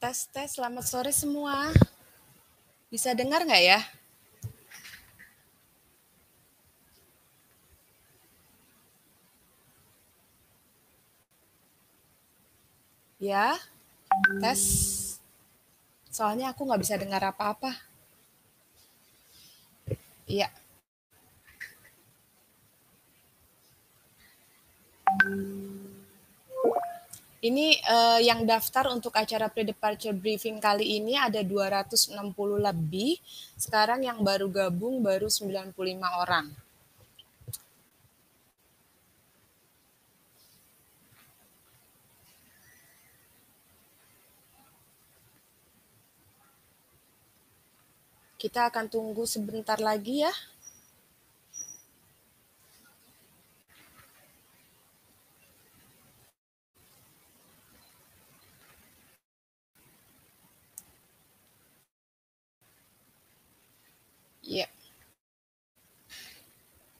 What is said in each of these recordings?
Tes tes, selamat sore semua. Bisa dengar nggak ya? Ya, tes. Soalnya aku nggak bisa dengar apa-apa. Iya. Ini uh, yang daftar untuk acara pre-departure briefing kali ini ada 260 lebih. Sekarang yang baru gabung baru 95 orang. Kita akan tunggu sebentar lagi ya Iya.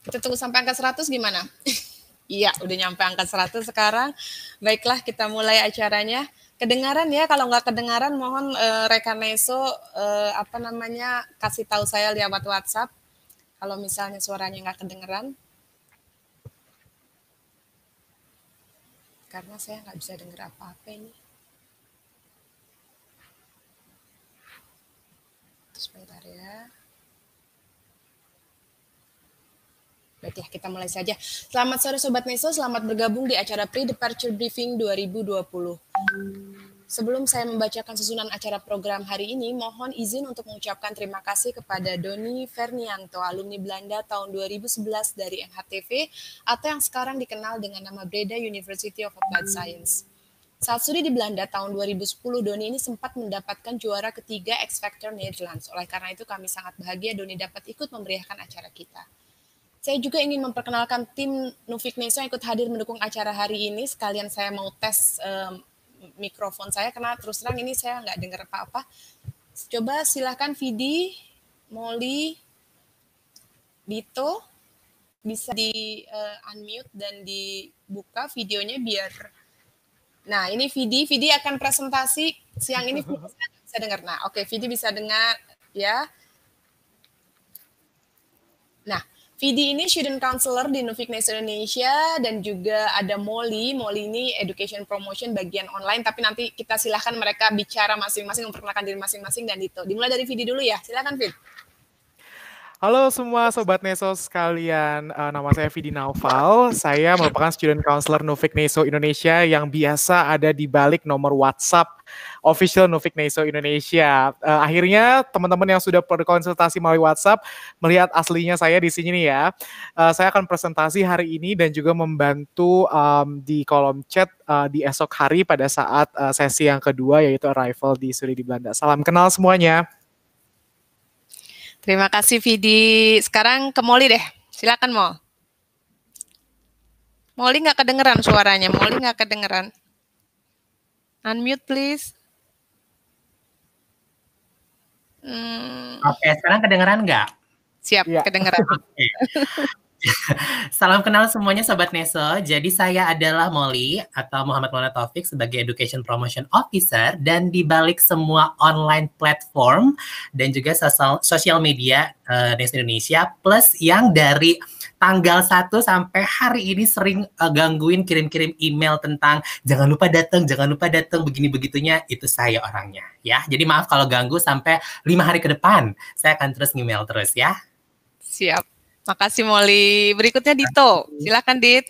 Kita tunggu sampai angka 100 gimana? Iya, udah nyampe angka 100 sekarang. Baiklah, kita mulai acaranya. Kedengaran ya, kalau nggak kedengaran mohon eh, rekan Neso eh, apa namanya kasih tahu saya lewat WhatsApp kalau misalnya suaranya nggak kedengaran, Karena saya nggak bisa dengar apa-apa ini. Terus bentar ya. Baiklah, ya, kita mulai saja. Selamat sore Sobat Neso, selamat bergabung di acara Pre-Departure Briefing 2020. Sebelum saya membacakan susunan acara program hari ini, mohon izin untuk mengucapkan terima kasih kepada Doni Fernianto, alumni Belanda tahun 2011 dari MHTV atau yang sekarang dikenal dengan nama Breda University of Applied Science. Saat studi di Belanda tahun 2010, Doni ini sempat mendapatkan juara ketiga X Factor Netherlands. Oleh karena itu, kami sangat bahagia Doni dapat ikut memeriahkan acara kita. Saya juga ingin memperkenalkan tim Nufik Neso yang ikut hadir mendukung acara hari ini. Sekalian saya mau tes um, mikrofon saya karena terus terang ini saya nggak dengar apa-apa. Coba silahkan Vidi, Molly, Dito bisa di uh, unmute dan dibuka videonya biar. Nah ini Vidi, Vidi akan presentasi siang ini Saya bisa, dengar. Nah oke okay, Vidi bisa dengar ya. Nah Vidi ini student counselor di Novik Indonesia dan juga ada Molly. Molly ini education promotion bagian online, tapi nanti kita silahkan mereka bicara masing-masing, memperkenalkan diri masing-masing dan itu. Dimulai dari Vidi dulu ya, silahkan Vidi. Halo semua Sobat Neso sekalian, uh, nama saya Vidi Naufal. Saya merupakan student counselor Novik Neso Indonesia yang biasa ada di balik nomor WhatsApp official Novik Neso Indonesia. Uh, akhirnya teman-teman yang sudah berkonsultasi melalui WhatsApp melihat aslinya saya di sini nih ya. Uh, saya akan presentasi hari ini dan juga membantu um, di kolom chat uh, di esok hari pada saat uh, sesi yang kedua yaitu arrival di Suri di Belanda. Salam kenal semuanya. Terima kasih Vidi. Sekarang ke Molly deh. Silakan Mol. Molly nggak kedengeran suaranya. Molly nggak kedengeran. Unmute please. Hmm. Oke, sekarang kedengeran nggak? Siap, ya. kedengeran. Salam kenal semuanya Sobat Neso. Jadi saya adalah Molly atau Muhammad Mona Taufik sebagai Education Promotion Officer dan di balik semua online platform dan juga sosial, sosial media uh, Neso Indonesia plus yang dari tanggal 1 sampai hari ini sering uh, gangguin kirim-kirim email tentang jangan lupa datang, jangan lupa datang begini begitunya itu saya orangnya ya. Jadi maaf kalau ganggu sampai lima hari ke depan. Saya akan terus email terus ya. Siap. Makasih Molly. Berikutnya Dito. Silakan Dit.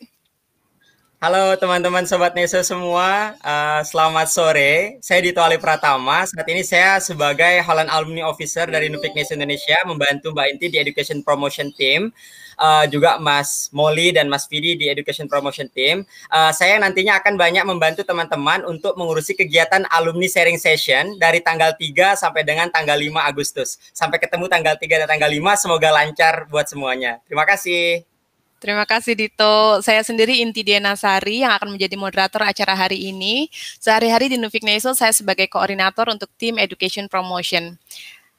Halo teman-teman Sobat Neso semua, uh, selamat sore. Saya Dito Ali Pratama, saat ini saya sebagai Holland Alumni Officer dari Nupik Neso Indonesia, membantu Mbak Inti di Education Promotion Team uh, juga Mas Moli dan Mas Fidi di Education Promotion Team. Uh, saya nantinya akan banyak membantu teman-teman untuk mengurusi kegiatan alumni sharing session dari tanggal 3 sampai dengan tanggal 5 Agustus. Sampai ketemu tanggal 3 dan tanggal 5, semoga lancar buat semuanya. Terima kasih. Terima kasih Dito. Saya sendiri Inti Sari yang akan menjadi moderator acara hari ini. Sehari-hari di Nufik Neso saya sebagai koordinator untuk tim Education Promotion.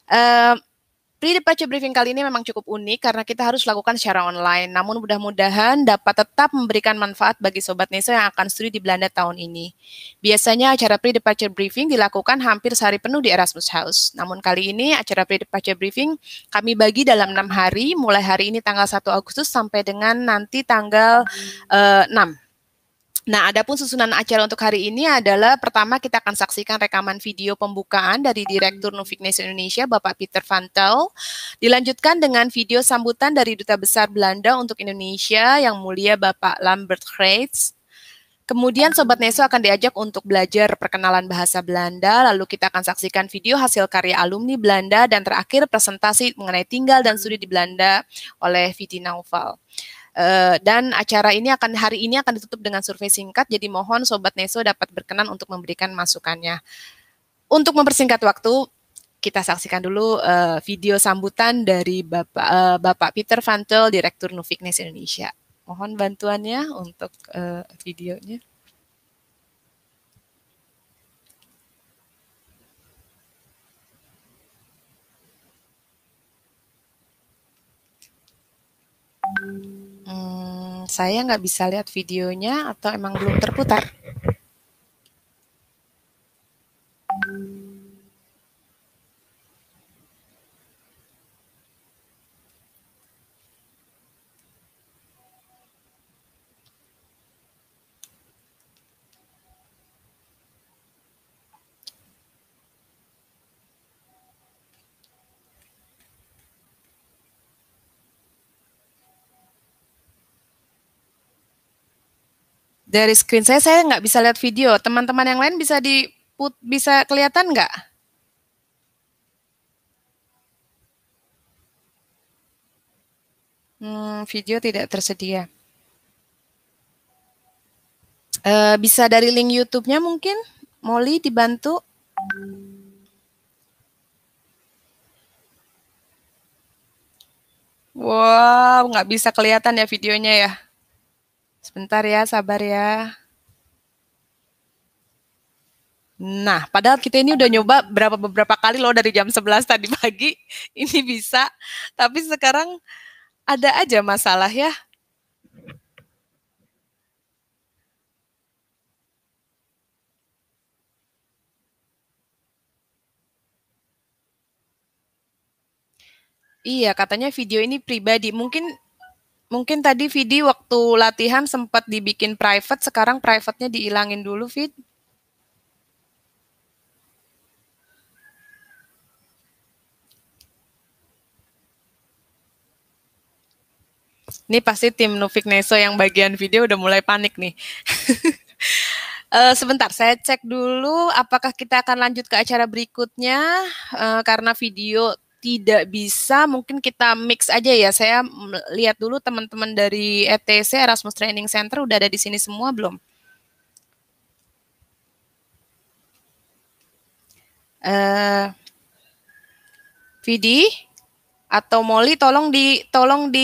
Uh, Pre-departure briefing kali ini memang cukup unik karena kita harus lakukan secara online. Namun mudah-mudahan dapat tetap memberikan manfaat bagi Sobat Neso yang akan studi di Belanda tahun ini. Biasanya acara pre-departure briefing dilakukan hampir sehari penuh di Erasmus House. Namun kali ini acara pre-departure briefing kami bagi dalam enam hari, mulai hari ini tanggal 1 Agustus sampai dengan nanti tanggal uh, eh, 6 Nah, adapun susunan acara untuk hari ini adalah pertama kita akan saksikan rekaman video pembukaan dari Direktur Nufiknes Indonesia Bapak Peter Vantel. Dilanjutkan dengan video sambutan dari Duta Besar Belanda untuk Indonesia yang mulia Bapak Lambert Kreitz. Kemudian Sobat Neso akan diajak untuk belajar perkenalan bahasa Belanda, lalu kita akan saksikan video hasil karya alumni Belanda, dan terakhir presentasi mengenai tinggal dan studi di Belanda oleh Viti Naufal. Eh, dan acara ini akan hari ini akan ditutup dengan survei singkat. Jadi mohon sobat Neso dapat berkenan untuk memberikan masukannya. Untuk mempersingkat waktu, kita saksikan dulu uh, video sambutan dari Bapak uh, Bapak Peter Vantel, Direktur Nufiknes Indonesia. Mohon bantuannya untuk uh, videonya. Thank you. Hmm, saya nggak bisa lihat videonya atau emang belum terputar? dari screen saya saya nggak bisa lihat video. Teman-teman yang lain bisa di put, bisa kelihatan nggak? Hmm, video tidak tersedia. Uh, bisa dari link YouTube-nya mungkin, Molly dibantu. Wow, nggak bisa kelihatan ya videonya ya. Sebentar ya, sabar ya. Nah, padahal kita ini udah nyoba berapa beberapa kali loh dari jam 11 tadi pagi ini bisa, tapi sekarang ada aja masalah ya. Iya, katanya video ini pribadi. Mungkin mungkin tadi Vidi waktu latihan sempat dibikin private, sekarang private-nya dihilangin dulu, Vid. Ini pasti tim Nufik Neso yang bagian video udah mulai panik nih. Eh, sebentar, saya cek dulu apakah kita akan lanjut ke acara berikutnya eh, karena video tidak bisa mungkin kita mix aja ya. Saya lihat dulu teman-teman dari ETC Erasmus Training Center udah ada di sini semua belum? Uh, Vidi atau Molly tolong di tolong di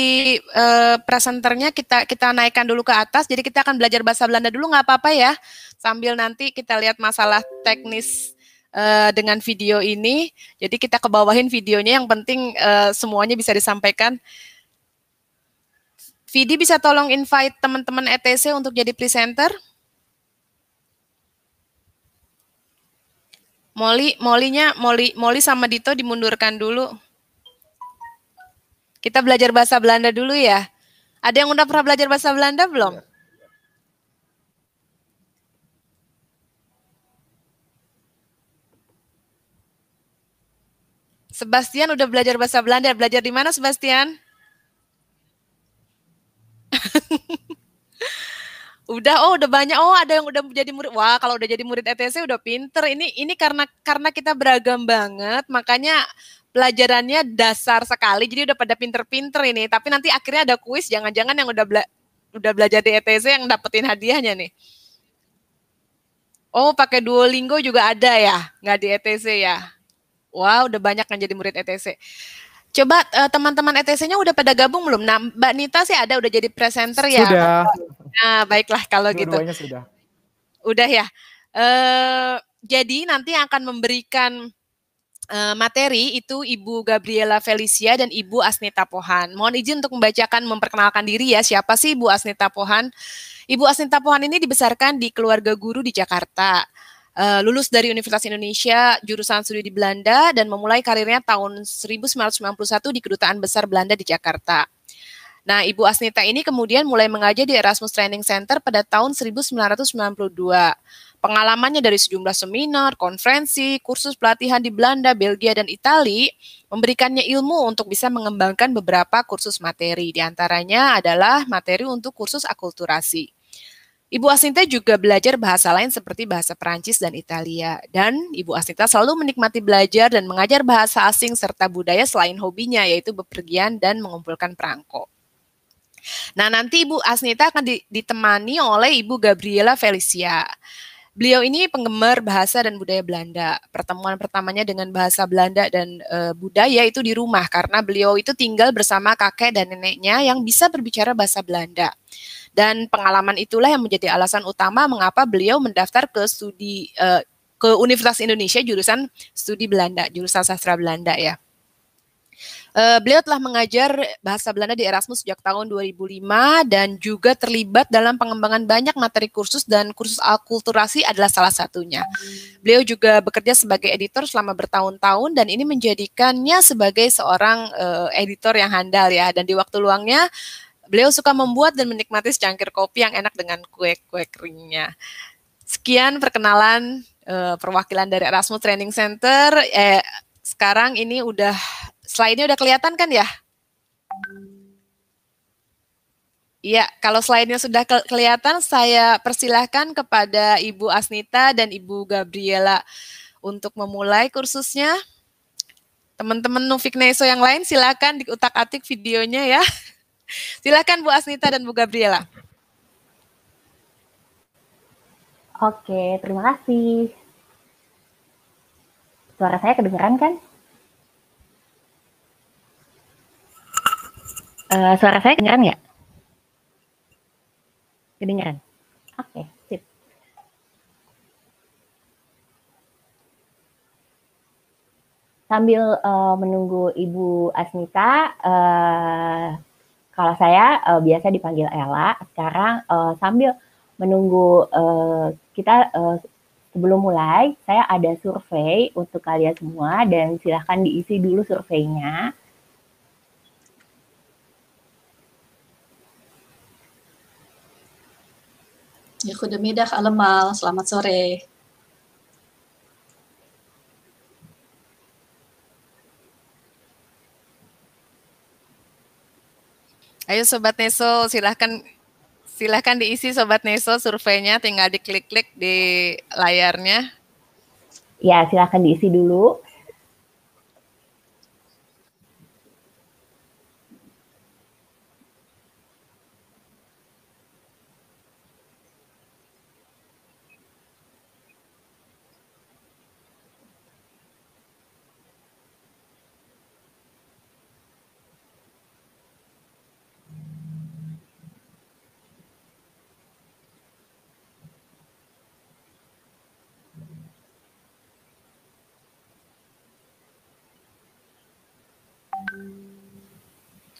uh, presenternya kita kita naikkan dulu ke atas jadi kita akan belajar bahasa Belanda dulu nggak apa-apa ya sambil nanti kita lihat masalah teknis uh, dengan video ini. Jadi kita kebawahin videonya yang penting uh, semuanya bisa disampaikan. Vidi bisa tolong invite teman-teman ETC untuk jadi presenter? Molly, Mollynya, Molly, Molly sama Dito dimundurkan dulu. Kita belajar bahasa Belanda dulu ya. Ada yang udah pernah belajar bahasa Belanda belum? Ya. Sebastian udah belajar bahasa Belanda. Belajar di mana, Sebastian? udah oh udah banyak oh ada yang udah jadi murid wah kalau udah jadi murid ETC udah pinter ini ini karena karena kita beragam banget makanya pelajarannya dasar sekali jadi udah pada pinter-pinter ini tapi nanti akhirnya ada kuis jangan-jangan yang udah bela udah belajar di ETC yang dapetin hadiahnya nih oh pakai Duolingo juga ada ya nggak di ETC ya wow, udah banyak yang jadi murid ETC. Coba uh, teman-teman ETC-nya udah pada gabung belum? Nah, Mbak Nita sih ada udah jadi presenter ya. Sudah. Nah, baiklah kalau Dua gitu. sudah. Udah ya. Uh, jadi nanti akan memberikan uh, materi itu Ibu Gabriela Felicia dan Ibu Asnita Pohan. Mohon izin untuk membacakan memperkenalkan diri ya. Siapa sih Ibu Asnita Pohan? Ibu Asnita Pohan ini dibesarkan di keluarga guru di Jakarta uh, lulus dari Universitas Indonesia jurusan studi di Belanda dan memulai karirnya tahun 1991 di Kedutaan Besar Belanda di Jakarta. Nah, Ibu Asnita ini kemudian mulai mengajar di Erasmus Training Center pada tahun 1992. Pengalamannya dari sejumlah seminar, konferensi, kursus pelatihan di Belanda, Belgia, dan Italia memberikannya ilmu untuk bisa mengembangkan beberapa kursus materi. Di antaranya adalah materi untuk kursus akulturasi. Ibu Asinta juga belajar bahasa lain seperti bahasa Perancis dan Italia. Dan Ibu Asinta selalu menikmati belajar dan mengajar bahasa asing serta budaya selain hobinya yaitu bepergian dan mengumpulkan perangko. Nah, nanti Ibu Asnita akan ditemani oleh Ibu Gabriela Felicia. Beliau ini penggemar bahasa dan budaya Belanda. Pertemuan pertamanya dengan bahasa Belanda dan e, budaya itu di rumah karena beliau itu tinggal bersama kakek dan neneknya yang bisa berbicara bahasa Belanda. Dan pengalaman itulah yang menjadi alasan utama mengapa beliau mendaftar ke studi uh, ke Universitas Indonesia jurusan studi Belanda, jurusan sastra Belanda ya. Uh, beliau telah mengajar bahasa Belanda di Erasmus sejak tahun 2005 dan juga terlibat dalam pengembangan banyak materi kursus dan kursus akulturasi adalah salah satunya. Beliau juga bekerja sebagai editor selama bertahun-tahun dan ini menjadikannya sebagai seorang uh, editor yang handal ya dan di waktu luangnya Beliau suka membuat dan menikmati secangkir kopi yang enak dengan kue-kue keringnya. Sekian perkenalan uh, perwakilan dari Erasmus Training Center. Eh, sekarang ini udah slide-nya udah kelihatan kan ya? Iya, kalau slide-nya sudah ke kelihatan, saya persilahkan kepada Ibu Asnita dan Ibu Gabriela untuk memulai kursusnya. Teman-teman Nufik Neso yang lain silakan diutak-atik videonya ya. Silakan Bu Asnita dan Bu Gabriela. Oke, terima kasih. Suara saya kedengaran kan? Uh, suara saya kedengeran nggak? Kedengeran? Oke, okay, sip. Sambil uh, menunggu Ibu Asmita, uh, eh, kalau saya uh, biasa dipanggil Ella. Sekarang uh, sambil menunggu uh, kita uh, sebelum mulai, saya ada survei untuk kalian semua dan silahkan diisi dulu surveinya. Ya kudemidah Alemal, selamat sore. Ayo Sobat Neso, silahkan silahkan diisi Sobat Neso surveinya, tinggal diklik-klik di layarnya. Ya, silahkan diisi dulu.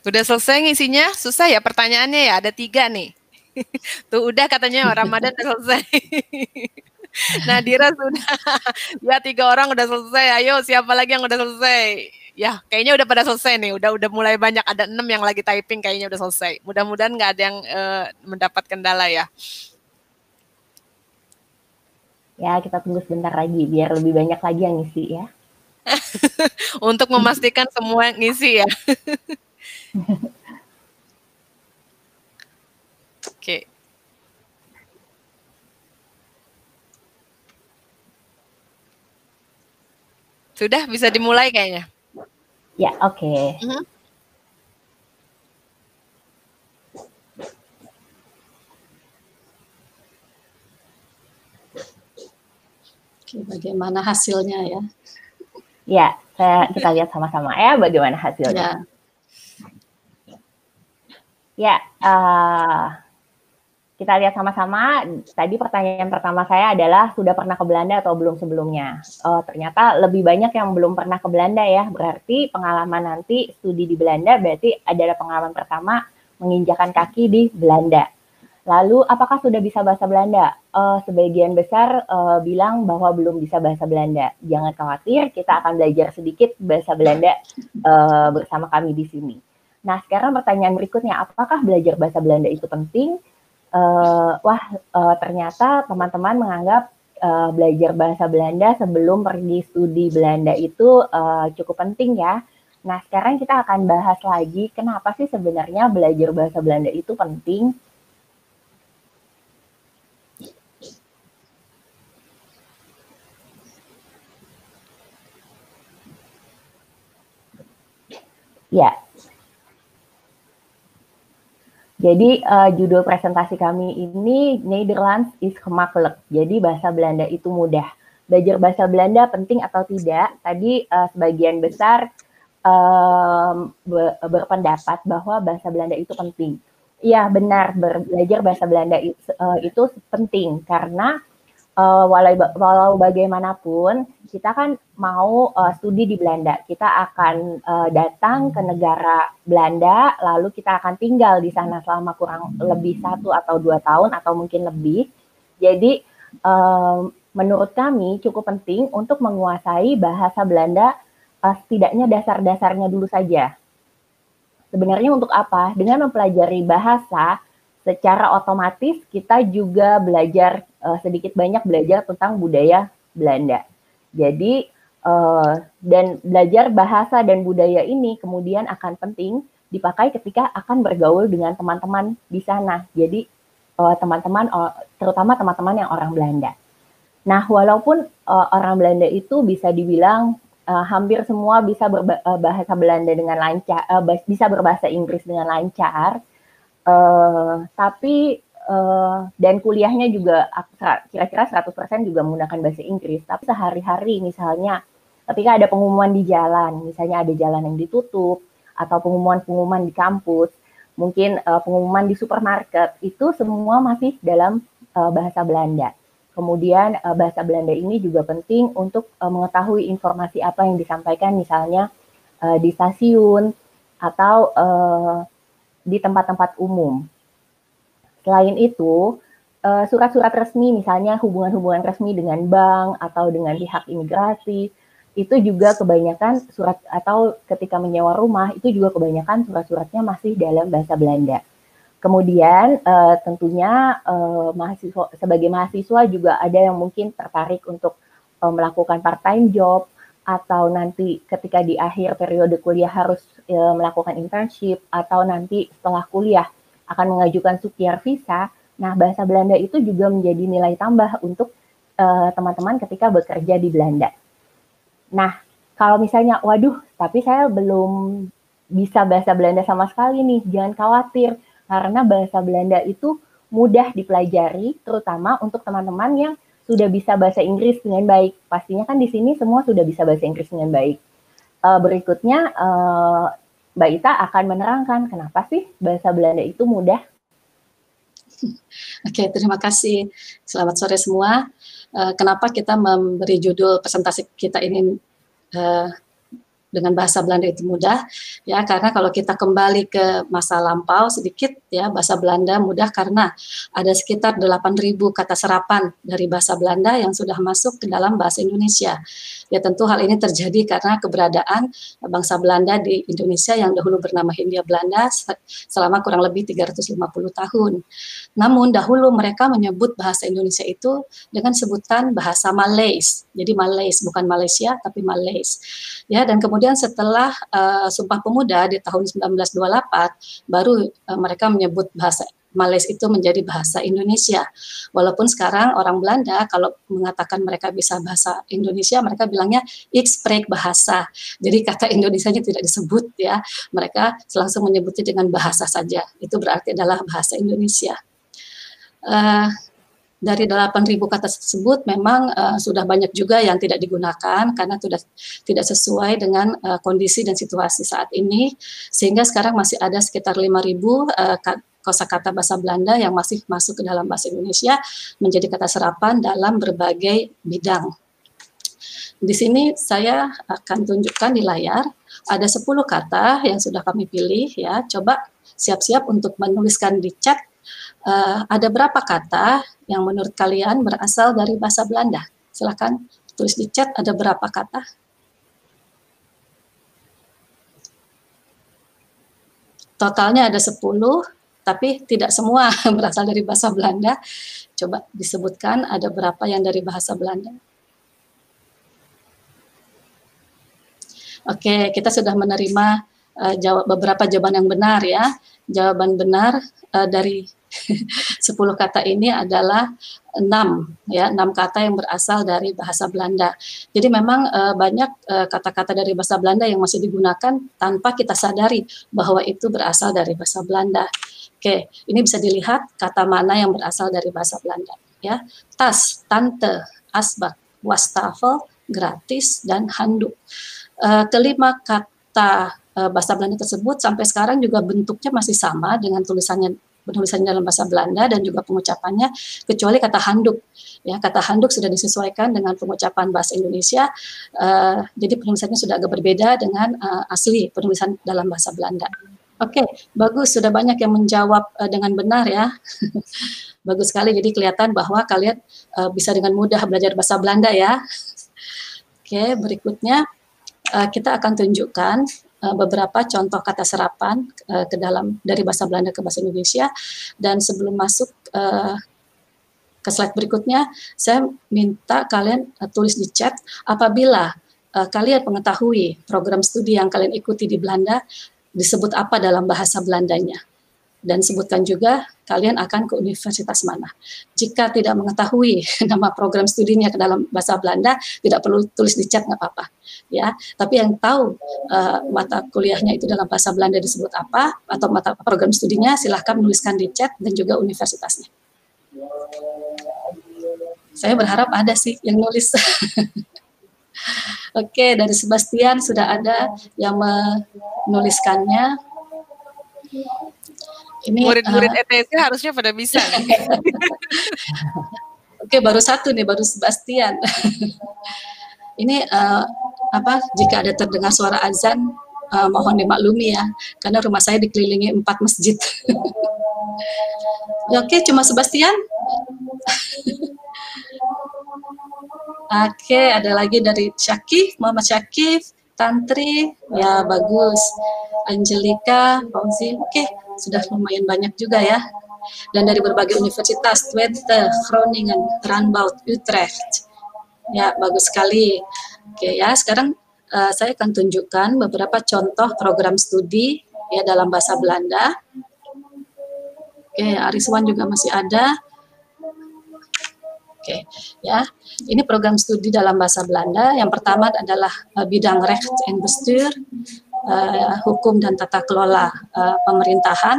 Udah selesai ngisinya? Susah ya pertanyaannya ya, ada tiga nih. Tuh udah katanya Ramadan udah selesai. Nah dira sudah. Ya tiga orang udah selesai. Ayo siapa lagi yang udah selesai? Ya kayaknya udah pada selesai nih. Udah udah mulai banyak ada enam yang lagi typing kayaknya udah selesai. Mudah-mudahan nggak ada yang uh, mendapat kendala ya. Ya kita tunggu sebentar lagi biar lebih banyak lagi yang ngisi ya. Untuk memastikan semua yang ngisi ya. Oke. Sudah bisa dimulai kayaknya. Ya, oke. Okay. Uh -huh. bagaimana hasilnya ya? Ya, saya kita lihat sama-sama ya bagaimana hasilnya. Ya. Ya, uh, kita lihat sama-sama. Tadi pertanyaan pertama saya adalah sudah pernah ke Belanda atau belum sebelumnya? Uh, ternyata lebih banyak yang belum pernah ke Belanda ya. Berarti pengalaman nanti studi di Belanda berarti adalah pengalaman pertama menginjakan kaki di Belanda. Lalu, apakah sudah bisa bahasa Belanda? Uh, sebagian besar uh, bilang bahwa belum bisa bahasa Belanda. Jangan khawatir, kita akan belajar sedikit bahasa Belanda uh, bersama kami di sini. Nah, sekarang pertanyaan berikutnya, apakah belajar bahasa Belanda itu penting? Uh, wah, uh, ternyata teman-teman menganggap uh, belajar bahasa Belanda sebelum pergi studi Belanda itu uh, cukup penting ya. Nah, sekarang kita akan bahas lagi kenapa sih sebenarnya belajar bahasa Belanda itu penting. Ya, jadi uh, judul presentasi kami ini Nederlands is gemakkelijk. Jadi bahasa Belanda itu mudah. Belajar bahasa Belanda penting atau tidak? Tadi uh, sebagian besar um, berpendapat bahwa bahasa Belanda itu penting. Iya benar belajar bahasa Belanda itu, uh, eh, itu penting karena uh, walau, walau bagaimanapun kita kan mau uh, studi di Belanda. Kita akan uh, datang ke hmm. negara Belanda, lalu kita akan tinggal di sana selama kurang lebih satu atau dua tahun atau mungkin lebih. Jadi uh, menurut kami cukup penting untuk menguasai bahasa Belanda uh, setidaknya dasar-dasarnya dulu saja. Sebenarnya untuk apa? Dengan mempelajari bahasa secara otomatis kita juga belajar uh, sedikit banyak belajar tentang budaya Belanda. Jadi uh, dan belajar bahasa dan budaya ini kemudian akan penting dipakai ketika akan bergaul dengan teman-teman di sana. Jadi eh, teman-teman uh, terutama teman-teman yang orang Belanda. Nah, walaupun uh, orang Belanda itu bisa dibilang uh, hampir semua bisa berbahasa Belanda dengan lancar, uh, bisa berbahasa Inggris dengan lancar, Uh, tapi uh, dan kuliahnya juga kira-kira 100% juga menggunakan bahasa Inggris. Tapi sehari-hari misalnya ketika ada pengumuman di jalan, misalnya ada jalan yang ditutup atau pengumuman-pengumuman di kampus, mungkin uh, pengumuman di supermarket itu semua masih dalam uh, bahasa Belanda. Kemudian uh, bahasa Belanda ini juga penting untuk uh, mengetahui informasi apa yang disampaikan misalnya uh, di stasiun atau uh, di tempat-tempat umum. Selain itu, eh, surat-surat resmi misalnya hubungan-hubungan resmi dengan bank atau dengan pihak imigrasi itu juga kebanyakan surat atau ketika menyewa rumah itu juga kebanyakan surat-suratnya masih dalam bahasa Belanda. Kemudian eh, tentunya eh, mahasiswa sebagai mahasiswa juga ada yang mungkin tertarik untuk melakukan part time job atau nanti ketika di akhir periode kuliah harus e, melakukan internship atau nanti setelah kuliah akan mengajukan sukiar visa. Nah, bahasa Belanda itu juga menjadi nilai tambah untuk e, teman -teman ketika bekerja di Belanda. Nah, kalau misalnya waduh, tapi saya belum bisa bahasa Belanda sama sekali nih, jangan khawatir karena bahasa Belanda itu mudah dipelajari terutama untuk teman-teman yang sudah bisa bahasa Inggris dengan baik. Pastinya kan di sini semua sudah bisa bahasa Inggris dengan baik. Uh, berikutnya uh, Mbak Ita akan menerangkan kenapa sih bahasa Belanda itu mudah. Oke, okay, terima kasih. Selamat sore semua. Uh, kenapa kita memberi judul presentasi kita ini uh, dengan bahasa Belanda itu mudah ya karena kalau kita kembali ke masa lampau sedikit ya bahasa Belanda mudah karena ada sekitar 8000 kata serapan dari bahasa Belanda yang sudah masuk ke dalam bahasa Indonesia. Ya tentu hal ini terjadi karena keberadaan bangsa Belanda di Indonesia yang dahulu bernama Hindia Belanda selama kurang lebih 350 tahun. Namun dahulu mereka menyebut bahasa Indonesia itu dengan sebutan bahasa Malays. Jadi Malays bukan Malaysia tapi Malays. Ya dan kemudian kemudian setelah uh, Sumpah Pemuda di tahun 1928 baru uh, mereka menyebut bahasa Malaysia itu menjadi bahasa Indonesia. Walaupun sekarang orang Belanda kalau mengatakan mereka bisa bahasa Indonesia, mereka bilangnya ik bahasa. Jadi kata Indonesia-nya tidak disebut ya. Mereka langsung menyebutnya dengan bahasa saja. Itu berarti adalah bahasa Indonesia. Uh, dari 8.000 kata tersebut memang uh, sudah banyak juga yang tidak digunakan karena sudah tidak sesuai dengan uh, kondisi dan situasi saat ini sehingga sekarang masih ada sekitar 5.000 uh, eh, kosakata bahasa Belanda yang masih masuk ke dalam bahasa Indonesia menjadi kata serapan dalam berbagai bidang. Di sini saya akan tunjukkan di layar ada 10 kata yang sudah kami pilih ya. Coba siap-siap untuk menuliskan di chat Uh, ada berapa kata yang menurut kalian berasal dari bahasa Belanda? Silahkan tulis di chat ada berapa kata. Totalnya ada 10, tapi tidak semua berasal dari bahasa Belanda. Coba disebutkan ada berapa yang dari bahasa Belanda. Oke, kita sudah menerima uh, jawab beberapa jawaban yang benar ya. Jawaban benar uh, dari 10 kata ini adalah 6 ya, 6 kata yang berasal dari bahasa Belanda. Jadi memang uh, banyak kata-kata uh, dari bahasa Belanda yang masih digunakan tanpa kita sadari bahwa itu berasal dari bahasa Belanda. Oke, ini bisa dilihat kata mana yang berasal dari bahasa Belanda ya. Tas, tante, asbak, wastafel, gratis dan handuk. Uh, kelima kata Eh, bahasa Belanda tersebut sampai sekarang juga bentuknya masih sama dengan tulisannya penulisannya dalam bahasa Belanda dan juga pengucapannya kecuali kata handuk ya kata handuk sudah disesuaikan dengan pengucapan bahasa Indonesia uh, jadi penulisannya sudah agak berbeda dengan uh, asli penulisan dalam bahasa Belanda oke okay, bagus sudah banyak yang menjawab uh, dengan benar ya bagus sekali jadi kelihatan bahwa kalian uh, bisa dengan mudah belajar bahasa Belanda ya oke okay, berikutnya uh, kita akan tunjukkan Eh, beberapa contoh kata serapan uh, ke dalam dari bahasa Belanda ke bahasa Indonesia dan sebelum masuk uh, ke slide berikutnya saya minta kalian uh, tulis di chat apabila uh, kalian mengetahui program studi yang kalian ikuti di Belanda disebut apa dalam bahasa Belandanya dan sebutkan juga kalian akan ke universitas mana. Jika tidak mengetahui nama program studinya ke dalam bahasa Belanda, tidak perlu tulis di chat nggak apa-apa, ya. Tapi yang tahu uh, mata kuliahnya itu dalam bahasa Belanda disebut apa atau mata program studinya, silahkan menuliskan di chat dan juga universitasnya. Saya berharap ada sih yang nulis. Oke, okay, dari Sebastian sudah ada yang menuliskannya ini murid-murid uh, eh, ETC harusnya pada bisa. Oke, baru satu nih, baru Sebastian. ini uh, apa? Jika ada terdengar suara azan, uh, mohon dimaklumi ya, karena rumah saya dikelilingi empat masjid. Oke, cuma Sebastian. Oke, ada lagi dari Syakif, Muhammad Syakif, Tantri, ya bagus. Angelika, Fauzi, oke. Okay sudah lumayan banyak juga ya. Dan dari berbagai universitas, Twente, Groningen, Radboud, Utrecht. Ya, bagus sekali. Oke ya, sekarang uh, saya akan tunjukkan beberapa contoh program studi ya dalam bahasa Belanda. Oke, Ariswan juga masih ada. Oke, ya. Ini program studi dalam bahasa Belanda. Yang pertama adalah eh, bidang recht en bestuur uh, hukum dan tata kelola uh, pemerintahan.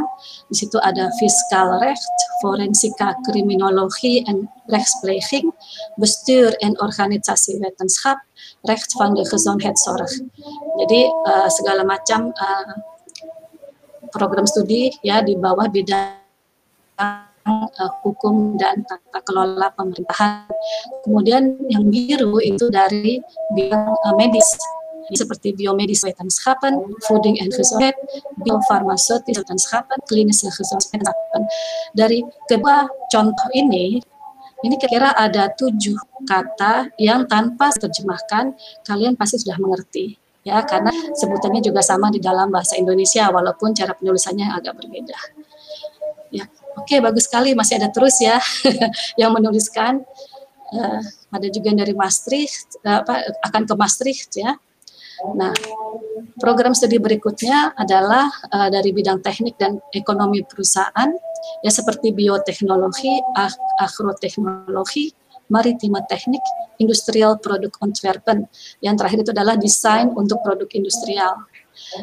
Di situ ada fiskal recht, forensika Kriminologi, and rechtspleging, bestuur en organisasi wetenschap, recht van de gezondheidszorg. Jadi uh, segala macam uh, program studi ya di bawah bidang hukum dan tata kelola pemerintahan. Kemudian yang biru itu dari bidang medis seperti biomedis wetenschappen, and health, gezondheid, biofarmaceutisch wetenschappen, klinische gezondheidswetenschappen. Dari kedua contoh ini, ini kira-kira ada tujuh kata yang tanpa terjemahkan kalian pasti sudah mengerti ya karena sebutannya juga sama di dalam bahasa Indonesia walaupun cara penulisannya agak berbeda. Ya, oke bagus sekali masih ada terus ya yang menuliskan. Uh, ada juga yang dari Maastricht uh, apa, akan ke Maastricht ya. Nah, program studi berikutnya adalah uh, dari bidang teknik dan ekonomi perusahaan, ya seperti bioteknologi, agroteknologi, maritima teknik, industrial produk Antwerpen. Yang terakhir itu adalah desain untuk produk industrial.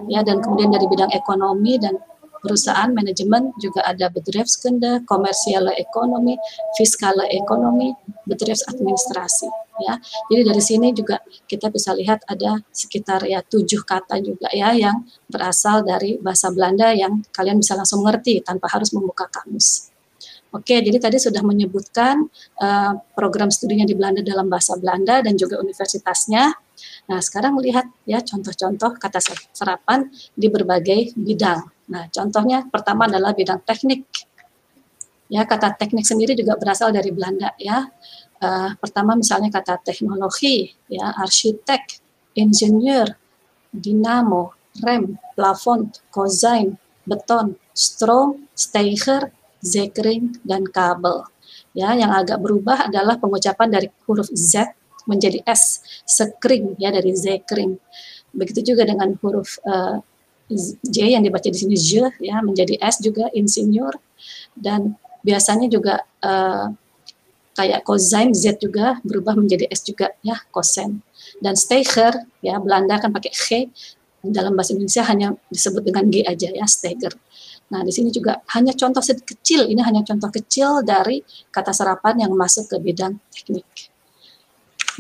Ya, dan kemudian dari bidang ekonomi dan perusahaan manajemen juga ada bedrijfskunde, komersial ekonomi, fiskal ekonomi, administrasi. ya. Jadi dari sini juga kita bisa lihat ada sekitar ya tujuh kata juga ya yang berasal dari bahasa Belanda yang kalian bisa langsung mengerti tanpa harus membuka kamus. Oke, jadi tadi sudah menyebutkan uh, program studinya di Belanda dalam bahasa Belanda dan juga universitasnya. Nah, sekarang lihat ya contoh-contoh kata serapan di berbagai bidang. Nah, contohnya pertama adalah bidang teknik. Ya, kata teknik sendiri juga berasal dari Belanda ya. Uh, pertama misalnya kata teknologi, ya, arsitek, insinyur, dinamo, rem, plafon, kozain, beton, strom, steiger, zekering, dan kabel. Ya, yang agak berubah adalah pengucapan dari huruf Z menjadi S, sekring ya dari zekering. Begitu juga dengan huruf uh, J yang dibaca di sini J ya menjadi S juga insinyur dan biasanya juga uh, kayak kozain Z juga berubah menjadi S juga ya kosen dan steger ya Belanda kan pakai G dalam bahasa Indonesia hanya disebut dengan G aja ya steger. Nah, di sini juga hanya contoh kecil, ini hanya contoh kecil dari kata serapan yang masuk ke bidang teknik.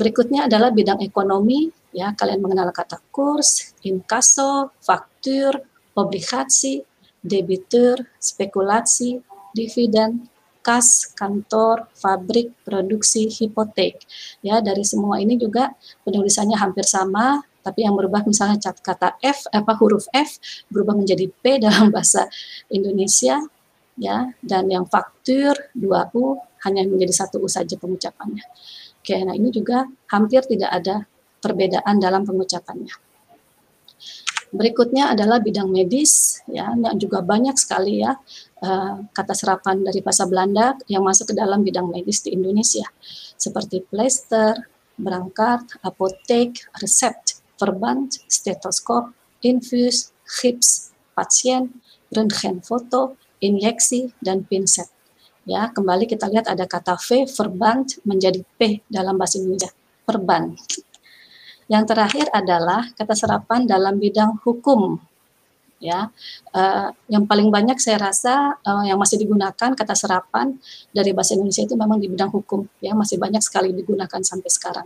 Berikutnya adalah bidang ekonomi Ya, kalian mengenal kata kurs, inkaso, faktur, obligasi, debitur, spekulasi, dividen, kas, kantor, fabrik, produksi, hipotek. Ya, dari semua ini juga penulisannya hampir sama, tapi yang berubah misalnya cat kata F apa huruf F berubah menjadi P dalam bahasa Indonesia ya dan yang faktur 2U hanya menjadi satu U saja pengucapannya. Oke, nah ini juga hampir tidak ada perbedaan dalam pengucapannya. Berikutnya adalah bidang medis, ya, yang juga banyak sekali ya eh, kata serapan dari bahasa Belanda yang masuk ke dalam bidang medis di Indonesia, seperti plester, berangkat, apotek, resep, verband, stetoskop, infus, hips, pasien, rentgen foto, injeksi, dan pinset. Ya, kembali kita lihat ada kata V, verband menjadi P dalam bahasa Indonesia, perban. Yang terakhir adalah keterserapan dalam bidang hukum. Ya, uh, yang paling banyak saya rasa uh, yang masih digunakan kata serapan dari bahasa Indonesia itu memang di bidang hukum. Ya, masih banyak sekali digunakan sampai sekarang.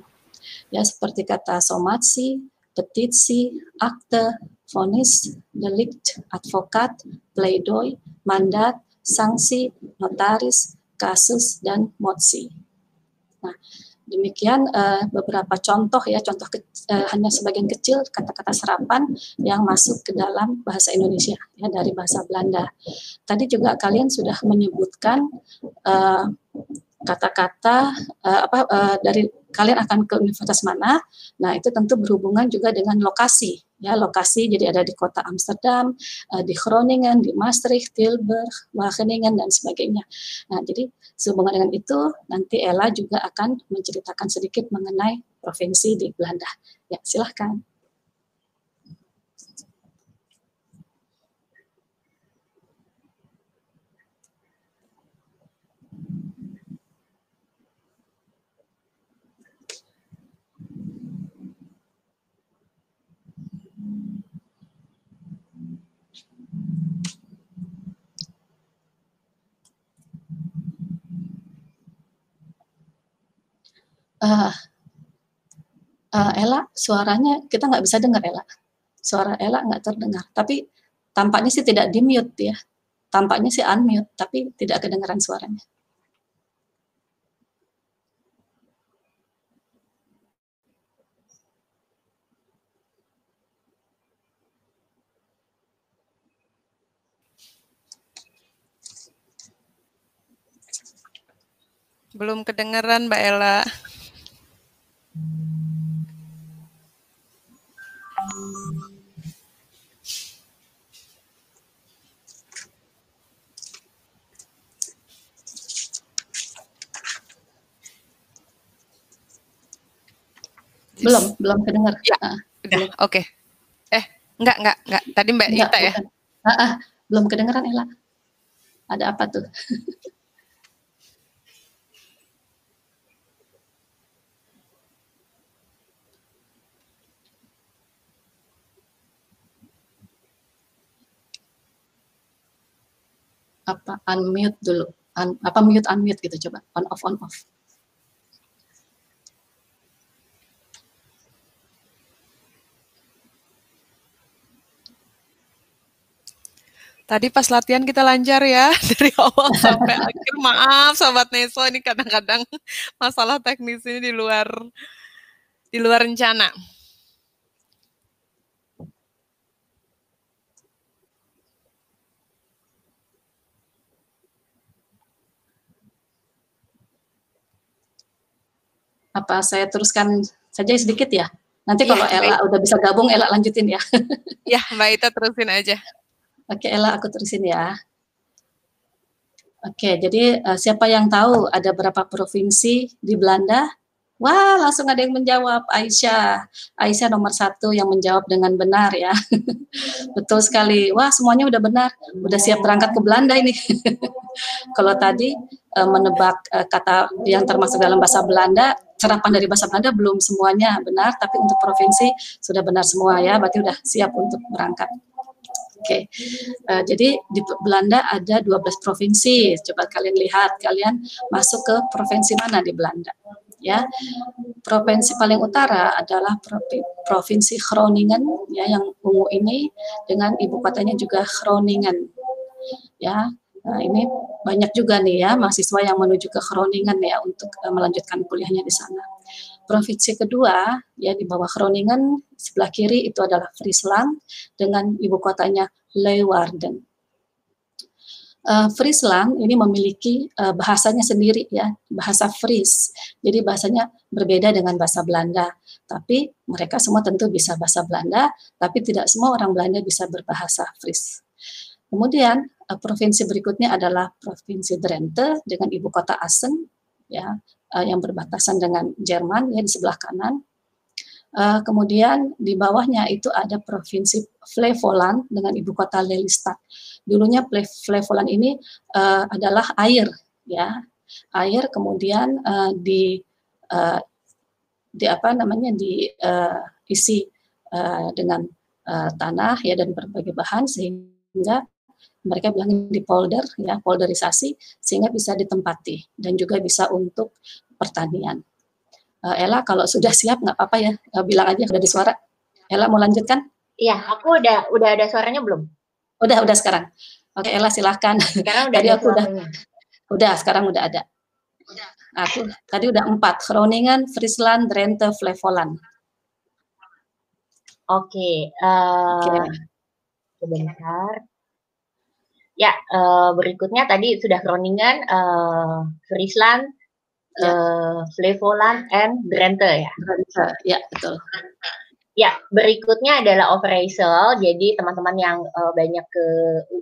Ya, seperti kata somasi, petisi, akte, fonis, delikt, advokat, pleidoy, mandat, sanksi, notaris, kasus, dan motsi. Nah, Demikian uh, beberapa contoh ya, contoh ke, uh, hanya sebagian kecil kata-kata serapan yang masuk ke dalam bahasa Indonesia ya dari bahasa Belanda. Tadi juga kalian sudah menyebutkan kata eh, kata-kata uh, apa uh, dari kalian akan ke universitas mana. Nah, itu tentu berhubungan juga dengan lokasi ya lokasi jadi ada di kota Amsterdam, uh, di Groningen, di Maastricht, Tilburg, Wageningen dan sebagainya. Nah, jadi sehubungan dengan itu nanti Ella juga akan menceritakan sedikit mengenai provinsi di Belanda. Ya, silahkan. uh, uh, Ella suaranya kita nggak bisa dengar Ella suara Ella nggak terdengar tapi tampaknya sih tidak di mute ya tampaknya sih unmute tapi tidak kedengaran suaranya Belum kedengeran Mbak Ella. Belum, belum kedengar. Ya, ya oke. Okay. Eh, enggak, enggak, enggak. Tadi Mbak enggak, Ita ya? Uh, uh, belum kedengeran, Ella. Ada apa tuh? apa unmute dulu. Un, apa mute unmute gitu coba. On off on off. Tadi pas latihan kita lancar ya dari awal sampai akhir. Maaf sobat Neso ini kadang-kadang masalah teknis ini di luar di luar rencana. apa saya teruskan saja sedikit ya. Nanti iya, kalau ya, Ella udah bisa gabung, Ella lanjutin ya. ya, Mbak Ita terusin aja. Oke, Ella aku terusin ya. Oke, jadi uh, siapa yang tahu ada berapa provinsi di Belanda? Wah, langsung ada yang menjawab, Aisyah. Aisyah nomor satu yang menjawab dengan benar ya. Betul sekali. Wah, semuanya udah benar. Udah siap berangkat ke Belanda ini. Kalau tadi eh, menebak eh, kata yang termasuk dalam bahasa Belanda, serapan dari bahasa Belanda belum semuanya benar, tapi untuk provinsi sudah benar semua ya. Berarti udah siap untuk berangkat. Oke, okay. uh, eh, jadi di Belanda ada 12 provinsi. Coba kalian lihat, kalian masuk ke provinsi mana di Belanda? ya. Provinsi paling utara adalah provinsi Groningen ya yang ungu ini dengan ibu kotanya juga Groningen. Ya. Nah, ini banyak juga nih ya mahasiswa yang menuju ke Groningen ya untuk uh, melanjutkan kuliahnya di sana. Provinsi kedua ya di bawah Groningen sebelah kiri itu adalah Friesland dengan ibu kotanya Leeuwarden uh, eh, Friesland ini memiliki uh, bahasanya sendiri ya, bahasa Fris. Jadi bahasanya berbeda dengan bahasa Belanda. Tapi mereka semua tentu bisa bahasa Belanda, tapi tidak semua orang Belanda bisa berbahasa Fris. Kemudian uh, provinsi berikutnya adalah provinsi Drenthe dengan ibu kota Assen ya, uh, yang berbatasan dengan Jerman ya di sebelah kanan. Uh, kemudian di bawahnya itu ada provinsi Flevoland dengan ibu kota Lelystad dulunya flevolan ini uh, adalah air ya air kemudian uh, di uh, di apa namanya diisi uh, uh, dengan uh, tanah ya dan berbagai bahan sehingga mereka bilang di polder ya polderisasi sehingga bisa ditempati dan juga bisa untuk pertanian. Uh, Ella kalau sudah siap nggak apa-apa ya bilang aja sudah ada suara. Ella mau lanjutkan? Iya, aku udah udah ada suaranya belum? Udah, udah sekarang. Oke, Ella silahkan. Sekarang udah tadi aku udah, udah sekarang udah ada. Udah. Aku tadi udah empat. Groningen, Friesland, Drenthe, Flevoland. Oke. Eh, okay, uh, Sebentar. Ya, uh, berikutnya tadi sudah Groningen, uh, eh, Friesland, uh, ya. Flevoland, and Drenthe ya. Drenthe, ya betul. Ya, berikutnya adalah appraisal. Jadi teman-teman yang uh, banyak ke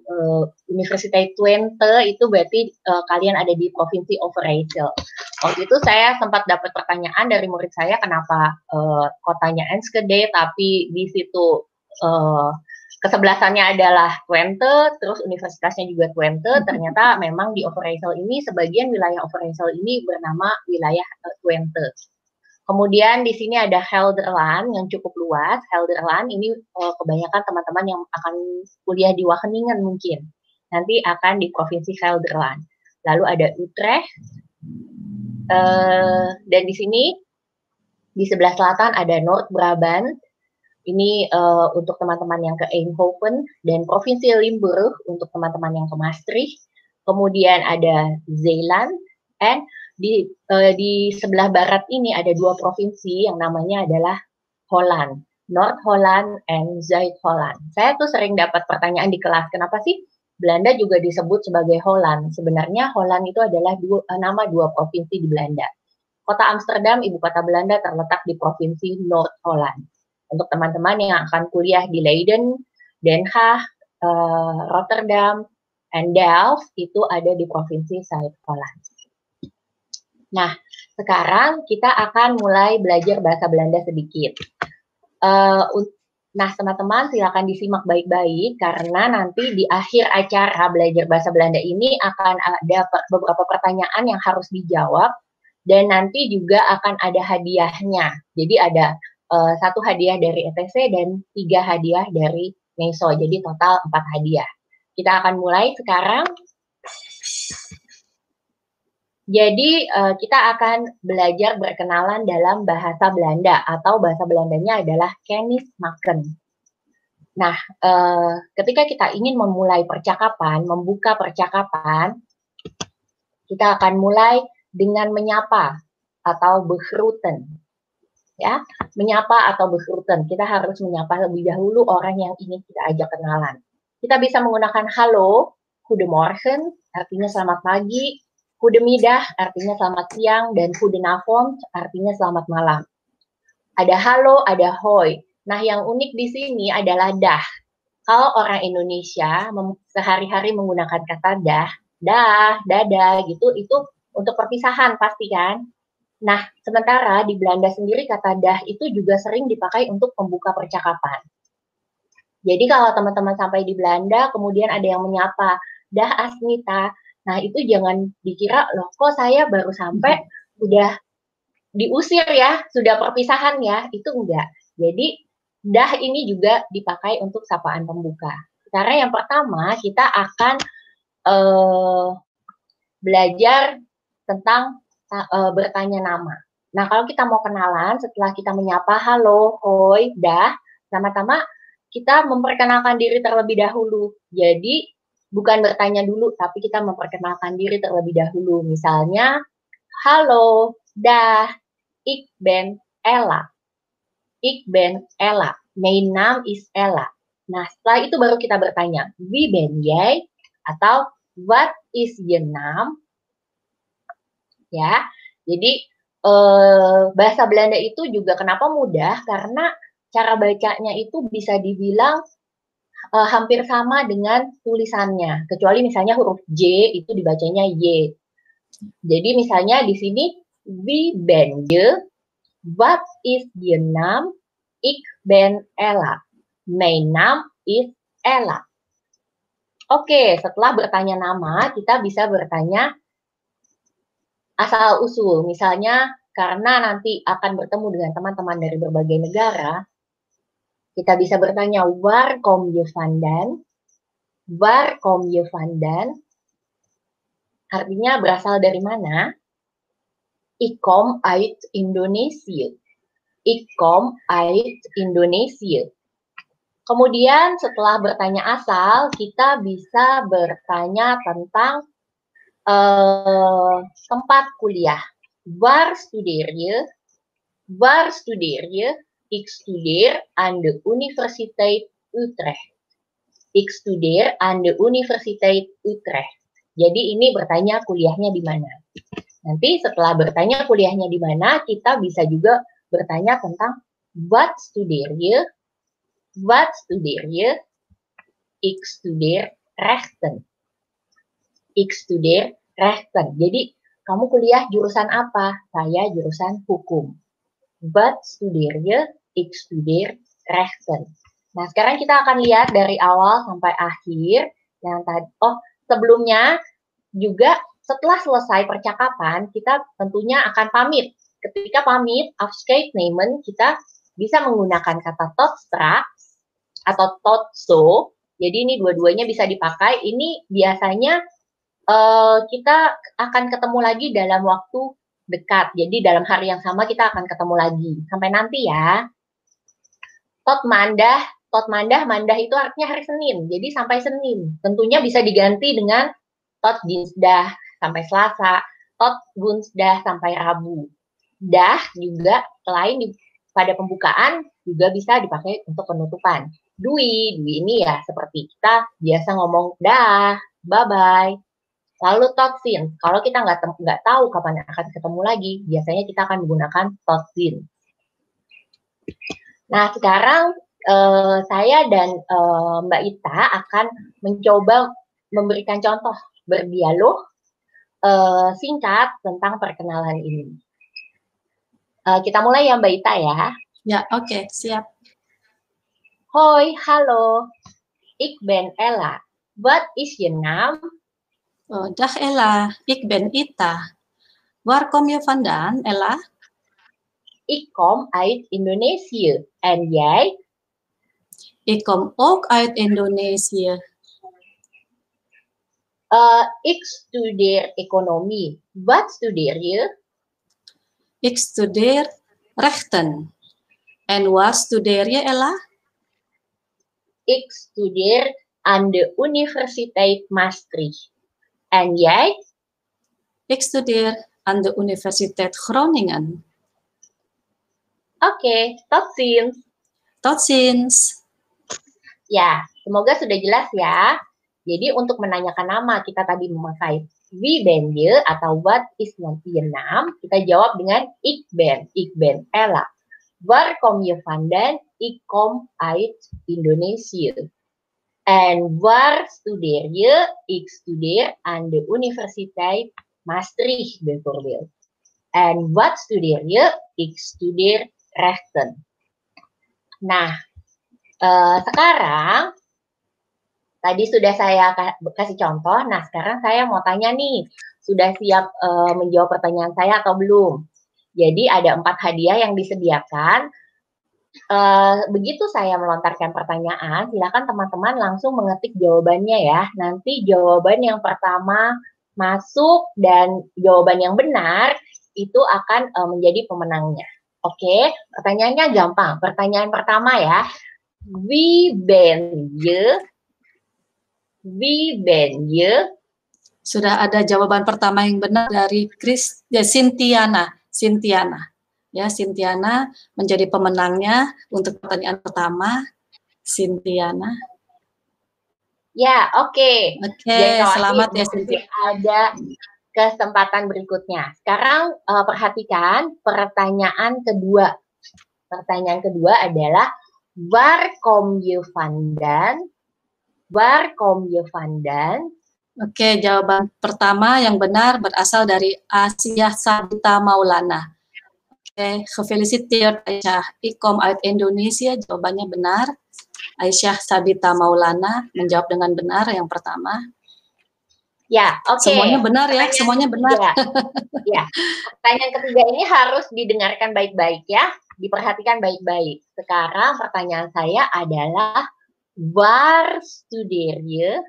uh, Universitas Twente itu berarti uh, kalian ada di provinsi appraisal. Waktu itu saya sempat dapat pertanyaan dari murid saya kenapa uh, kotanya Enschede tapi di situ uh, kesebelasannya adalah Twente, terus universitasnya juga Twente. Hmm. Ternyata memang di appraisal ini sebagian wilayah appraisal ini bernama wilayah uh, Twente Kemudian di sini ada Helderland yang cukup luas. Helderland ini uh, kebanyakan teman-teman yang akan kuliah di Wageningen mungkin. Nanti akan di Provinsi Helderland. Lalu ada Utrecht. Uh, dan di sini di sebelah selatan ada North Brabant. Ini uh, untuk teman-teman yang ke Eindhoven dan Provinsi Limburg untuk teman-teman yang ke Maastricht. Kemudian ada Zeeland and di uh, di sebelah barat ini ada dua provinsi yang namanya adalah Holland, North Holland and Zuid Holland. Saya tuh sering dapat pertanyaan di kelas, kenapa sih Belanda juga disebut sebagai Holland? Sebenarnya Holland itu adalah dua, eh, nama dua provinsi di Belanda. Kota Amsterdam, ibu kota Belanda, terletak di provinsi North Holland. Untuk teman-teman yang akan kuliah di Leiden, Den Haag, uh, Rotterdam, and Delft itu ada di provinsi Zuid Holland. Nah, sekarang kita akan mulai belajar bahasa Belanda sedikit. Uh, nah, teman-teman silakan disimak baik-baik karena nanti di akhir acara belajar bahasa Belanda ini akan ada beberapa pertanyaan yang harus dijawab dan nanti juga akan ada hadiahnya. Jadi ada uh, satu hadiah dari ETC dan tiga hadiah dari Neso. Jadi total empat hadiah. Kita akan mulai sekarang. Jadi uh, kita akan belajar berkenalan dalam bahasa Belanda atau bahasa Belandanya adalah Kennis Maken. Nah, uh, ketika kita ingin memulai percakapan, membuka percakapan, kita akan mulai dengan menyapa atau begruten. Ya, menyapa atau begruten. Kita harus menyapa lebih dahulu orang yang ingin kita ajak kenalan. Kita bisa menggunakan halo, goedemorgen, artinya selamat pagi, Hudemidah artinya selamat siang dan Hudenafon artinya selamat malam. Ada halo, ada hoi. Nah, yang unik di sini adalah dah. Kalau orang Indonesia sehari-hari menggunakan kata dah, dah, dadah gitu itu untuk perpisahan pasti kan. Nah, sementara di Belanda sendiri kata dah itu juga sering dipakai untuk membuka percakapan. Jadi kalau teman-teman sampai di Belanda, kemudian ada yang menyapa, dah Asmita. Nah, itu jangan dikira loh kok saya baru sampai udah diusir ya, sudah perpisahan ya, itu enggak. Jadi dah ini juga dipakai untuk sapaan pembuka. Karena yang pertama kita akan uh, belajar tentang uh, bertanya nama. Nah, kalau kita mau kenalan setelah kita menyapa halo, hoi, dah, sama-sama kita memperkenalkan diri terlebih dahulu. Jadi bukan bertanya dulu, tapi kita memperkenalkan diri terlebih dahulu. Misalnya, halo, dah, ik ben Ella. Ik ben Ella. My name is Ella. Nah, setelah itu baru kita bertanya, wie ben jij? Atau, what is your name? Ya, jadi eh, bahasa Belanda itu juga kenapa mudah? Karena cara bacanya itu bisa dibilang uh, hampir sama dengan tulisannya, kecuali misalnya huruf J itu dibacanya Y. Jadi misalnya di sini we ben je, what is your name? Ik ben Ella. My name is Ella. Oke, setelah bertanya nama, kita bisa bertanya asal usul. Misalnya karena nanti akan bertemu dengan teman-teman dari berbagai negara, kita bisa bertanya, war kom je vandaan? War kom je vandaan? Artinya berasal dari mana? Ik kom Indonesia. Ik kom Indonesia. Kemudian setelah bertanya asal, kita bisa bertanya tentang uh, tempat kuliah. war studeer je? war studeer je? Ik studeer aan de Universiteit Utrecht. Ik studeer aan de Universiteit Utrecht. Jadi ini bertanya kuliahnya di mana. Nanti setelah bertanya kuliahnya di mana, kita bisa juga bertanya tentang what studeer je? Ya. What studeer je? Ik ya. studeer rechten. Ik studeer rechten. Jadi kamu kuliah jurusan apa? Saya jurusan hukum. What studeer je? Ya? Expedir, studeer rechten. Nah, sekarang kita akan lihat dari awal sampai akhir yang tadi oh sebelumnya juga setelah selesai percakapan kita tentunya akan pamit. Ketika pamit afscheid nehmen kita bisa menggunakan kata totstra atau totso. Jadi ini dua-duanya bisa dipakai. Ini biasanya uh, kita akan ketemu lagi dalam waktu dekat. Jadi dalam hari yang sama kita akan ketemu lagi. Sampai nanti ya. Tot Mandah, Tot Mandah, Mandah itu artinya hari Senin. Jadi sampai Senin. Tentunya bisa diganti dengan Tot Dinsdah sampai Selasa, Tot Gunsdah sampai Rabu. Dah juga selain di, pada pembukaan juga bisa dipakai untuk penutupan. Dwi, Dwi ini ya seperti kita biasa ngomong dah, bye-bye. Lalu toksin, kalau kita nggak nggak tahu kapan akan ketemu lagi, biasanya kita akan menggunakan toksin. Nah, sekarang uh, saya dan uh, Mbak Ita akan mencoba memberikan contoh berdialog uh, singkat tentang perkenalan ini. Uh, kita mulai ya Mbak Ita ya. Ya, oke, okay, siap. Hoi, halo. Ik ben Ella. What is your name? Oh, dah Ella. Ik ben Ita. Waar kom je vandaan, Ella? Ik kom uit Indonesië. En jij? Ik kom ook uit Indonesië. Eh, ik studeer economie. Wat studeer je? Ik studeer rechten. En waar studeer je, Ella? Ik studeer aan de Universiteit Maastricht. En jij? Ik studeer aan de Universiteit Groningen. Oke, okay, Tot Ya, semoga sudah jelas ya. Jadi untuk menanyakan nama kita tadi memakai we ben atau what is your Vietnam? kita jawab dengan ik ben, ik ben Ella. Where come you from vandaan? Ik kom uit Indonesia. And where studeer je? Ik studeer aan the Universiteit Maastricht bijvoorbeeld. And what study you? Ik study Resen. Nah, eh, sekarang tadi sudah saya kasih contoh. Nah, sekarang saya mau tanya nih, sudah siap eh, menjawab pertanyaan saya atau belum? Jadi ada empat hadiah yang disediakan. Eh, begitu saya melontarkan pertanyaan, silakan teman-teman langsung mengetik jawabannya ya. Nanti jawaban yang pertama masuk dan jawaban yang benar itu akan eh, menjadi pemenangnya. Oke, okay, pertanyaannya gampang. Pertanyaan pertama ya. We ben ye. We ben ye. Sudah ada jawaban pertama yang benar dari Chris ya, Sintiana, Sintiana. Ya, Sintiana menjadi pemenangnya untuk pertanyaan pertama. Sintiana. Ya, oke. Okay. Oke, okay, selamat ya Sintiana. Ada kesempatan berikutnya. Sekarang uh, perhatikan pertanyaan kedua. Pertanyaan kedua adalah waar kom je vandaan? Waar kom je vandaan? Oke, jawaban pertama yang benar berasal dari Asia Sabita Maulana. Oke, gefeliciteerd Aisyah. Ikom uit Indonesia jawabannya benar. Aisyah Sabita Maulana menjawab dengan benar yang pertama. Ya, oke. Okay. Semuanya benar ya, pertanyaan semuanya benar. Ya. Pertanyaan ketiga ini harus didengarkan baik-baik ya, diperhatikan baik-baik. Sekarang pertanyaan saya adalah war studio,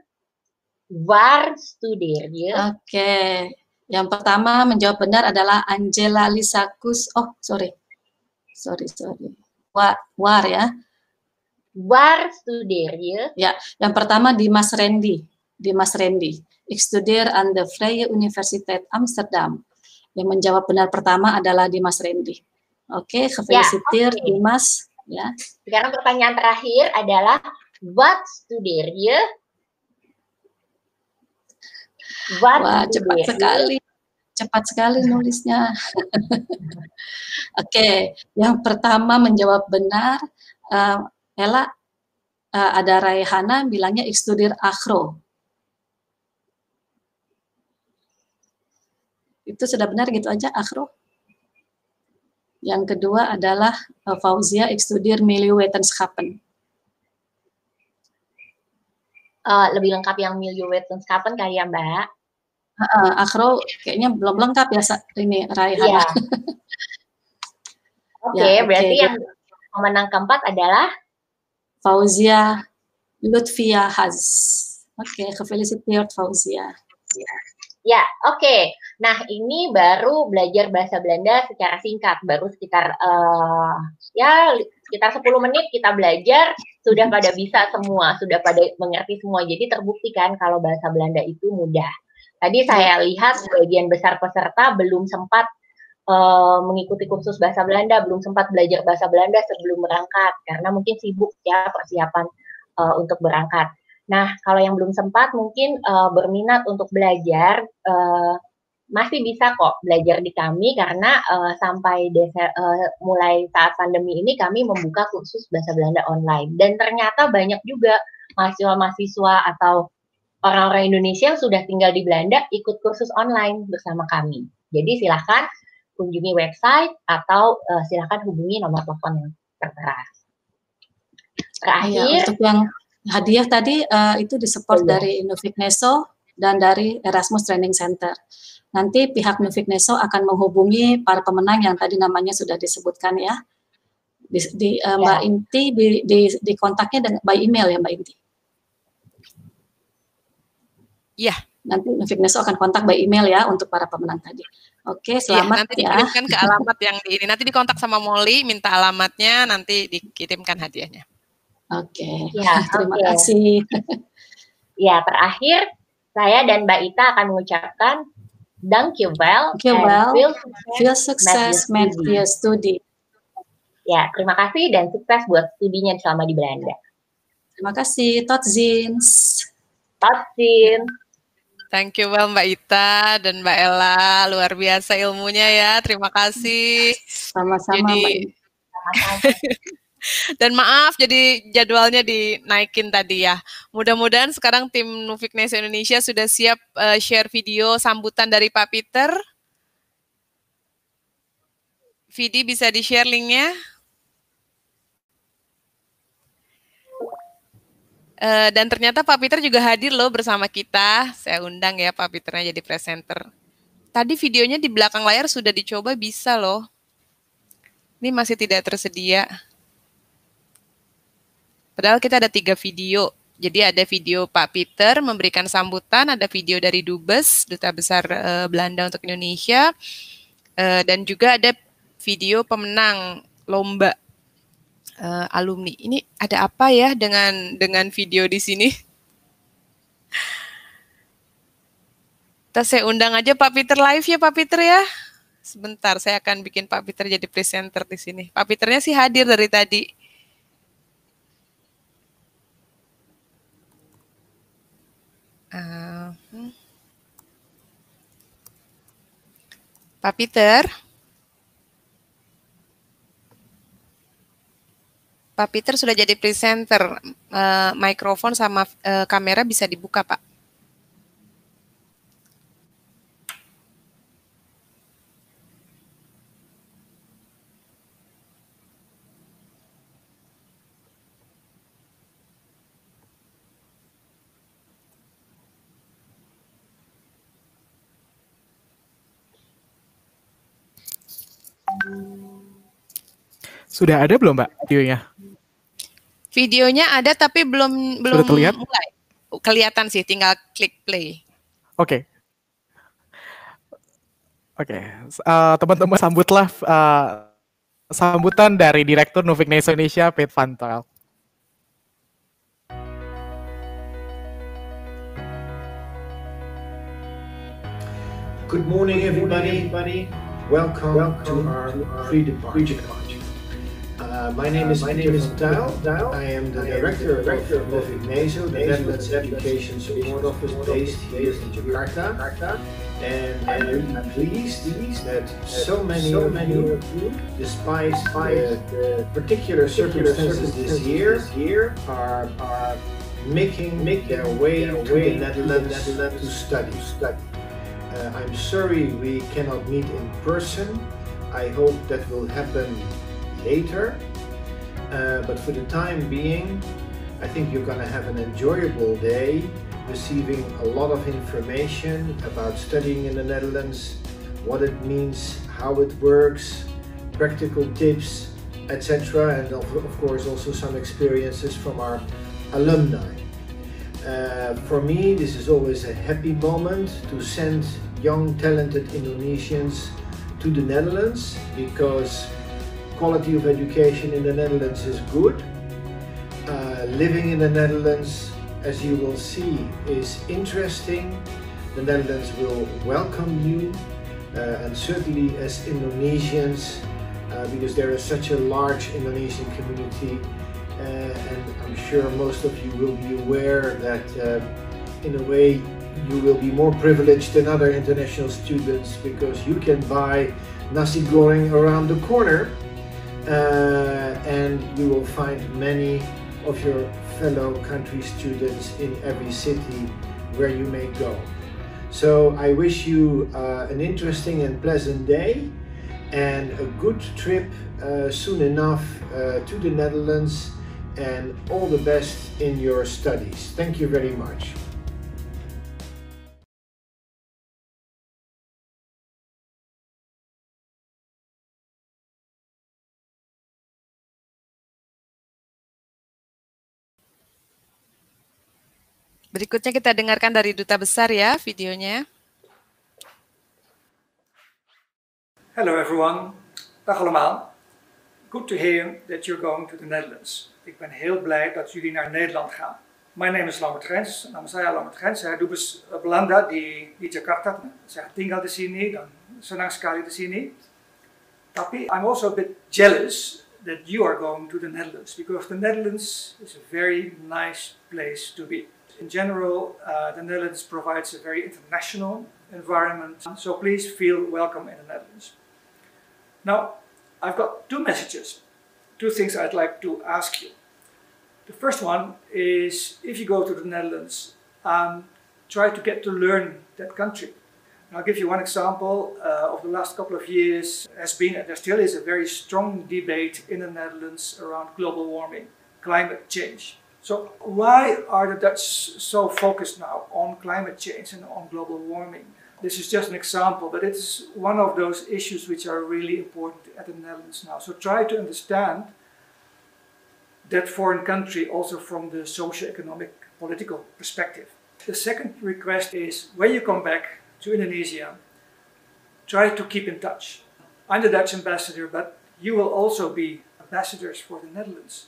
var War Oke. Okay. Yang pertama menjawab benar adalah Angela Lisakus. Oh, sorry. Sorry, sorry. War, war ya. War studio. Ya, yang pertama di Mas Randy. Di Mas Randy Ik studeer aan de Vrije Universiteit Amsterdam. Yang menjawab benar pertama adalah Dimas Rendi. Oke, okay, ya, gefeliciteer ya, okay. Dimas. Ya. Sekarang pertanyaan terakhir adalah What studeer je? What Wah, cepat sekali. Cepat sekali nulisnya. Oke, okay. yang pertama menjawab benar uh, Ella uh, ada Raihana bilangnya ik studeer agro. Itu sudah benar gitu aja, akhro. Yang kedua adalah eh, Fauzia, Exudir studeer milieuwetenschappen. Uh, eh, lebih lengkap yang milieuwetenschappen kali ya, Mbak? Uh, akro kayaknya belum lengkap ya ini Raihan. Yeah. Oke, okay, ya, berarti okay. yang pemenang keempat adalah Fauzia Lutfia Haz. Oke, okay, gefeliciteerd Fauzia. Yeah. Ya, oke. Okay. Nah, ini baru belajar bahasa Belanda secara singkat, baru sekitar uh, ya sekitar 10 menit kita belajar sudah pada bisa semua, sudah pada mengerti semua. Jadi terbuktikan kalau bahasa Belanda itu mudah. Tadi saya lihat sebagian besar peserta belum sempat uh, mengikuti kursus bahasa Belanda, belum sempat belajar bahasa Belanda sebelum berangkat karena mungkin sibuk ya persiapan uh, untuk berangkat. Nah, kalau yang belum sempat mungkin uh, berminat untuk belajar uh, masih bisa kok belajar di kami karena uh, sampai deser, uh, mulai saat pandemi ini kami membuka kursus bahasa Belanda online dan ternyata banyak juga mahasiswa-mahasiswa atau orang-orang Indonesia yang sudah tinggal di Belanda ikut kursus online bersama kami. Jadi silakan kunjungi website atau uh, silahkan hubungi nomor telepon yang tertera. Iya, Terakhir, ya, untuk yang hadiah tadi uh, itu disupport oh, dari Innovigneso dan dari Erasmus Training Center. Nanti pihak Nuvigneso akan menghubungi para pemenang yang tadi namanya sudah disebutkan ya. Di, di uh, ya. Mbak Inti di, di, di kontaknya dengan by email ya Mbak Inti. Iya. Nanti Nuvigneso akan kontak by email ya untuk para pemenang tadi. Oke, iya, selamat ya. Nanti ya. dikirimkan ke alamat yang di ini. Nanti dikontak sama Molly, minta alamatnya, nanti dikirimkan hadiahnya. Oke. Okay. Ya, terima okay. kasih. ya, terakhir saya dan Mbak Ita akan mengucapkan thank you well, thank you well. feel success, feel success made your study. Ya, terima kasih dan sukses buat studinya selama di Belanda. Terima kasih, tot zins. Tot zins. Thank you well Mbak Ita dan Mbak Ella, luar biasa ilmunya ya. Terima kasih. Sama-sama Dan maaf jadi jadwalnya dinaikin tadi ya. Mudah-mudahan sekarang tim Nufiknes Indonesia sudah siap uh, share video sambutan dari Pak Peter. Vidi bisa di-share linknya? Uh, dan ternyata Pak Peter juga hadir loh bersama kita. Saya undang ya Pak Peternya jadi presenter. Tadi videonya di belakang layar sudah dicoba bisa loh. Ini masih tidak tersedia. Padahal kita ada tiga video. Jadi ada video Pak Peter memberikan sambutan, ada video dari Dubes, Duta Besar uh, Belanda untuk Indonesia, uh, dan juga ada video pemenang lomba uh, alumni. Ini ada apa ya dengan dengan video di sini? Kita saya undang aja Pak Peter live ya Pak Peter ya. Sebentar, saya akan bikin Pak Peter jadi presenter di sini. Pak Peternya sih hadir dari tadi. Ehm, Pak Peter? Pak Peter sudah jadi presenter. Uh, mikrofon sama uh, kamera bisa dibuka, Pak. Sudah ada belum, Mbak, videonya? Videonya ada tapi belum belum Sudah terlihat? mulai. Kelihatan sih, tinggal klik play. Oke. Okay. Oke, okay. uh, eh, teman-teman sambutlah uh, sambutan dari Direktur Novik Nation Indonesia, Pete Vantal. Good morning, everybody. Welcome, Welcome to our pre-departure. Uh, my name is, uh, my name is Dale. Dale. I am the I director, am the director of, of Ignacio, the Netherlands Education Support Office based here in Jakarta. Jakarta. And, and I'm pleased, pleased that so many, so many of you, despite, despite the, the particular circumstances, circumstances this year, this year are, are making, making their way, their way to the Netherlands, to, Netherlands to study. study. Uh, I'm sorry we cannot meet in person. I hope that will happen later uh, but for the time being, I think you're going to have an enjoyable day receiving a lot of information about studying in the Netherlands, what it means, how it works, practical tips, etc. And of, of, course, also some experiences from our alumni. Uh, for me, this is always a happy moment to send young, talented Indonesians to the Netherlands because quality of education in the Netherlands is good. Uh, living in the Netherlands, as you will see, is interesting. The Netherlands will welcome you uh, and certainly as Indonesians, uh, because there is such a large Indonesian community uh, and I'm sure most of you will be aware that uh, in a way you will be more privileged than other international students because you can buy nasi goreng around the corner uh, and you will find many of your fellow country students in every city where you may go. So I wish you uh, an interesting and pleasant day and a good trip uh, soon enough uh, to the Netherlands and all the best in your studies. Thank you very much. Berikutnya kita dengarkan dari Duta Besar ya videonya. Hello everyone. Dag allemaal. Good to hear that you're going to the Netherlands. Ik ben heel blij dat jullie naar Nederland gaan. My name is Lambert Gens. Nama saya Lambert Gens. Saya dubes Belanda di, di Jakarta. Saya tinggal di sini dan senang sekali di sini. Tapi I'm also a bit jealous that you are going to the Netherlands because the Netherlands is a very nice place to be. In general, uh, the Netherlands provides a very international environment, so please feel welcome in the Netherlands. Now, I've got two messages, two things I'd like to ask you. The first one is if you go to the Netherlands, um, try to get to learn that country. And I'll give you one example uh, of the last couple of years has been, and there still is a very strong debate in the Netherlands around global warming, climate change. So why are the Dutch so focused now on climate change and on global warming? This is just an example, but it's one of those issues which are really important at the Netherlands now. So try to understand that foreign country also from the socio-economic political perspective. The second request is when you come back to Indonesia, try to keep in touch. I'm the Dutch ambassador, but you will also be ambassadors for the Netherlands.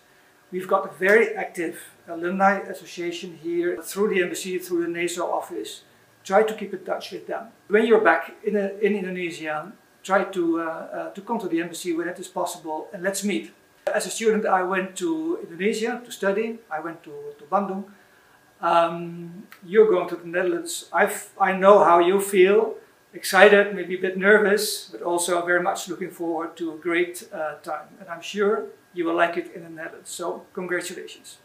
We've got a very active alumni association here through the embassy, through the NASA office. Try to keep in touch with them. When you're back in, a, in Indonesia, try to, uh, uh, to come to the embassy when it is possible and let's meet. As a student, I went to Indonesia to study. I went to, to Bandung. Um, you're going to the Netherlands. i I know how you feel excited, maybe a bit nervous, but also very much looking forward to a great uh, time. And I'm sure you will like it in the Netherlands. So congratulations.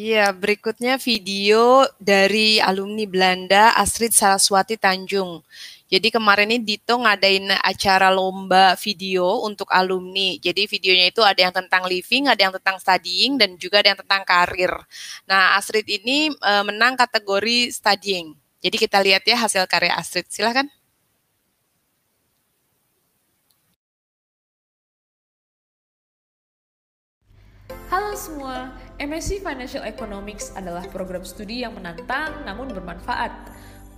Iya, berikutnya video dari alumni Belanda Astrid Saraswati Tanjung. Jadi kemarin ini Dito ngadain acara lomba video untuk alumni. Jadi videonya itu ada yang tentang living, ada yang tentang studying, dan juga ada yang tentang karir. Nah, Astrid ini e, menang kategori studying. Jadi kita lihat ya hasil karya Astrid. Silahkan. Halo semua, MSc Financial Economics adalah program studi yang menantang namun bermanfaat.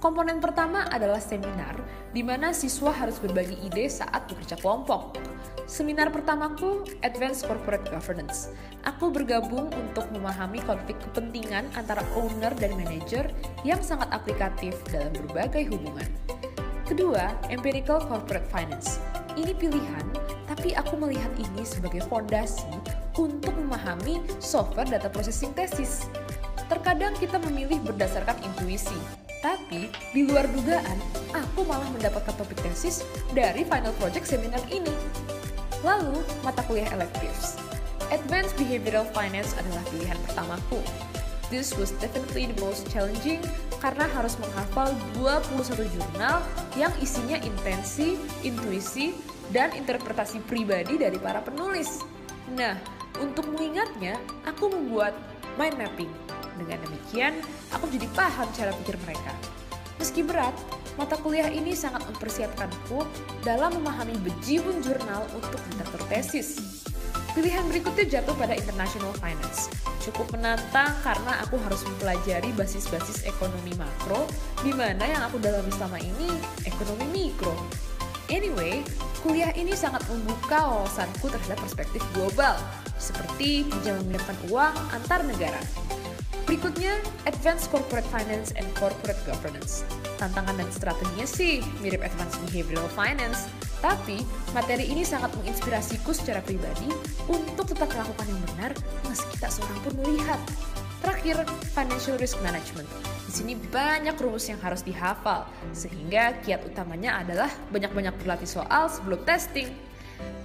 Komponen pertama adalah seminar, di mana siswa harus berbagi ide saat bekerja kelompok. Seminar pertamaku Advanced Corporate Governance. Aku bergabung untuk memahami konflik kepentingan antara owner dan manager yang sangat aplikatif dalam berbagai hubungan. Kedua, empirical corporate finance. Ini pilihan, tapi aku melihat ini sebagai fondasi untuk memahami software data processing tesis. Terkadang kita memilih berdasarkan intuisi, tapi di luar dugaan, aku malah mendapatkan topik tesis dari final project seminar ini. Lalu, mata kuliah electives. Advanced Behavioral Finance adalah pilihan pertamaku, This was definitely the most challenging karena harus menghafal 21 jurnal yang isinya intensi, intuisi, dan interpretasi pribadi dari para penulis. Nah, untuk mengingatnya, aku membuat mind mapping. Dengan demikian, aku jadi paham cara pikir mereka. Meski berat, mata kuliah ini sangat mempersiapkanku dalam memahami bejibun jurnal untuk literatur tesis. Pilihan berikutnya jatuh pada international finance. Cukup menantang karena aku harus mempelajari basis-basis ekonomi makro, di mana yang aku dalami selama ini ekonomi mikro. Anyway, kuliah ini sangat membuka wawasanku terhadap perspektif global, seperti pinjaman meminjamkan uang antar negara. Berikutnya, Advanced Corporate Finance and Corporate Governance. Tantangan dan strateginya sih mirip Advanced Behavioral Finance, tapi materi ini sangat menginspirasiku secara pribadi untuk tetap melakukan yang benar meski tak seorang pun melihat. Terakhir, Financial Risk Management. Di sini banyak rumus yang harus dihafal, sehingga kiat utamanya adalah banyak-banyak berlatih soal sebelum testing.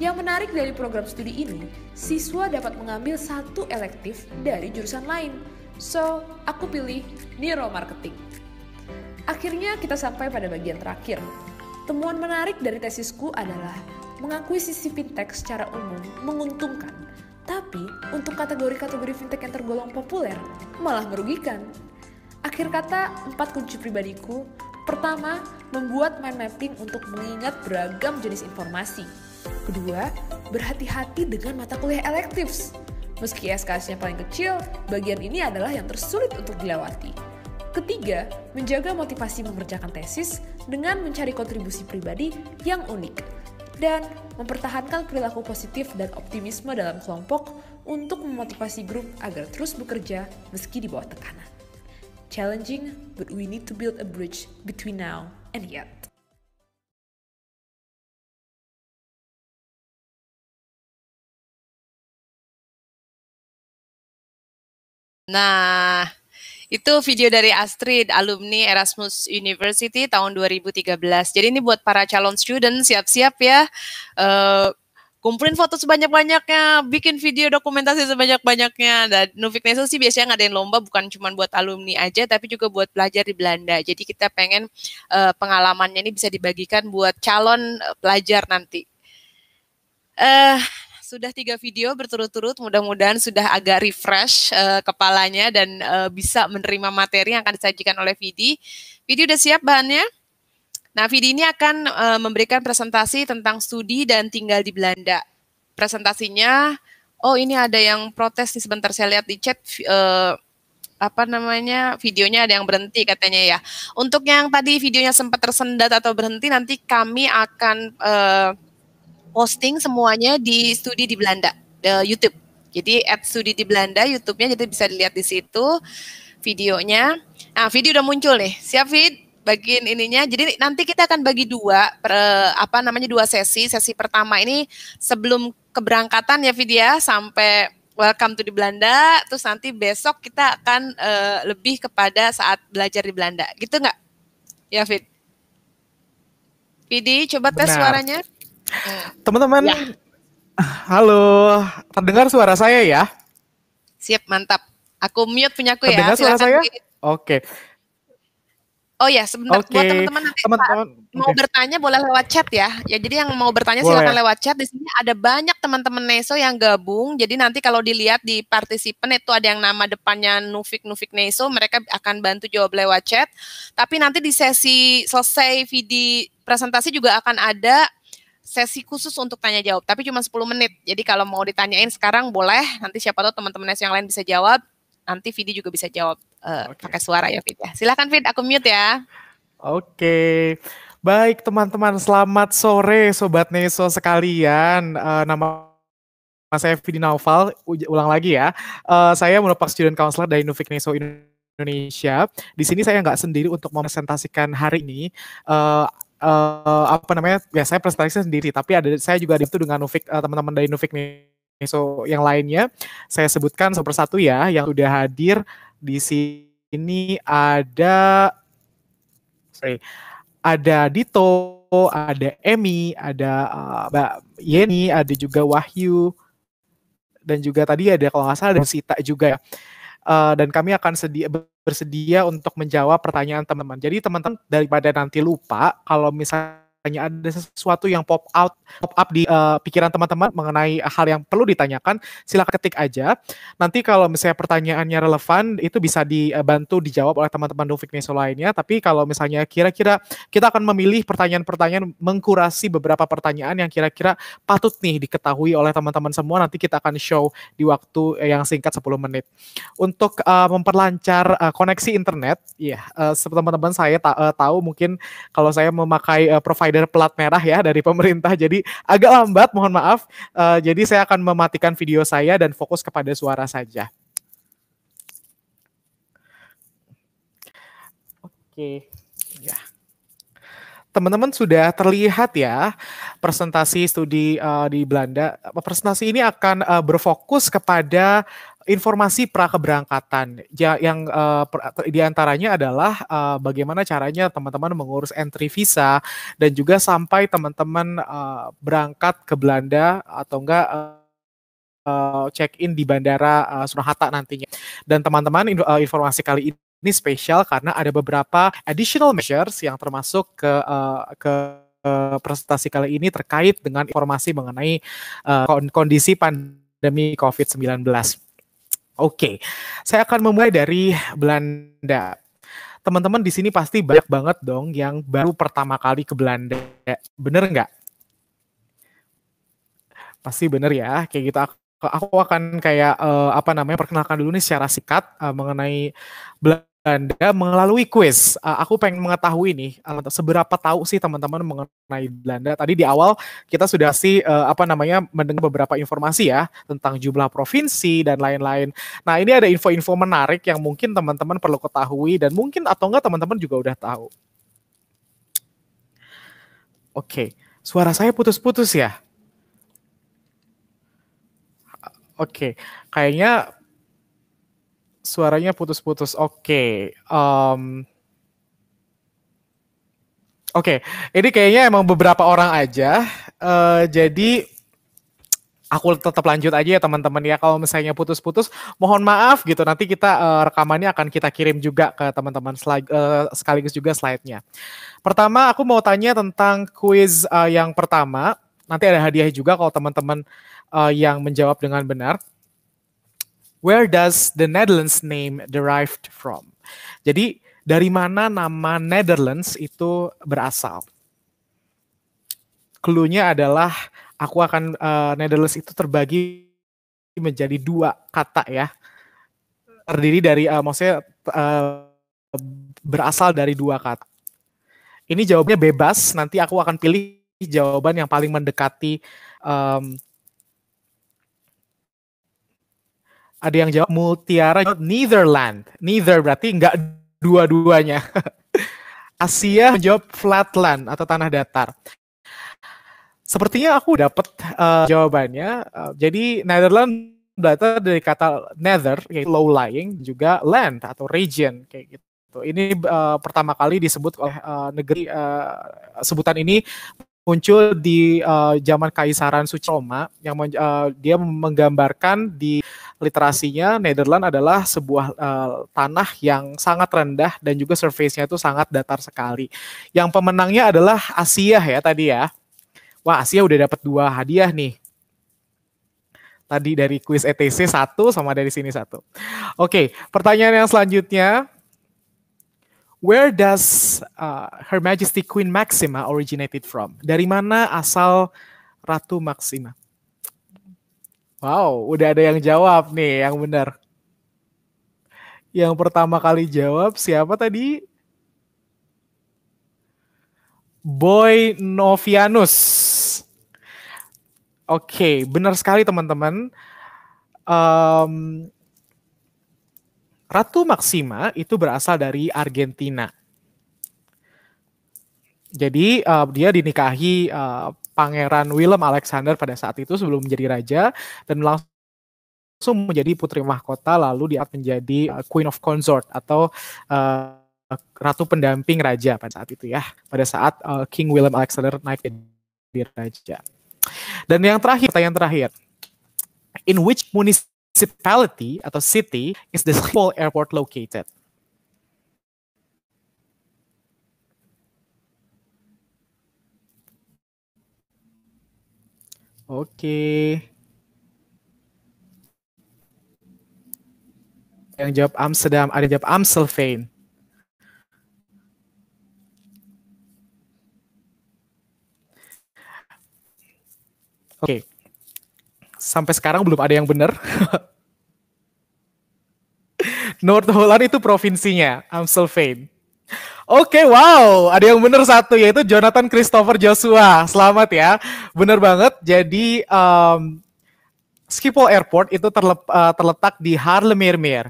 Yang menarik dari program studi ini, siswa dapat mengambil satu elektif dari jurusan lain, So, aku pilih marketing. Akhirnya kita sampai pada bagian terakhir. Temuan menarik dari tesisku adalah mengakui sisi fintech secara umum menguntungkan, tapi untuk kategori-kategori fintech yang tergolong populer malah merugikan. Akhir kata, empat kunci pribadiku. Pertama, membuat mind mapping untuk mengingat beragam jenis informasi. Kedua, berhati-hati dengan mata kuliah electives. Meski SKS-nya paling kecil, bagian ini adalah yang tersulit untuk dilewati. Ketiga, menjaga motivasi mengerjakan tesis dengan mencari kontribusi pribadi yang unik dan mempertahankan perilaku positif dan optimisme dalam kelompok untuk memotivasi grup agar terus bekerja meski di bawah tekanan. Challenging, but we need to build a bridge between now and yet. Nah, itu video dari Astrid, alumni Erasmus University tahun 2013. Jadi ini buat para calon student siap-siap ya. Uh, kumpulin foto sebanyak-banyaknya, bikin video dokumentasi sebanyak-banyaknya. Dan Nufik Neso sih biasanya ngadain lomba bukan cuma buat alumni aja, tapi juga buat pelajar di Belanda. Jadi kita pengen uh, pengalamannya ini bisa dibagikan buat calon eh, pelajar nanti. uh, sudah tiga video berturut-turut. Mudah-mudahan sudah agak refresh uh, kepalanya dan uh, bisa menerima materi yang akan disajikan oleh Vidi. Vidi udah siap bahannya? Nah, Vidi ini akan uh, memberikan presentasi tentang studi dan tinggal di Belanda. Presentasinya, oh ini ada yang protes nih sebentar saya lihat di chat. Uh, apa namanya videonya ada yang berhenti katanya ya. Untuk yang tadi videonya sempat tersendat atau berhenti nanti kami akan uh, posting semuanya di studi di Belanda, di YouTube. Jadi at studi di Belanda YouTube-nya jadi bisa dilihat di situ videonya. Nah, video udah muncul nih. Siap, fit bagian ininya. Jadi nanti kita akan bagi dua per, apa namanya dua sesi. Sesi pertama ini sebelum keberangkatan ya, Vid ya, sampai welcome to di Belanda. Terus nanti besok kita akan uh, lebih kepada saat belajar di Belanda. Gitu nggak? Ya, fit. Fidi, coba tes Benar. suaranya. Teman-teman, ya. halo, terdengar suara saya ya? Siap, mantap. Aku mute punyaku terdengar ya. Terdengar suara saya? Di... Oke. Oh ya, sebentar okay. buat teman-teman nanti teman-teman, mau okay. bertanya boleh lewat chat ya. Ya jadi yang mau bertanya boleh. silakan lewat chat. Di sini ada banyak teman-teman Neso yang gabung. Jadi nanti kalau dilihat di partisipan itu ada yang nama depannya Nufik Nufik Neso, mereka akan bantu jawab lewat chat. Tapi nanti di sesi selesai video presentasi juga akan ada sesi khusus untuk tanya jawab, tapi cuma 10 menit. Jadi kalau mau ditanyain sekarang boleh, nanti siapa tahu teman-teman yang lain bisa jawab. Nanti Vidi juga bisa jawab uh, eh, okay. pakai suara ya Vidi. Silakan Vid, aku mute ya. Oke. Okay. Baik teman-teman, selamat sore sobat Neso sekalian. Uh, nama saya Fidi Naufal, ulang lagi ya. Uh, saya merupakan student counselor dari Nufik Neso Indonesia. Indonesia. Di sini saya nggak sendiri untuk mempresentasikan hari ini. Uh, uh, apa namanya ya saya presentasi sendiri tapi ada saya juga ada itu dengan Nufik uh, teman-teman dari Nufik nih so yang lainnya saya sebutkan satu persatu ya yang sudah hadir di sini ada sorry ada Dito ada Emmy ada uh, Mbak Yeni ada juga Wahyu dan juga tadi ada kalau nggak salah ada Sita juga ya Eh, dan kami akan sedia, bersedia untuk menjawab pertanyaan teman-teman. Jadi teman-teman daripada nanti lupa kalau misalnya hanya ada sesuatu yang pop out pop up di uh, pikiran teman-teman mengenai hal yang perlu ditanyakan, silakan ketik aja. Nanti kalau misalnya pertanyaannya relevan itu bisa dibantu dijawab oleh teman-teman Dovik Neso lainnya, tapi kalau misalnya kira-kira kita akan memilih pertanyaan-pertanyaan mengkurasi beberapa pertanyaan yang kira-kira patut nih diketahui oleh teman-teman semua nanti kita akan show di waktu yang singkat 10 menit. Untuk uh, memperlancar uh, koneksi internet, ya yeah, uh, teman-teman saya ta uh, tahu mungkin kalau saya memakai uh, provider dari pelat merah ya dari pemerintah. Jadi agak lambat, mohon maaf. Uh, jadi saya akan mematikan video saya dan fokus kepada suara saja. Oke. Okay. Ya. Teman-teman sudah terlihat ya presentasi studi uh, di Belanda. Presentasi ini akan uh, berfokus kepada informasi keberangkatan ya, yang uh, eh, diantaranya adalah uh, bagaimana caranya teman-teman mengurus entry visa dan juga sampai teman-teman uh, berangkat ke Belanda atau enggak uh, uh, check in di bandara uh, Hatta nantinya dan teman-teman uh, informasi kali ini spesial karena ada beberapa additional measures yang termasuk ke uh, ke uh, presentasi kali ini terkait dengan informasi mengenai uh, kondisi pandemi COVID-19. Oke, okay. saya akan memulai dari Belanda. Teman-teman di sini pasti banyak ya. banget dong yang baru pertama kali ke Belanda. Bener nggak? Pasti bener ya, kayak gitu. Aku, akan kayak eh, apa namanya perkenalkan dulu nih secara singkat eh, mengenai Belanda Belanda melalui quiz. Uh, aku pengen mengetahui nih uh, seberapa tahu sih teman-teman mengenai Belanda. Tadi di awal kita sudah sih uh, apa namanya mendengar beberapa informasi ya tentang jumlah provinsi dan lain-lain. Nah, ini ada info-info menarik yang mungkin teman-teman perlu ketahui dan mungkin atau enggak teman-teman juga udah tahu. Oke, okay. suara saya putus-putus ya. Oke, okay. kayaknya suaranya putus-putus. Oke. Okay. Um, Oke, okay. ini kayaknya emang beberapa orang aja. Uh, jadi aku tetap lanjut aja ya teman-teman ya. Kalau misalnya putus-putus, mohon maaf gitu. Nanti kita uh, rekamannya akan kita kirim juga ke teman-teman uh, sekaligus juga slide-nya. Pertama, aku mau tanya tentang kuis uh, yang pertama. Nanti ada hadiah juga kalau teman-teman uh, yang menjawab dengan benar. Where does the Netherlands name derived from? Jadi dari mana nama Netherlands itu berasal? Cluenya adalah aku akan uh, Netherlands itu terbagi menjadi dua kata ya. Terdiri dari uh, maksudnya uh, berasal dari dua kata. Ini jawabnya bebas, nanti aku akan pilih jawaban yang paling mendekati um, ada yang jawab Mutiara, Netherland. Neither berarti nggak dua-duanya. Asia menjawab flatland atau tanah datar. Sepertinya aku dapat uh, jawabannya. Uh, jadi Netherland berarti dari kata nether yaitu low lying juga land atau region kayak gitu. Ini uh, pertama kali disebut oleh uh, negeri uh, sebutan ini muncul di uh, zaman kaisaran Suci Roma yang uh, dia menggambarkan di literasinya Netherlands adalah sebuah uh, tanah yang sangat rendah dan juga surface-nya itu sangat datar sekali. Yang pemenangnya adalah Asia ya tadi ya. Wah, Asia udah dapat dua hadiah nih. Tadi dari kuis ETC satu sama dari sini satu. Oke, pertanyaan yang selanjutnya. Where does uh, Her Majesty Queen Maxima originated from? Dari mana asal Ratu Maxima? Wow, udah ada yang jawab nih, yang benar. Yang pertama kali jawab siapa tadi? Boy Novianus. Oke, okay, benar sekali teman-teman. Um, Ratu Maxima itu berasal dari Argentina. Jadi uh, dia dinikahi uh, Pangeran Willem Alexander pada saat itu sebelum menjadi raja dan langsung menjadi putri mahkota lalu diangkat menjadi eh, queen of consort atau uh, ratu pendamping raja pada saat itu ya pada saat uh, King William Alexander naik jadi raja dan yang terakhir yang terakhir in which municipality atau city is the small airport located Oke. Yang jawab Amsterdam, ada yang jawab Amstelveen. Oke. Okay. Sampai sekarang belum ada yang benar. North Holland itu provinsinya, Amstelveen. Oke, okay, wow. Ada yang benar satu yaitu Jonathan Christopher Joshua. Selamat ya. Benar banget. Jadi um, Schiphol Airport itu terlep, eh, terletak di Haarlemmermeer.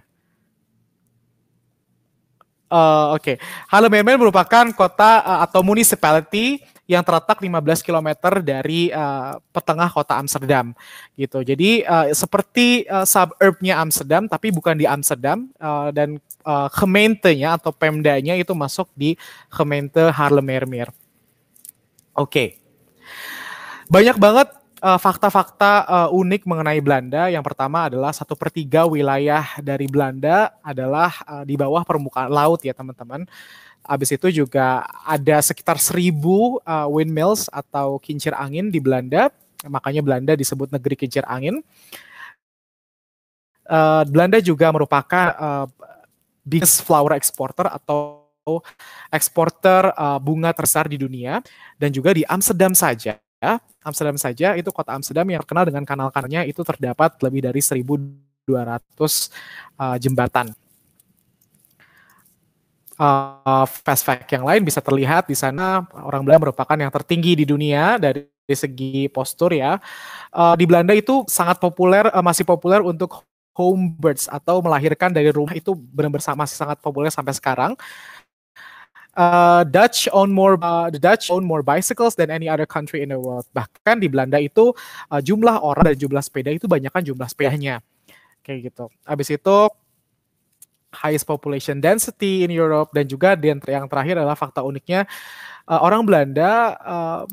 Uh, eh, Oke, okay. Haarlemmermeer merupakan kota uh, atau municipality yang terletak 15 km dari uh, petengah kota Amsterdam gitu. Jadi uh, seperti uh, suburbnya Amsterdam tapi bukan di Amsterdam uh, dan uh, gemeentenya atau pemdanya itu masuk di gemeente Haarlemmermeer. Oke. Okay. Banyak banget fakta-fakta uh, unik mengenai Belanda. Yang pertama adalah satu pertiga wilayah dari Belanda adalah uh, di bawah permukaan laut ya teman-teman. Abis itu juga ada sekitar seribu uh, windmills atau kincir angin di Belanda. Makanya Belanda disebut negeri kincir angin. Uh, Belanda juga merupakan uh, biggest flower exporter atau eksporter uh, bunga terbesar di dunia dan juga di Amsterdam saja ya. Amsterdam saja itu kota Amsterdam yang terkenal dengan kanal-kanalnya itu terdapat lebih dari 1200 uh, jembatan uh, fast fact yang lain bisa terlihat di sana orang Belanda merupakan yang tertinggi di dunia dari segi postur ya. Uh, di Belanda itu sangat populer uh, masih populer untuk home birds atau melahirkan dari rumah itu benar-benar masih sangat populer sampai sekarang. Uh, Dutch own more uh, the Dutch own more bicycles than any other country in the world. Bahkan di Belanda itu uh, jumlah orang dan jumlah sepeda itu banyakkan jumlah sepedanya. Kayak gitu. Habis itu highest population density in Europe dan juga yang terakhir adalah fakta uniknya uh, orang Belanda uh,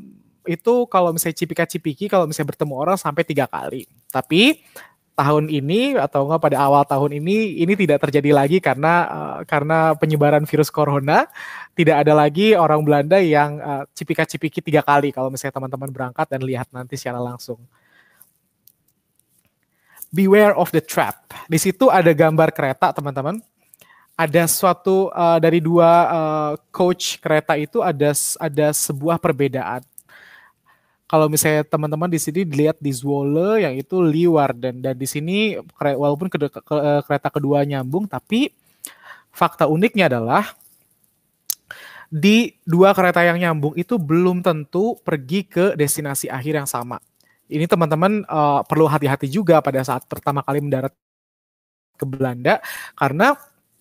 itu kalau misalnya cipika-cipiki kalau misalnya bertemu orang sampai tiga kali. Tapi tahun ini atau enggak pada awal tahun ini ini tidak terjadi lagi karena uh, karena penyebaran virus corona tidak ada lagi orang Belanda yang uh, cipika-cipiki tiga kali kalau misalnya teman-teman berangkat dan lihat nanti secara langsung. Beware of the Trap. Di situ ada gambar kereta, teman-teman. Ada suatu uh, dari dua uh, coach kereta itu ada ada sebuah perbedaan. Kalau misalnya teman-teman di sini dilihat di Zwolle yang itu Leeuwarden dan di sini walaupun eh, kereta kedua nyambung tapi fakta uniknya adalah di dua kereta yang nyambung itu belum tentu pergi ke destinasi akhir yang sama ini teman-teman uh, perlu hati-hati juga pada saat pertama kali mendarat ke Belanda karena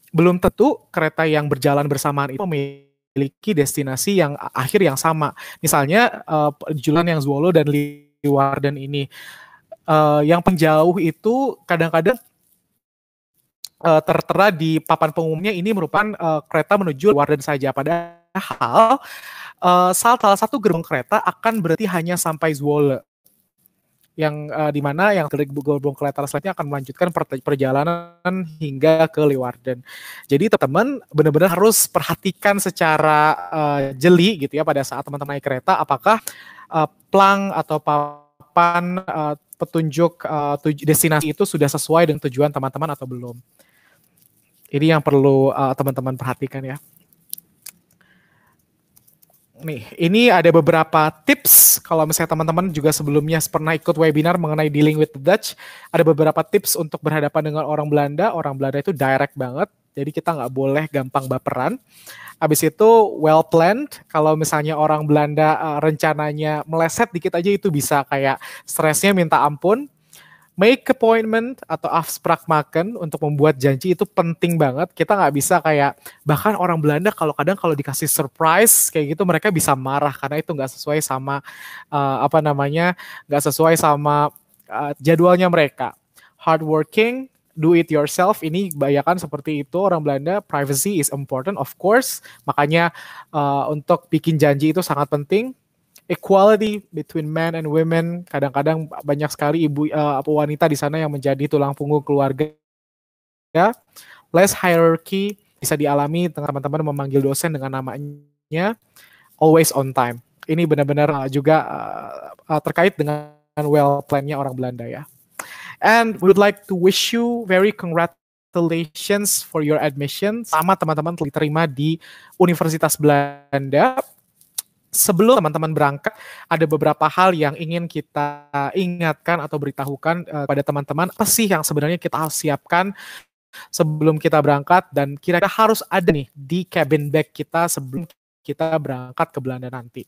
belum tentu kereta yang berjalan bersamaan itu memiliki destinasi yang akhir yang sama. Misalnya uh, julan yang Zwolle dan Leeuwarden ini uh, yang penjauh itu kadang-kadang uh, tertera di papan pengumumnya ini merupakan uh, kereta menuju Warden saja padahal uh, salah satu gerbong kereta akan berarti hanya sampai Zwolle yang uh, di mana yang dari gerbong kereta selanjutnya akan melanjutkan per perjalanan hingga ke Leeuwarden. Jadi teman-teman benar-benar harus perhatikan secara uh, jeli gitu ya pada saat teman-teman naik kereta apakah uh, plang atau papan uh, petunjuk uh, tuj destinasi itu sudah sesuai dengan tujuan teman-teman atau belum. Ini yang perlu teman-teman uh, teman -teman perhatikan ya nih, ini ada beberapa tips kalau misalnya teman-teman juga sebelumnya pernah ikut webinar mengenai dealing with the Dutch, ada beberapa tips untuk berhadapan dengan orang Belanda. Orang Belanda itu direct banget, jadi kita nggak boleh gampang baperan. Habis itu well planned, kalau misalnya orang Belanda eh, rencananya meleset dikit aja itu bisa kayak stresnya minta ampun, make appointment atau afsprak maken untuk membuat janji itu penting banget. Kita nggak bisa kayak bahkan orang Belanda kalau kadang kalau dikasih surprise kayak gitu mereka bisa marah karena itu nggak sesuai sama uh, apa namanya nggak sesuai sama uh, jadwalnya mereka. Hardworking, do it yourself ini kebanyakan seperti itu orang Belanda privacy is important of course makanya uh, untuk bikin janji itu sangat penting equality between men and women. Kadang-kadang banyak sekali ibu eh, apa uh, wanita di sana yang menjadi tulang punggung keluarga. Ya. Less hierarchy bisa dialami teman-teman memanggil dosen dengan namanya. Always on time. Ini benar-benar uh, juga uh, terkait dengan well plan-nya orang Belanda ya. And we would like to wish you very congratulations for your admission. Sama teman-teman diterima di Universitas Belanda sebelum teman-teman berangkat ada beberapa hal yang ingin kita ingatkan atau beritahukan uh, pada teman-teman apa sih yang sebenarnya kita harus siapkan sebelum kita berangkat dan kira-kira harus ada nih di cabin bag kita sebelum kita berangkat ke Belanda nanti.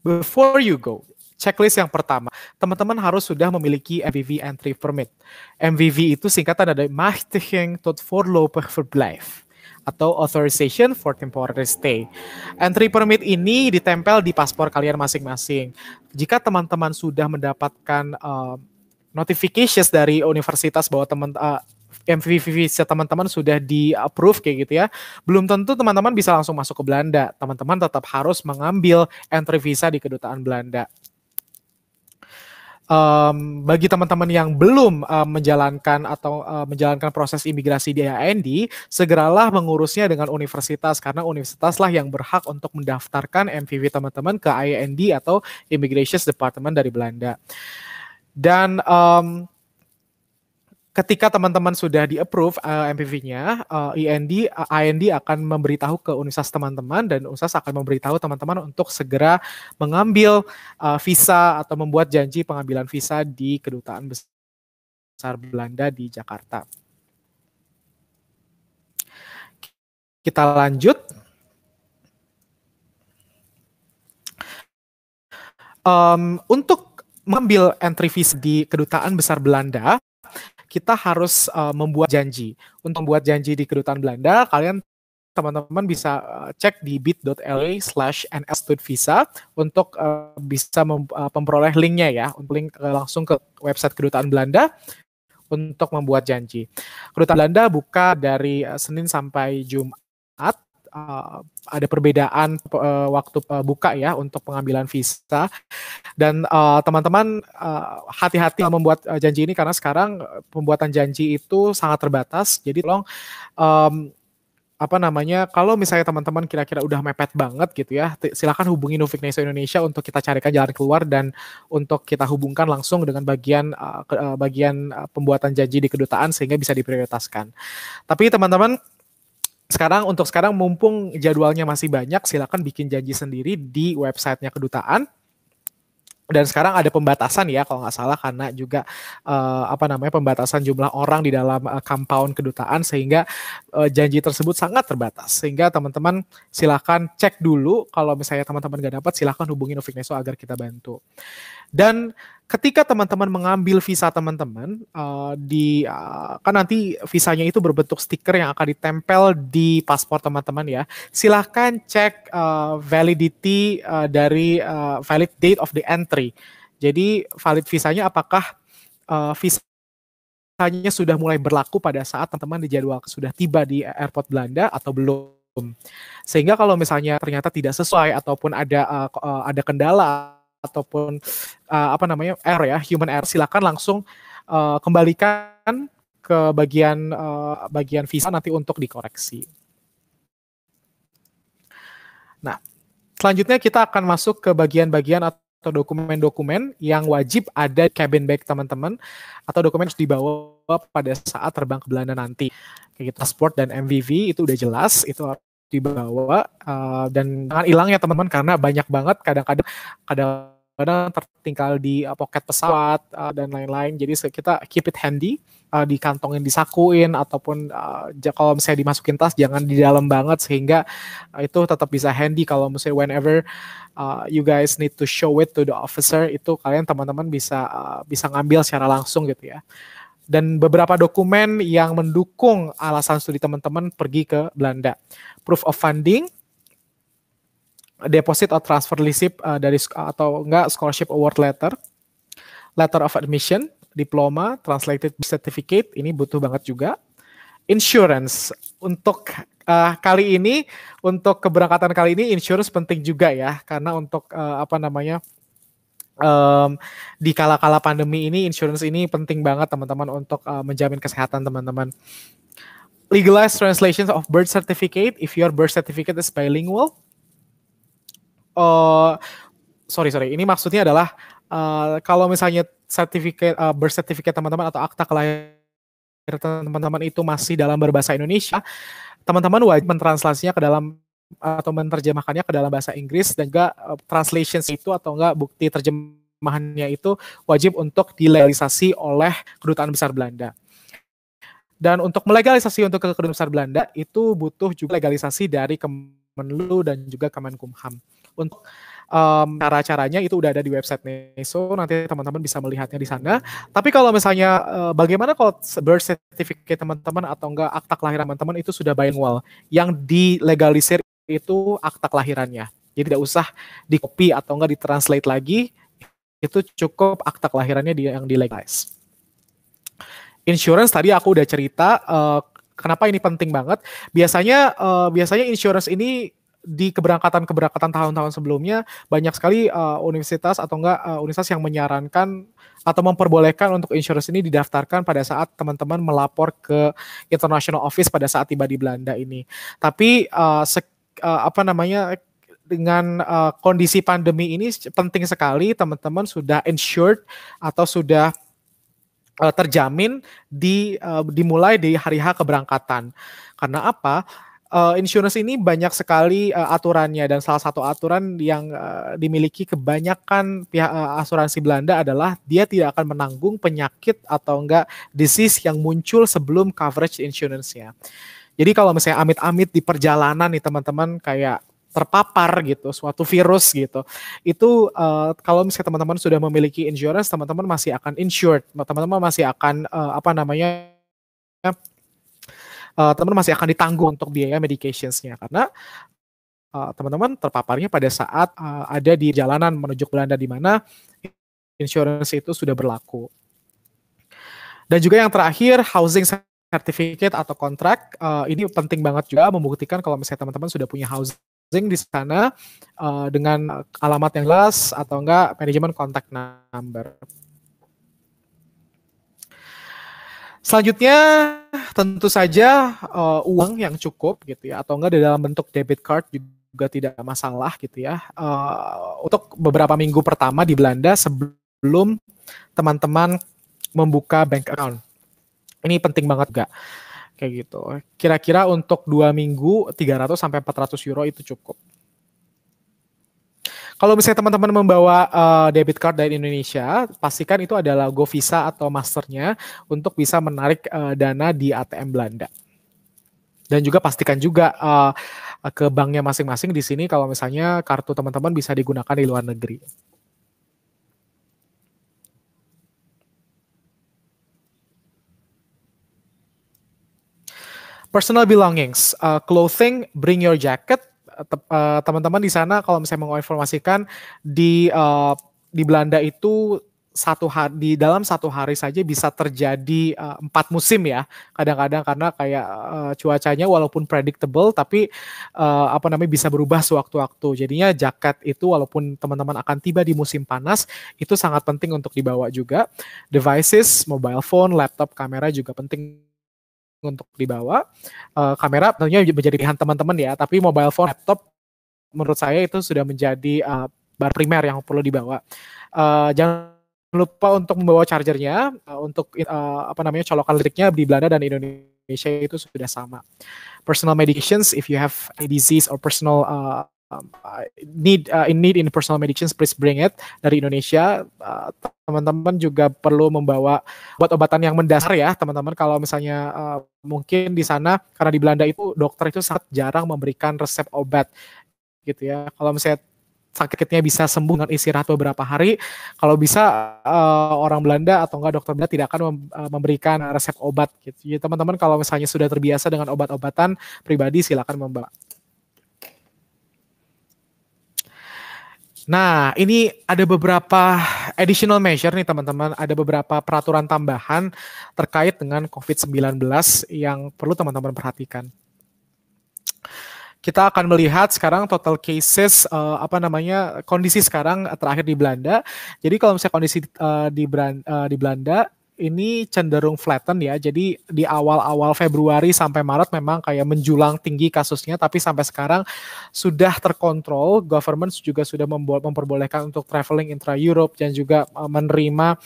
Before you go, checklist yang pertama, teman-teman harus sudah memiliki MVV entry permit. MVV itu singkatan dari Machtiging tot voorlopig verblijf atau authorization for temporary stay. Entry permit ini ditempel di paspor kalian masing-masing. Jika teman-teman sudah mendapatkan uh, notifications dari universitas bahwa teman uh, eh, MVV visa teman-teman sudah di approve kayak gitu ya. Belum tentu teman-teman bisa langsung masuk ke Belanda. Teman-teman tetap harus mengambil entry visa di kedutaan Belanda um, bagi teman-teman yang belum um, menjalankan atau um, menjalankan proses imigrasi di AND, segeralah mengurusnya dengan universitas karena universitaslah yang berhak untuk mendaftarkan MVV teman-teman ke IND atau Immigration Department dari Belanda. Dan um, ketika teman-teman sudah di approve uh, eh, MPV-nya, uh, eh, IND e uh, eh, akan memberitahu ke universitas teman-teman dan universitas akan memberitahu teman-teman untuk segera mengambil uh, visa atau membuat janji pengambilan visa di kedutaan besar Belanda di Jakarta. Kita lanjut. Um, untuk mengambil entry visa di kedutaan besar Belanda, kita harus uh, membuat janji. Untuk membuat janji di kedutaan Belanda, kalian teman-teman bisa eh, cek di bit.ly slash nlstudvisa untuk uh, bisa mem, uh, memperoleh linknya ya, untuk link uh, langsung ke website kedutaan Belanda untuk membuat janji. Kedutaan Belanda buka dari uh, Senin sampai Jumat uh, ada perbedaan uh, waktu uh, buka ya untuk pengambilan visa dan teman-teman uh, hati-hati membuat uh, janji ini karena sekarang pembuatan janji itu sangat terbatas jadi tolong um, apa namanya kalau misalnya teman-teman kira-kira udah mepet banget gitu ya silakan hubungi Novik Nation Indonesia untuk kita carikan jalan keluar dan untuk kita hubungkan langsung dengan bagian bagian pembuatan janji di kedutaan sehingga bisa diprioritaskan tapi teman-teman sekarang untuk sekarang mumpung jadwalnya masih banyak silakan bikin janji sendiri di websitenya kedutaan dan sekarang ada pembatasan ya kalau nggak salah karena juga uh, apa namanya pembatasan jumlah orang di dalam uh, compound kedutaan sehingga uh, janji tersebut sangat terbatas sehingga teman-teman silakan cek dulu kalau misalnya teman-teman nggak dapat silakan hubungi Novik Neso agar kita bantu dan ketika teman-teman mengambil visa teman-teman uh, di uh, kan nanti visanya itu berbentuk stiker yang akan ditempel di paspor teman-teman ya. Silahkan cek uh, validity uh, dari uh, valid date of the entry. Jadi valid visanya apakah uh, visa sudah mulai berlaku pada saat teman-teman dijadwal sudah tiba di airport Belanda atau belum. Sehingga kalau misalnya ternyata tidak sesuai ataupun ada uh, ada kendala ataupun uh, apa namanya error ya human error silakan langsung uh, kembalikan ke bagian uh, bagian visa nanti untuk dikoreksi. Nah, selanjutnya kita akan masuk ke bagian-bagian atau dokumen-dokumen yang wajib ada di cabin bag teman-teman atau dokumen harus dibawa pada saat terbang ke Belanda nanti. Kayak gitu, dan MVV itu udah jelas, itu dibawa uh, dan jangan hilang ya teman-teman karena banyak banget kadang-kadang kadang, -kadang, kadang kadang tertinggal di uh, pocket pesawat uh, dan lain-lain. Jadi kita keep it handy, uh, yang disakuin ataupun uh, kalau misalnya dimasukin tas jangan di dalam banget sehingga uh, itu tetap bisa handy kalau misalnya whenever uh, you guys need to show it to the officer itu kalian teman-teman bisa uh, bisa ngambil secara langsung gitu ya. Dan beberapa dokumen yang mendukung alasan studi teman-teman pergi ke Belanda. Proof of funding, deposit atau transfer lisip uh, dari atau enggak scholarship award letter, letter of admission, diploma, translated certificate ini butuh banget juga. Insurance untuk uh, kali ini untuk keberangkatan kali ini insurance penting juga ya karena untuk uh, apa namanya um, di kala-kala pandemi ini insurance ini penting banget teman-teman untuk uh, menjamin kesehatan teman-teman. Legalized translations of birth certificate if your birth certificate is bilingual uh, sorry sorry ini maksudnya adalah uh, kalau misalnya sertifikat uh, eh, bersertifikat teman-teman atau akta kelahiran teman-teman itu masih dalam berbahasa Indonesia teman-teman wajib mentranslasinya ke dalam atau menerjemahkannya ke dalam bahasa Inggris dan juga uh, translation itu atau enggak bukti terjemahannya itu wajib untuk dilegalisasi oleh kedutaan besar Belanda. Dan untuk melegalisasi untuk kedutaan besar Belanda itu butuh juga legalisasi dari Kemenlu dan juga Kemenkumham untuk um, cara-caranya itu udah ada di website Neso. Nanti teman-teman bisa melihatnya di sana. Tapi kalau misalnya uh, bagaimana kalau birth certificate teman-teman atau enggak akta kelahiran teman-teman itu sudah bilingual. Yang dilegalisir itu akta kelahirannya. Jadi tidak usah di copy atau enggak ditranslate lagi. Itu cukup akta kelahirannya yang dilegalize. Insurance tadi aku udah cerita uh, kenapa ini penting banget. Biasanya uh, biasanya insurance ini di keberangkatan-keberangkatan tahun-tahun sebelumnya banyak sekali uh, universitas atau enggak uh, universitas yang menyarankan atau memperbolehkan untuk insurance ini didaftarkan pada saat teman-teman melapor ke international office pada saat tiba di Belanda ini. Tapi uh, eh, se uh, apa namanya dengan uh, kondisi pandemi ini penting sekali teman-teman sudah insured atau sudah uh, terjamin di uh, dimulai di hari H keberangkatan. Karena apa? uh, insurance ini banyak sekali uh, aturannya dan salah satu aturan yang uh, dimiliki kebanyakan pihak uh, asuransi Belanda adalah dia tidak akan menanggung penyakit atau enggak disease yang muncul sebelum coverage insurance-nya. Jadi kalau misalnya amit-amit di perjalanan nih teman-teman kayak terpapar gitu suatu virus gitu itu uh, kalau misalnya teman-teman sudah memiliki insurance teman-teman masih akan insured teman-teman masih akan uh, apa namanya Eh, teman teman masih akan ditanggung untuk biaya medicationsnya karena teman eh, teman-teman terpaparnya pada saat uh, ada di jalanan menuju Belanda di mana insurance itu sudah berlaku. Dan juga yang terakhir housing certificate atau kontrak uh, ini penting banget juga membuktikan kalau misalnya teman-teman sudah punya housing di sana uh, dengan alamat yang jelas atau enggak manajemen kontak number. Selanjutnya tentu saja uh, uang yang cukup gitu ya atau enggak di dalam bentuk debit card juga tidak masalah gitu ya. Uh, untuk beberapa minggu pertama di Belanda sebelum teman-teman membuka bank account. Ini penting banget gak Kayak gitu. Kira-kira untuk dua minggu 300 sampai 400 euro itu cukup. Kalau misalnya teman-teman membawa uh, debit card dari Indonesia, pastikan itu adalah Go Visa atau Masternya untuk bisa menarik uh, dana di ATM Belanda. Dan juga pastikan juga uh, ke banknya masing-masing di sini kalau misalnya kartu teman-teman bisa digunakan di luar negeri. Personal belongings, uh, clothing, bring your jacket, Eh, teman-teman di sana kalau misalnya menginformasikan di eh, di Belanda itu satu hari di dalam satu hari saja bisa terjadi uh, empat musim ya kadang-kadang karena kayak uh, cuacanya walaupun predictable tapi uh, apa namanya bisa berubah sewaktu-waktu jadinya jaket itu walaupun teman-teman akan tiba di musim panas itu sangat penting untuk dibawa juga devices mobile phone laptop kamera juga penting untuk dibawa. Uh, kamera tentunya menjadi pilihan teman-teman ya, tapi mobile phone, laptop menurut saya itu sudah menjadi uh, bar primer yang perlu dibawa. Uh, jangan lupa untuk membawa chargernya uh, untuk uh, apa namanya colokan listriknya di Belanda dan Indonesia itu sudah sama. Personal medications if you have a disease or personal uh, um, need uh, in need in personal medicines please bring it dari Indonesia uh, teman-teman juga perlu membawa obat-obatan yang mendasar ya teman-teman kalau misalnya uh, mungkin di sana karena di Belanda itu dokter itu sangat jarang memberikan resep obat gitu ya kalau misalnya sakitnya bisa sembuh dengan istirahat beberapa hari. Kalau bisa uh, orang Belanda atau enggak dokter Belanda tidak akan uh, memberikan resep obat gitu. ya teman-teman kalau misalnya sudah terbiasa dengan obat-obatan pribadi silakan membawa. Nah, ini ada beberapa additional measure nih teman-teman, ada beberapa peraturan tambahan terkait dengan COVID-19 yang perlu teman-teman perhatikan. Kita akan melihat sekarang total cases uh, apa namanya kondisi sekarang terakhir di Belanda. Jadi kalau misalnya kondisi uh, di, Beran, uh, eh, di Belanda ini cenderung flatten ya. Jadi di awal-awal Februari sampai Maret memang kayak menjulang tinggi kasusnya, tapi sampai sekarang sudah terkontrol. Government juga sudah memperbolehkan untuk traveling intra Europe dan juga eh, menerima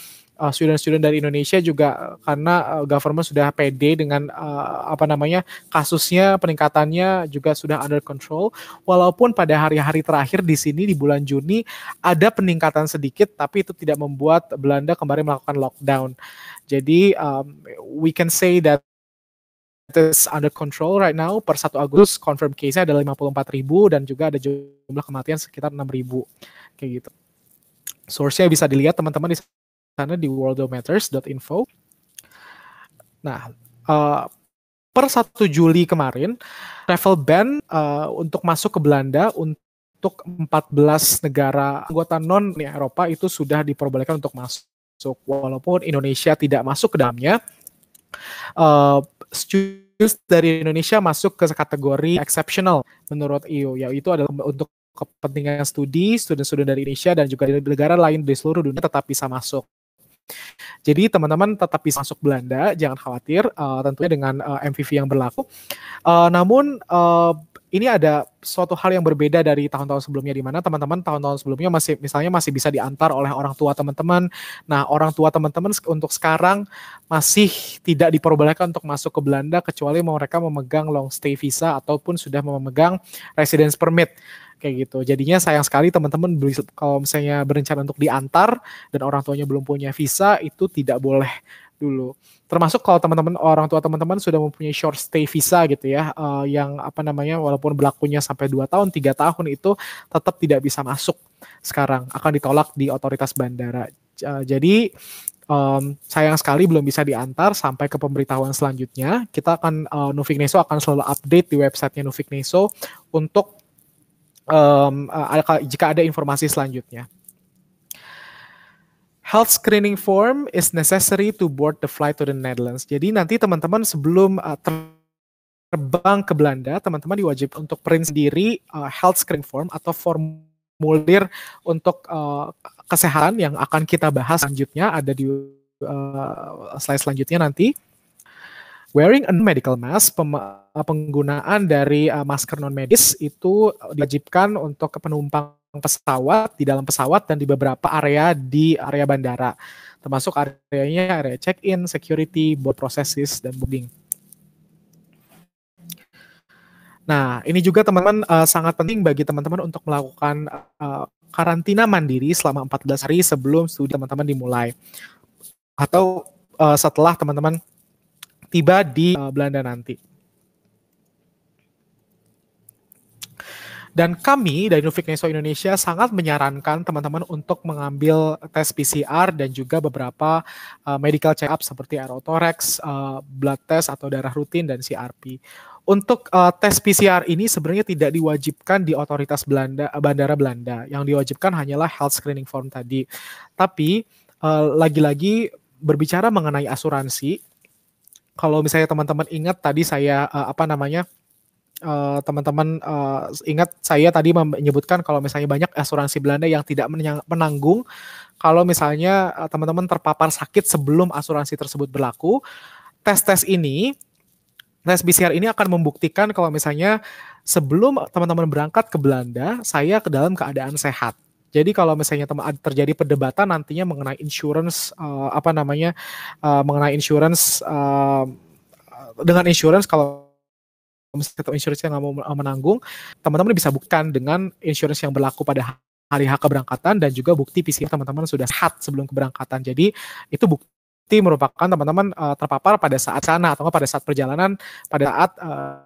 Eh, student-student dari Indonesia juga karena eh, government sudah pede dengan eh, apa namanya kasusnya peningkatannya juga sudah under control walaupun pada hari-hari terakhir di sini di bulan Juni ada peningkatan sedikit tapi itu tidak membuat Belanda kembali melakukan lockdown. Jadi um, we can say that is under control right now per 1 Agustus confirm case-nya ada 54.000 dan juga ada jumlah kematian sekitar 6.000 kayak gitu. Source-nya bisa dilihat teman-teman di sana di worldometers.info. Nah, uh, per 1 Juli kemarin travel ban uh, untuk masuk ke Belanda untuk 14 negara anggota non Eropa itu sudah diperbolehkan untuk masuk walaupun Indonesia tidak masuk ke dalamnya. Uh, dari Indonesia masuk ke kategori exceptional menurut EU yaitu adalah untuk kepentingan studi, student-student dari Indonesia dan juga dari negara lain di seluruh dunia tetap bisa masuk. Jadi teman-teman tetap bisa masuk Belanda, jangan khawatir, uh, tentunya dengan uh, eh, MVV yang berlaku. Uh, namun uh, ini ada suatu hal yang berbeda dari tahun-tahun sebelumnya di mana teman-teman tahun-tahun sebelumnya masih misalnya masih bisa diantar oleh orang tua teman-teman. Nah, orang tua teman-teman untuk sekarang masih tidak diperbolehkan untuk masuk ke Belanda kecuali mereka memegang long stay visa ataupun sudah memegang residence permit kayak gitu. Jadinya sayang sekali teman-teman kalau misalnya berencana untuk diantar dan orang tuanya belum punya visa itu tidak boleh dulu. Termasuk kalau teman-teman orang tua teman-teman sudah mempunyai short stay visa gitu ya, uh, yang apa namanya walaupun berlakunya sampai 2 tahun, tiga tahun itu tetap tidak bisa masuk sekarang akan ditolak di otoritas bandara. Uh, jadi um, sayang sekali belum bisa diantar sampai ke pemberitahuan selanjutnya. Kita akan uh, eh, Nufik Neso akan selalu update di websitenya Nufik Neso untuk um, uh, jika ada informasi selanjutnya health screening form is necessary to board the flight to the Netherlands. Jadi nanti teman-teman sebelum uh, terbang ke Belanda, teman-teman diwajib untuk print sendiri uh, health screening form atau formulir untuk uh, kesehatan yang akan kita bahas selanjutnya ada di uh, slide selanjutnya nanti. Wearing a medical mask, penggunaan dari uh, masker non medis itu diwajibkan untuk penumpang pesawat, di dalam pesawat dan di beberapa area di area bandara. Termasuk areanya area check-in, security, board processes dan boarding. Nah, ini juga teman-teman uh, sangat penting bagi teman-teman untuk melakukan uh, karantina mandiri selama 14 hari sebelum studi teman-teman dimulai atau uh, setelah teman-teman tiba di uh, Belanda nanti. Dan kami dari Nufik Neso Indonesia sangat menyarankan teman-teman untuk mengambil tes PCR dan juga beberapa uh, medical check-up seperti aerotorex, uh, blood test atau darah rutin, dan CRP untuk uh, tes PCR ini sebenarnya tidak diwajibkan di otoritas Belanda bandara Belanda. Yang diwajibkan hanyalah health screening form tadi. Tapi lagi lagi-lagi berbicara mengenai asuransi, kalau misalnya teman-teman ingat tadi saya uh, apa namanya? Eh, teman-teman uh, uh, ingat saya tadi menyebutkan kalau misalnya banyak asuransi Belanda yang tidak menanggung kalau misalnya eh, teman-teman uh, terpapar sakit sebelum asuransi tersebut berlaku. Tes-tes ini tes PCR ini akan membuktikan kalau misalnya sebelum teman-teman berangkat ke Belanda, saya ke dalam keadaan sehat. Jadi kalau misalnya teman terjadi perdebatan nantinya mengenai insurance uh, apa namanya uh, mengenai insurance uh, dengan insurance kalau misalnya insurance yang nggak mau menanggung, teman-teman bisa bukan dengan insurance yang berlaku pada hari H keberangkatan dan juga bukti PCR teman-teman sudah sehat sebelum keberangkatan. Jadi itu bukti merupakan teman-teman uh, terpapar pada saat sana atau pada saat perjalanan pada saat uh,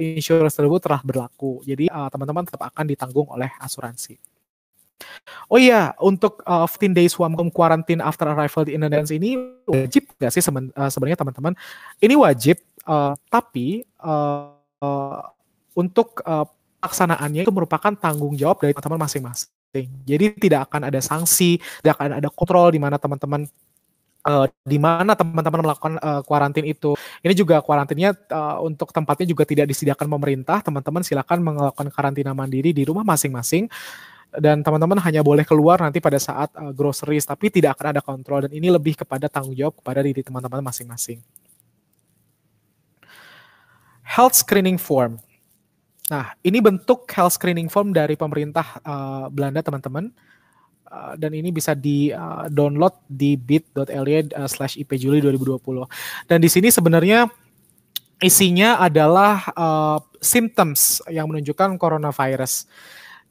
insurance tersebut telah berlaku. Jadi teman eh, teman-teman tetap akan ditanggung oleh asuransi. Oh iya, untuk uh, 15 days home quarantine after arrival di Indonesia ini wajib nggak sih uh, sebenarnya teman-teman? Ini wajib, uh, tapi Eh, untuk uh, pelaksanaannya itu merupakan tanggung jawab dari teman-teman masing-masing. Jadi tidak akan ada sanksi, tidak akan ada kontrol di mana teman-teman uh, di mana teman-teman melakukan uh, kuarantin itu. Ini juga kuarantinnya uh, untuk tempatnya juga tidak disediakan pemerintah. Teman-teman silakan melakukan karantina mandiri di rumah masing-masing dan teman-teman hanya boleh keluar nanti pada saat uh, groceries tapi tidak akan ada kontrol dan ini lebih kepada tanggung jawab kepada diri teman-teman masing-masing health screening form. Nah, ini bentuk health screening form dari pemerintah uh, Belanda, teman-teman. Uh, dan ini bisa di-download eh, uh, di bit.ly slash ipjuli 2020. Dan di sini sebenarnya isinya adalah uh, symptoms yang menunjukkan coronavirus.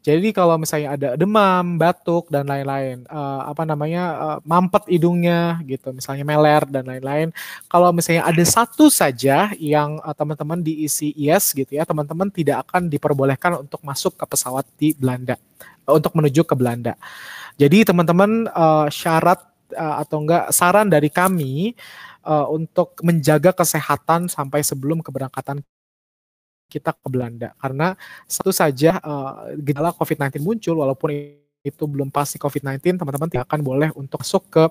Jadi kalau misalnya ada demam, batuk dan lain-lain, uh, apa namanya uh, mampet hidungnya gitu, misalnya meler dan lain-lain. Kalau misalnya ada satu saja yang uh, teman-teman diisi yes gitu ya, teman-teman tidak akan diperbolehkan untuk masuk ke pesawat di Belanda, uh, untuk menuju ke Belanda. Jadi teman-teman uh, syarat uh, atau enggak saran dari kami uh, untuk menjaga kesehatan sampai sebelum keberangkatan kita ke Belanda karena satu saja uh, gejala COVID-19 muncul walaupun itu belum pasti COVID-19, teman-teman tidak akan boleh untuk masuk ke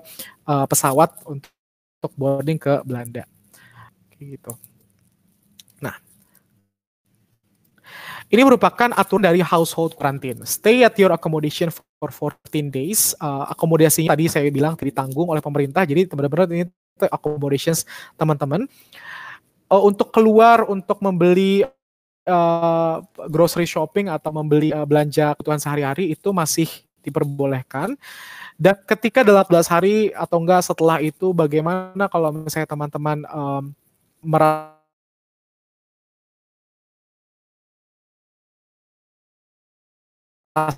uh, pesawat untuk, untuk boarding ke Belanda. gitu. Nah, ini merupakan aturan dari household quarantine. Stay at your accommodation for 14 days. Uh, akomodasinya tadi saya bilang ditanggung oleh pemerintah, jadi benar-benar ini accommodations teman-teman. Uh, untuk keluar, untuk membeli uh, grocery shopping atau membeli uh, belanja kebutuhan sehari-hari itu masih diperbolehkan. Dan ketika 18 hari atau enggak setelah itu bagaimana kalau misalnya teman-teman um, merasa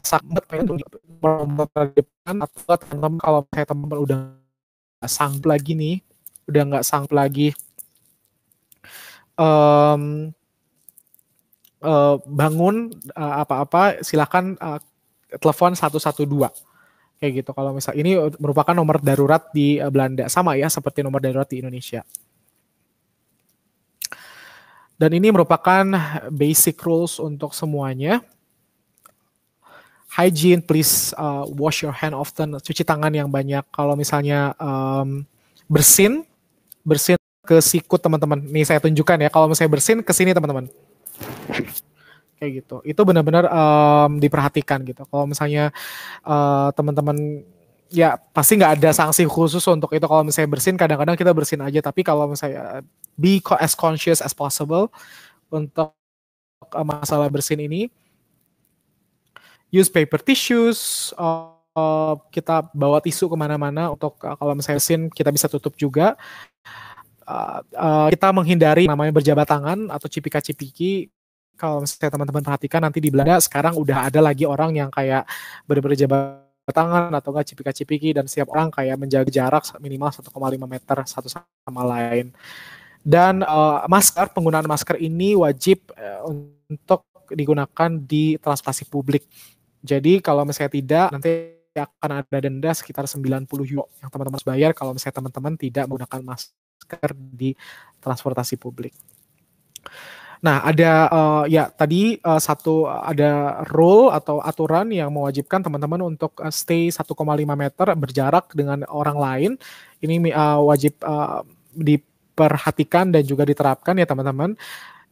sakit depan atau teman-teman kalau saya teman udah sanggup lagi nih udah nggak sanggup lagi um, uh, bangun uh, apa-apa silakan uh, telepon 112 kayak gitu kalau misal ini merupakan nomor darurat di uh, Belanda sama ya seperti nomor darurat di Indonesia dan ini merupakan basic rules untuk semuanya hygiene please uh, wash your hand often cuci tangan yang banyak kalau misalnya um, bersin bersin ke siku teman-teman nih saya tunjukkan ya kalau misalnya bersin ke sini teman-teman kayak gitu itu benar-benar um, diperhatikan gitu kalau misalnya uh, teman-teman ya pasti nggak ada sanksi khusus untuk itu kalau misalnya bersin kadang-kadang kita bersin aja tapi kalau misalnya be as conscious as possible untuk eh, masalah bersin ini use paper tissues uh, kita bawa tisu kemana-mana untuk uh, kalau misalnya bersin kita bisa tutup juga uh, uh, kita menghindari namanya berjabat tangan atau cipika-cipiki kalau misalnya teman-teman perhatikan nanti di Belanda sekarang udah ada lagi orang yang kayak benar-benar jabat tangan atau enggak cipika-cipiki dan siap orang kayak menjaga jarak minimal 1,5 meter satu sama lain. Dan uh, masker penggunaan masker ini wajib uh, untuk digunakan di transportasi publik. Jadi kalau misalnya tidak nanti akan ada denda sekitar 90 euro yang teman-teman harus bayar kalau misalnya teman-teman tidak menggunakan masker di transportasi publik. Nah, ada uh, ya tadi uh, satu ada rule atau aturan yang mewajibkan teman-teman untuk uh, stay 1,5 meter berjarak dengan orang lain. Ini uh, wajib uh, diperhatikan dan juga diterapkan ya teman-teman.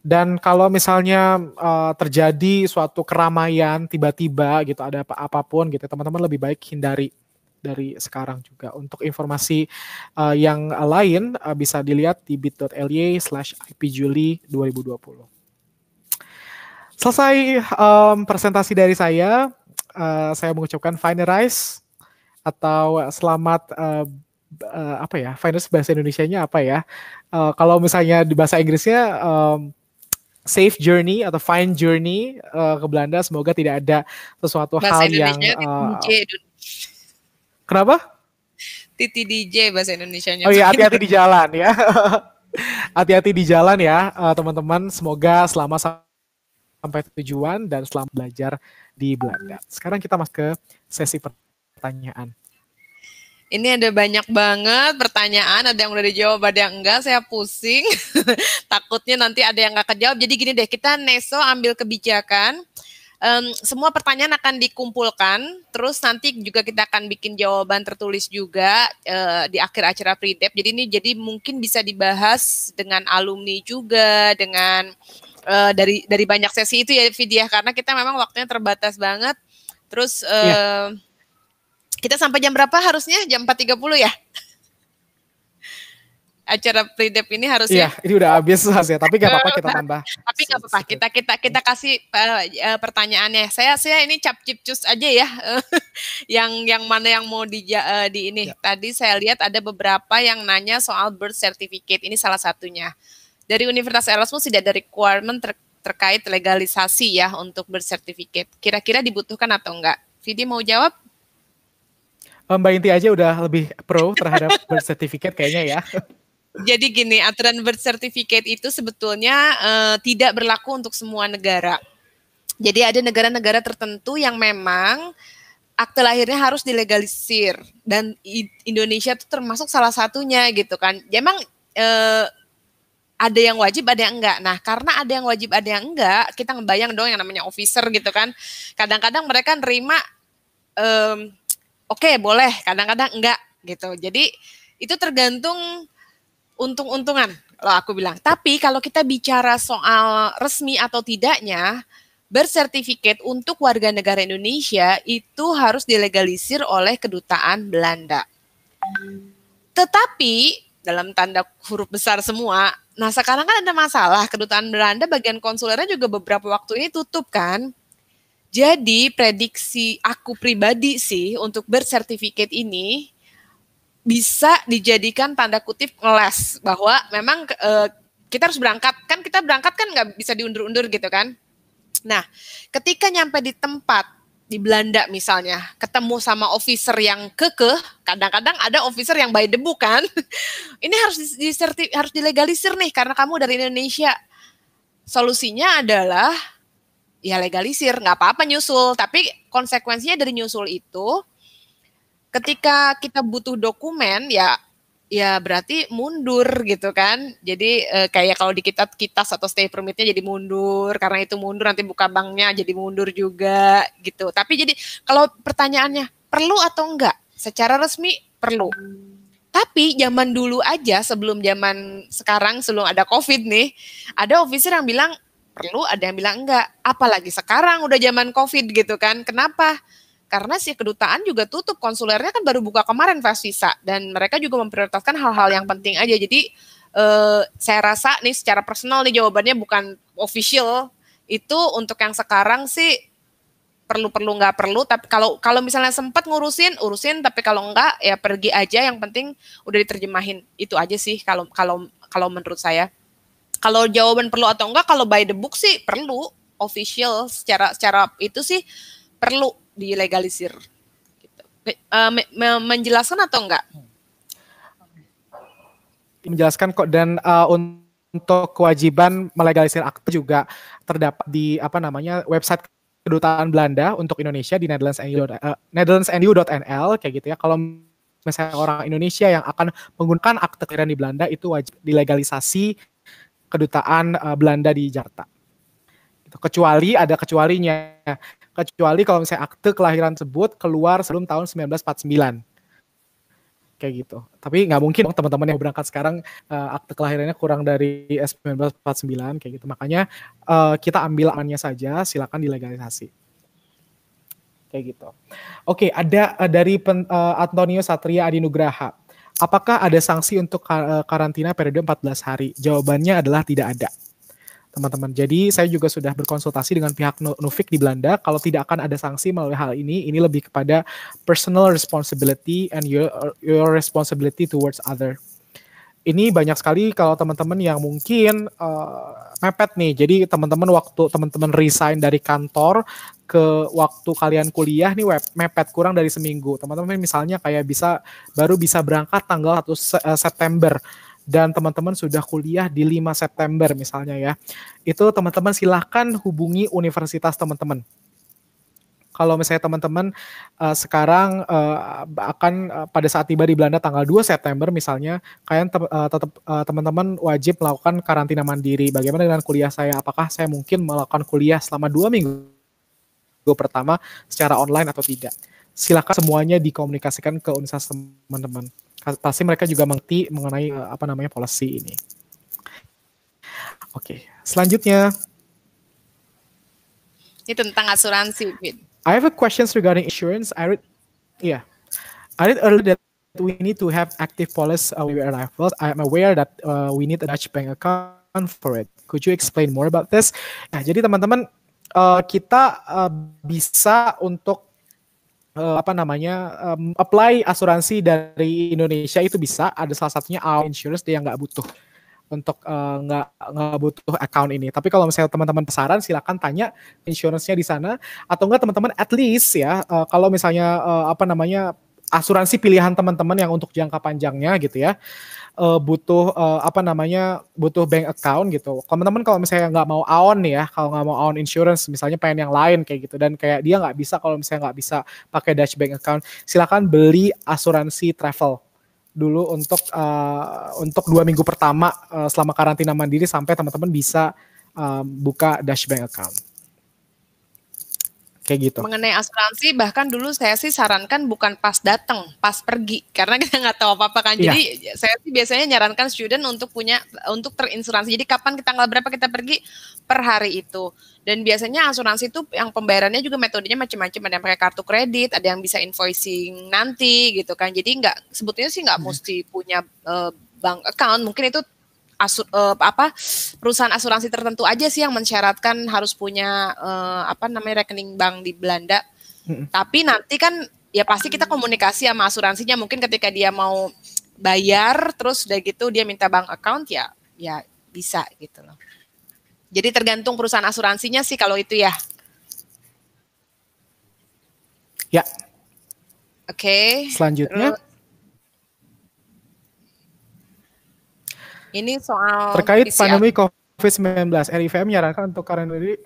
Dan kalau misalnya uh, terjadi suatu keramaian tiba-tiba gitu ada apa apapun gitu, teman-teman lebih baik hindari dari sekarang juga. Untuk informasi uh, yang lain uh, bisa dilihat di bit.ly slash ipjuli 2020. Selesai um, presentasi dari saya, uh, saya mengucapkan finalize atau selamat uh, uh, apa ya finance bahasa Indonesia-nya apa ya uh, kalau misalnya di bahasa Inggrisnya um, safe journey atau fine journey uh, ke Belanda semoga tidak ada sesuatu bahasa hal Indonesia yang Kenapa? Titi DJ bahasa Indonesia-nya. Oh iya, hati-hati di jalan ya. Hati-hati di jalan ya, eh, teman-teman. Semoga selama sampai tujuan dan selama belajar di Belanda. Sekarang kita masuk ke sesi pertanyaan. Ini ada banyak banget pertanyaan, ada yang udah dijawab, ada yang enggak, saya pusing. Takutnya nanti ada yang enggak kejawab. Jadi gini deh, kita Neso ambil kebijakan um, semua pertanyaan akan dikumpulkan, terus nanti juga kita akan bikin jawaban tertulis juga uh, di akhir acara pre-dep. Jadi ini jadi mungkin bisa dibahas dengan alumni juga, dengan uh, dari dari banyak sesi itu ya Vidya, karena kita memang waktunya terbatas banget. Terus uh, ya. kita sampai jam berapa harusnya? Jam 4.30 ya? acara pre-dep ini harusnya. Iya, ini udah habis ya, tapi nggak apa-apa kita tambah. tapi nggak apa-apa, kita kita kita kasih uh, pertanyaannya. Saya saya ini cap cip cus aja ya. Eh, yang yang mana yang mau di di ini. Ya. Tadi saya lihat ada beberapa yang nanya soal birth certificate. Ini salah satunya. Dari Universitas Erasmus tidak ada requirement ter terkait legalisasi ya untuk birth certificate. Kira-kira dibutuhkan atau enggak? Vidi mau jawab? Mbak Inti aja udah lebih pro terhadap bersertifikat kayaknya ya. jadi gini, aturan bersertifikat itu sebetulnya uh, tidak berlaku untuk semua negara. Jadi ada negara-negara tertentu yang memang akte lahirnya harus dilegalisir dan Indonesia itu termasuk salah satunya gitu kan. Ya, emang eh, ada yang wajib, ada yang enggak. Nah, karena ada yang wajib, ada yang enggak, kita ngebayang dong yang namanya officer gitu kan. Kadang-kadang mereka nerima eh, oke okay, boleh, kadang-kadang enggak gitu. Jadi itu tergantung untung-untungan loh aku bilang. Tapi kalau kita bicara soal resmi atau tidaknya, bersertifikat untuk warga negara Indonesia itu harus dilegalisir oleh kedutaan Belanda. Tetapi dalam tanda huruf besar semua, nah sekarang kan ada masalah kedutaan Belanda bagian konsulernya juga beberapa waktu ini tutup kan. Jadi prediksi aku pribadi sih untuk bersertifikat ini bisa dijadikan tanda kutip ngeles bahwa memang e, kita harus berangkat kan kita berangkat kan nggak bisa diundur-undur gitu kan nah ketika nyampe di tempat di Belanda misalnya ketemu sama officer yang kekeh kadang-kadang ada officer yang by debu kan ini harus diserti harus dilegalisir nih karena kamu dari Indonesia solusinya adalah ya legalisir nggak apa-apa nyusul tapi konsekuensinya dari nyusul itu ketika kita butuh dokumen ya ya berarti mundur gitu kan. Jadi eh, kayak kalau di kita kita atau stay permitnya jadi mundur karena itu mundur nanti buka banknya jadi mundur juga gitu. Tapi jadi kalau pertanyaannya perlu atau enggak secara resmi perlu. Tapi zaman dulu aja sebelum zaman sekarang sebelum ada Covid nih, ada officer yang bilang perlu, ada yang bilang enggak. Apalagi sekarang udah zaman Covid gitu kan. Kenapa? karena si kedutaan juga tutup konsulernya kan baru buka kemarin fast visa dan mereka juga memprioritaskan hal-hal yang penting aja jadi eh, saya rasa nih secara personal nih jawabannya bukan official itu untuk yang sekarang sih perlu perlu nggak perlu tapi kalau kalau misalnya sempat ngurusin urusin tapi kalau nggak ya pergi aja yang penting udah diterjemahin itu aja sih kalau kalau kalau menurut saya kalau jawaban perlu atau enggak kalau by the book sih perlu official secara secara itu sih perlu dilegalisir gitu. Eh, menjelaskan atau enggak menjelaskan kok dan uh, untuk kewajiban melegalisir akte juga terdapat di apa namanya website kedutaan Belanda untuk Indonesia di netherlandsnu uh, eh, kayak gitu ya kalau misalnya orang Indonesia yang akan menggunakan akte kelahiran di Belanda itu wajib dilegalisasi kedutaan uh, Belanda di Jakarta. Gitu. Kecuali ada kecualinya kecuali kalau misalnya akte kelahiran tersebut keluar sebelum tahun 1949 kayak gitu. Tapi nggak mungkin teman-teman yang berangkat sekarang uh, akte kelahirannya kurang dari 1949 kayak gitu. Makanya uh, kita ambil amannya saja, silakan dilegalisasi. Kayak gitu. Oke, okay, ada uh, dari pen, uh, Antonio Satria Adinugraha. Apakah ada sanksi untuk karantina periode 14 hari? Jawabannya adalah tidak ada teman-teman. Jadi saya juga sudah berkonsultasi dengan pihak Nufik di Belanda kalau tidak akan ada sanksi melalui hal ini, ini lebih kepada personal responsibility and your, your responsibility towards other. Ini banyak sekali kalau teman-teman yang mungkin uh, mepet nih. Jadi teman-teman waktu teman-teman resign dari kantor ke waktu kalian kuliah nih web mepet kurang dari seminggu. Teman-teman misalnya kayak bisa baru bisa berangkat tanggal 1 eh, September dan teman-teman sudah kuliah di 5 September misalnya ya. Itu teman-teman silahkan hubungi universitas teman-teman kalau misalnya teman-teman uh, sekarang uh, akan uh, pada saat tiba di Belanda tanggal 2 September misalnya kalian te uh, tetap uh, teman-teman wajib melakukan karantina mandiri. Bagaimana dengan kuliah saya? Apakah saya mungkin melakukan kuliah selama dua minggu pertama secara online atau tidak? silakan semuanya dikomunikasikan ke universitas teman-teman. Pasti mereka juga mengerti mengenai eh, apa namanya policy ini. Oke, okay. selanjutnya. Ini tentang asuransi, Win. I have a questions regarding insurance. I read, yeah, I read earlier that we need to have active policy uh, when arrivals. I am aware that uh, we need a Dutch bank account for it. Could you explain more about this? Nah, jadi teman-teman uh, kita uh, bisa untuk uh, apa namanya um, apply asuransi dari Indonesia itu bisa ada salah satunya all insurance dia nggak butuh untuk eh, nggak uh, nggak butuh account ini. Tapi kalau misalnya teman-teman pesaran silakan tanya insurance di sana atau enggak teman-teman at least ya uh, kalau misalnya uh, apa namanya asuransi pilihan teman-teman yang untuk jangka panjangnya gitu ya uh, butuh uh, apa namanya butuh bank account gitu. Teman-teman kalau misalnya nggak mau aon ya, kalau nggak mau aon insurance misalnya pengen yang lain kayak gitu dan kayak dia nggak bisa kalau misalnya nggak bisa pakai Dutch bank account, silakan beli asuransi travel dulu untuk uh, untuk dua minggu pertama uh, selama karantina mandiri sampai teman-teman bisa um, buka Dutch bank account kayak gitu. Mengenai asuransi bahkan dulu saya sih sarankan bukan pas datang, pas pergi karena kita nggak tahu apa-apa kan. Yeah. Jadi saya sih biasanya nyarankan student untuk punya untuk terinsuransi. Jadi kapan kita tanggal berapa kita pergi per hari itu. Dan biasanya asuransi itu yang pembayarannya juga metodenya macam-macam. Ada yang pakai kartu kredit, ada yang bisa invoicing nanti gitu kan. Jadi nggak sebetulnya sih nggak hmm. mesti punya uh, bank account. Mungkin itu asur, uh, eh, apa perusahaan asuransi tertentu aja sih yang mensyaratkan harus punya uh, apa namanya rekening bank di Belanda. Hmm. Tapi nanti kan ya pasti kita komunikasi sama asuransinya mungkin ketika dia mau bayar terus udah gitu dia minta bank account ya ya bisa gitu loh. Jadi tergantung perusahaan asuransinya sih kalau itu ya. Ya. Oke. Okay. Selanjutnya. Terus, Ini soal terkait PCR. pandemi COVID-19, RIVM menyarankan untuk karantina diri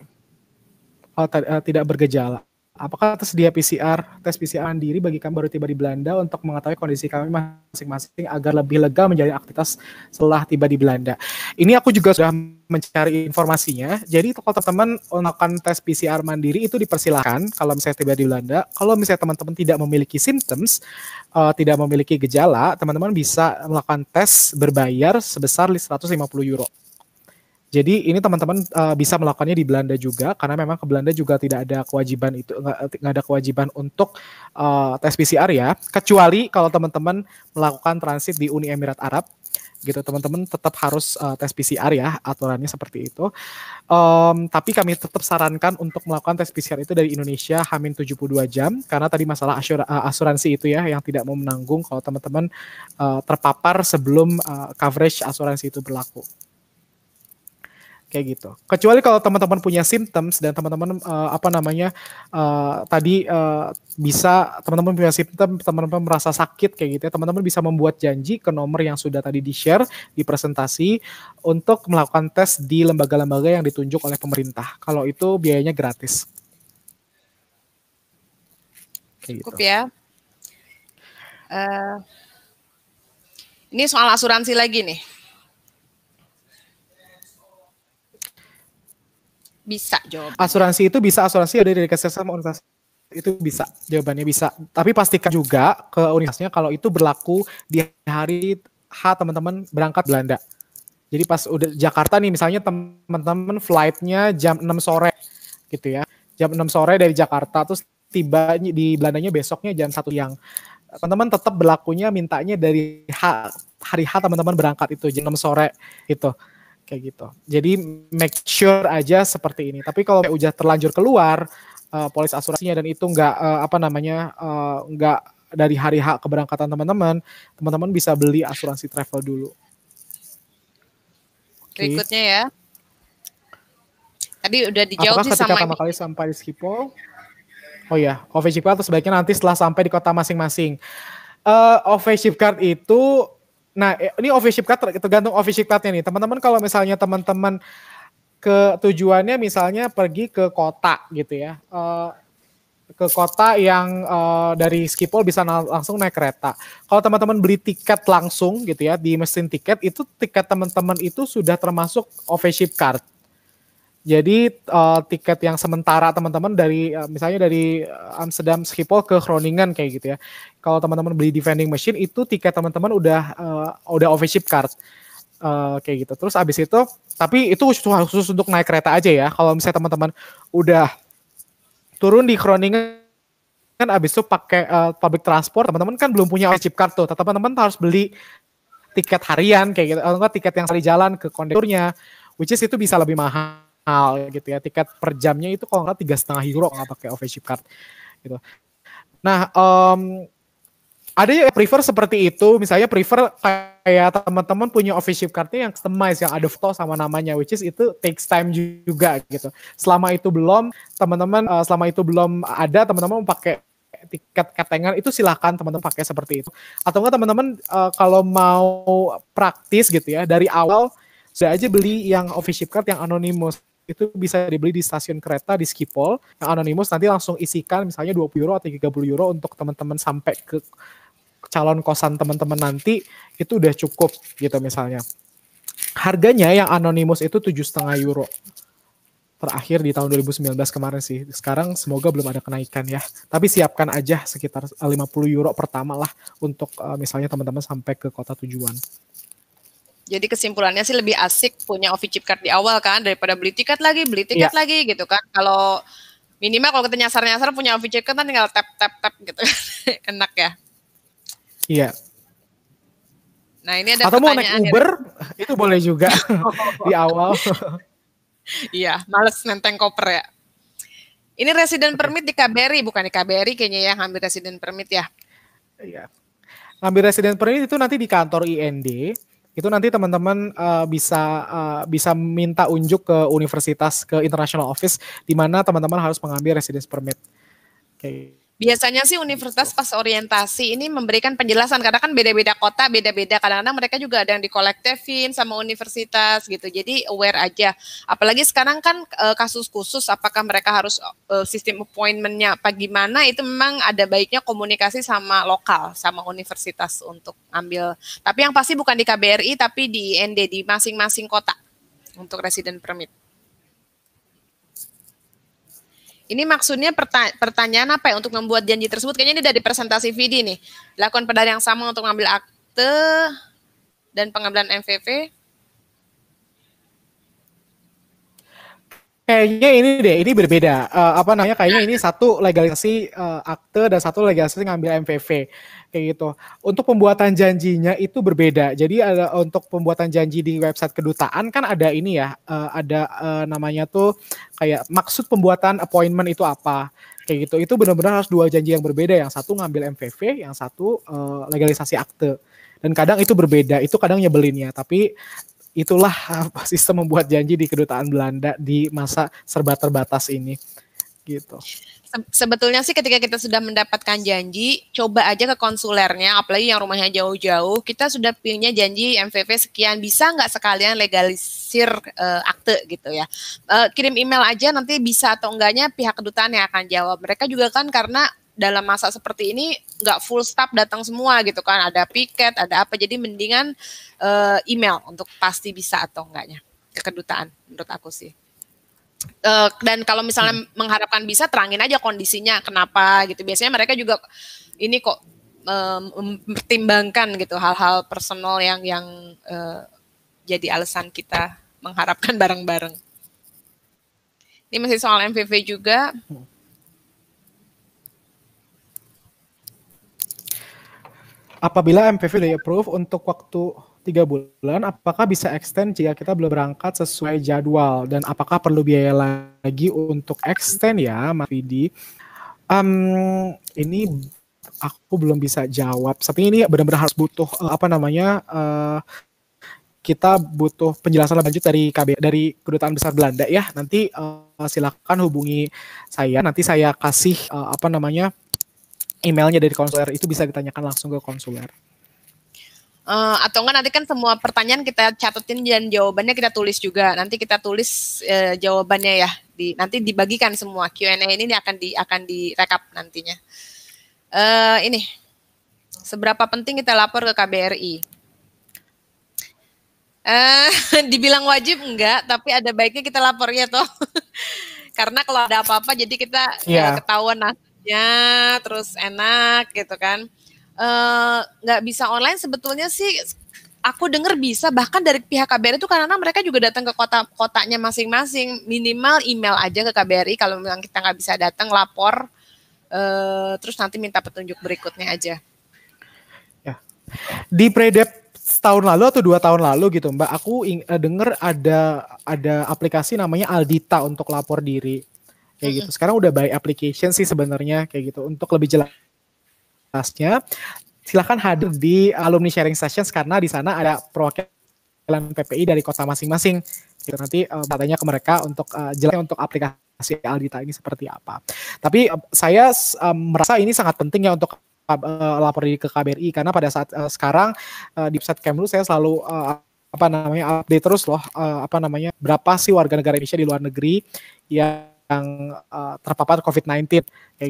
oh, tidak bergejala apakah tersedia PCR, tes PCR mandiri bagi kami baru tiba di Belanda untuk mengetahui kondisi kami masing-masing agar lebih lega menjalani aktivitas setelah tiba di Belanda. Ini aku juga sudah mencari informasinya. Jadi kalau teman-teman melakukan tes PCR mandiri itu dipersilahkan kalau misalnya tiba di Belanda. Kalau misalnya teman-teman tidak memiliki symptoms, uh, tidak memiliki gejala, teman-teman bisa melakukan tes berbayar sebesar 150 euro. Jadi ini teman-teman uh, bisa melakukannya di Belanda juga karena memang ke Belanda juga tidak ada kewajiban itu nggak eh, ada kewajiban untuk uh, tes PCR ya kecuali kalau teman-teman melakukan transit di Uni Emirat Arab gitu teman-teman tetap harus uh, tes PCR ya aturannya seperti itu. Um, tapi kami tetap sarankan untuk melakukan tes PCR itu dari Indonesia hamin 72 jam karena tadi masalah asur asuransi itu ya yang tidak mau menanggung kalau teman-teman uh, terpapar sebelum uh, coverage asuransi itu berlaku kayak gitu. Kecuali kalau teman-teman punya symptoms dan teman-teman uh, apa namanya uh, tadi uh, bisa teman-teman punya symptom, teman-teman merasa sakit kayak gitu ya, teman-teman bisa membuat janji ke nomor yang sudah tadi di-share di presentasi untuk melakukan tes di lembaga-lembaga yang ditunjuk oleh pemerintah. Kalau itu biayanya gratis. Kayak gitu. Cukup gitu. ya. Uh, ini soal asuransi lagi nih. Bisa jawab. Asuransi itu bisa asuransi ada dari kesehatan sama universitas itu bisa jawabannya bisa tapi pastikan juga ke universitasnya kalau itu berlaku di hari H teman-teman berangkat Belanda jadi pas udah Jakarta nih misalnya teman-teman flightnya jam 6 sore gitu ya jam 6 sore dari Jakarta terus tiba di Belandanya besoknya jam satu yang teman-teman tetap berlakunya mintanya dari H, hari H teman-teman berangkat itu jam 6 sore itu kayak gitu. Jadi make sure aja seperti ini. Tapi kalau udah terlanjur keluar uh, polis asuransinya dan itu nggak uh, apa namanya eh, nggak uh, dari hari hak keberangkatan teman-teman, teman-teman bisa beli asuransi travel dulu. Okay. Berikutnya ya. Tadi udah dijawab Apakah sih ketika pertama kali sampai di Skipo. Oh ya, OV chip card sebaiknya nanti setelah sampai di kota masing-masing. Uh, OV chip card itu Nah, eh, ini ship card tergantung ship cardnya nih. Teman-teman kalau misalnya teman-teman ke tujuannya misalnya pergi ke kota gitu ya. Eh, ke kota yang eh, dari Skipol bisa langsung naik kereta. Kalau teman-teman beli tiket langsung gitu ya di mesin tiket itu tiket teman-teman itu sudah termasuk ship card. Jadi uh, tiket yang sementara teman-teman dari uh, misalnya dari eh, Amsterdam Schiphol ke Groningen kayak gitu ya. Kalau teman-teman beli di vending machine itu tiket teman-teman udah uh, udah ship card. Uh, kayak gitu. Terus abis itu, tapi itu khusus untuk naik kereta aja ya. Kalau misalnya teman-teman udah turun di Groningen kan abis itu pakai uh, public transport, teman-teman kan belum punya chip card tuh. Teman-teman harus beli tiket harian kayak gitu, atau enggak tiket yang sekali jalan ke kondekturnya, which is itu bisa lebih mahal mahal gitu ya. Tiket per jamnya itu kalau nggak tiga setengah euro nggak pakai chip card gitu. Nah, um, ada yang prefer seperti itu, misalnya prefer kayak teman-teman punya official cardnya yang customize, yang ada foto sama namanya, which is itu takes time juga gitu. Selama itu belum, teman-teman uh, selama itu belum ada, teman-teman pakai tiket ketengan itu silahkan teman-teman pakai seperti itu. Atau enggak teman-teman uh, kalau mau praktis gitu ya, dari awal saya aja beli yang official card yang anonimus itu bisa dibeli di stasiun kereta di Skipol yang anonimus nanti langsung isikan misalnya 20 euro atau 30 euro untuk teman-teman sampai ke calon kosan teman-teman nanti itu udah cukup gitu misalnya harganya yang anonimus itu tujuh setengah euro terakhir di tahun 2019 kemarin sih. Sekarang semoga belum ada kenaikan ya. Tapi siapkan aja sekitar 50 euro pertama lah untuk eh, misalnya teman-teman sampai ke kota tujuan. Jadi kesimpulannya sih lebih asik punya OV chip card di awal kan daripada beli tiket lagi, beli tiket yeah. lagi gitu kan. Kalau minimal kalau kita nyasar-nyasar punya OV chip card kan tinggal tap tap tap gitu. Kan. Enak ya. Iya. Nah, ini ada Atau mau naik Uber ya. itu boleh juga di awal. iya, males nenteng koper ya. Ini resident permit di KBRI, bukan di KBRI kayaknya ya ngambil resident permit ya. Iya. Ngambil resident permit itu nanti di kantor IND itu nanti teman-teman uh, bisa uh, bisa minta unjuk ke universitas ke international office di mana teman-teman harus mengambil residence permit. Okay. Biasanya sih universitas pas orientasi ini memberikan penjelasan karena kan beda-beda kota, beda-beda. Kadang-kadang mereka juga ada yang di dikolektifin sama universitas gitu. Jadi aware aja. Apalagi sekarang kan eh, kasus khusus apakah mereka harus eh, sistem appointmentnya apa gimana itu memang ada baiknya komunikasi sama lokal, sama universitas untuk ambil. Tapi yang pasti bukan di KBRI tapi di IND di masing-masing kota untuk resident permit. Ini maksudnya perta pertanyaan apa ya untuk membuat janji tersebut? Kayaknya ini dari presentasi video nih. Lakukan pada yang sama untuk mengambil akte dan pengambilan MVV. Kayaknya ini deh, ini berbeda. Uh, apa namanya? Kayaknya ini satu legalisasi uh, akte dan satu legalisasi ngambil MVV kayak gitu. Untuk pembuatan janjinya itu berbeda. Jadi ada untuk pembuatan janji di website kedutaan kan ada ini ya, eh, ada eh, namanya tuh kayak maksud pembuatan appointment itu apa kayak gitu. Itu benar-benar harus dua janji yang berbeda. Yang satu ngambil MVV, yang satu eh, legalisasi akte. Dan kadang itu berbeda. Itu kadang nyebelinnya. Tapi itulah sistem membuat janji di kedutaan Belanda di masa serba terbatas ini gitu sebetulnya sih ketika kita sudah mendapatkan janji, coba aja ke konsulernya, apalagi yang rumahnya jauh-jauh, kita sudah punya janji MVP sekian, bisa nggak sekalian legalisir uh, akte gitu ya. Uh, kirim email aja nanti bisa atau enggaknya pihak kedutaan yang akan jawab. Mereka juga kan karena dalam masa seperti ini nggak full staff datang semua gitu kan, ada piket, ada apa, jadi mendingan uh, email untuk pasti bisa atau enggaknya ke kedutaan menurut aku sih uh, dan kalau misalnya hmm. mengharapkan bisa terangin aja kondisinya kenapa gitu biasanya mereka juga ini kok um, gitu hal-hal personal yang yang uh, jadi alasan kita mengharapkan bareng-bareng ini masih soal MVV juga apabila MVV di approve untuk waktu tiga bulan, apakah bisa extend jika kita belum berangkat sesuai jadwal dan apakah perlu biaya lagi untuk extend ya, Mas Vidi? Um, ini aku belum bisa jawab. Tapi ini benar-benar harus butuh uh, apa namanya? Uh, kita butuh penjelasan lebih lanjut dari KB dari kedutaan besar Belanda ya. Nanti uh, silakan hubungi saya. Nanti saya kasih uh, apa namanya? emailnya dari konsuler itu bisa ditanyakan langsung ke konsuler. Uh, atau enggak nanti kan semua pertanyaan kita catetin dan jawabannya kita tulis juga. Nanti kita tulis uh, jawabannya ya. Di, nanti dibagikan semua Q&A ini akan di akan direkap nantinya. Uh, ini seberapa penting kita lapor ke KBRI? Uh, dibilang wajib enggak, tapi ada baiknya kita lapor ya toh. Karena kalau ada apa-apa jadi kita yeah. ya, ketahuan nasibnya, terus enak gitu kan. Eh, nggak uh, bisa online sebetulnya sih aku dengar bisa bahkan dari pihak KBRI itu karena mereka juga datang ke kota kotanya masing-masing minimal email aja ke KBRI kalau memang kita nggak bisa datang lapor uh, terus nanti minta petunjuk berikutnya aja ya di predep setahun lalu atau dua tahun lalu gitu mbak aku eh, denger dengar ada ada aplikasi namanya Aldita untuk lapor diri kayak mm-hmm. gitu sekarang udah by application sih sebenarnya kayak gitu untuk lebih jelas kelasnya, silahkan hadir di alumni sharing sessions karena di sana ada perwakilan PPI dari kota masing-masing. Gitu. Nanti uh, ke mereka untuk uh, eh, jelasnya untuk aplikasi Aldita ini seperti apa. Tapi uh, saya um, merasa ini sangat penting ya untuk uh, lapor diri ke KBRI karena pada saat uh, sekarang uh, di website Kemlu saya selalu uh, apa namanya update terus loh uh, apa namanya berapa sih warga negara Indonesia di luar negeri yang yang uh, terpapar COVID-19 gitu.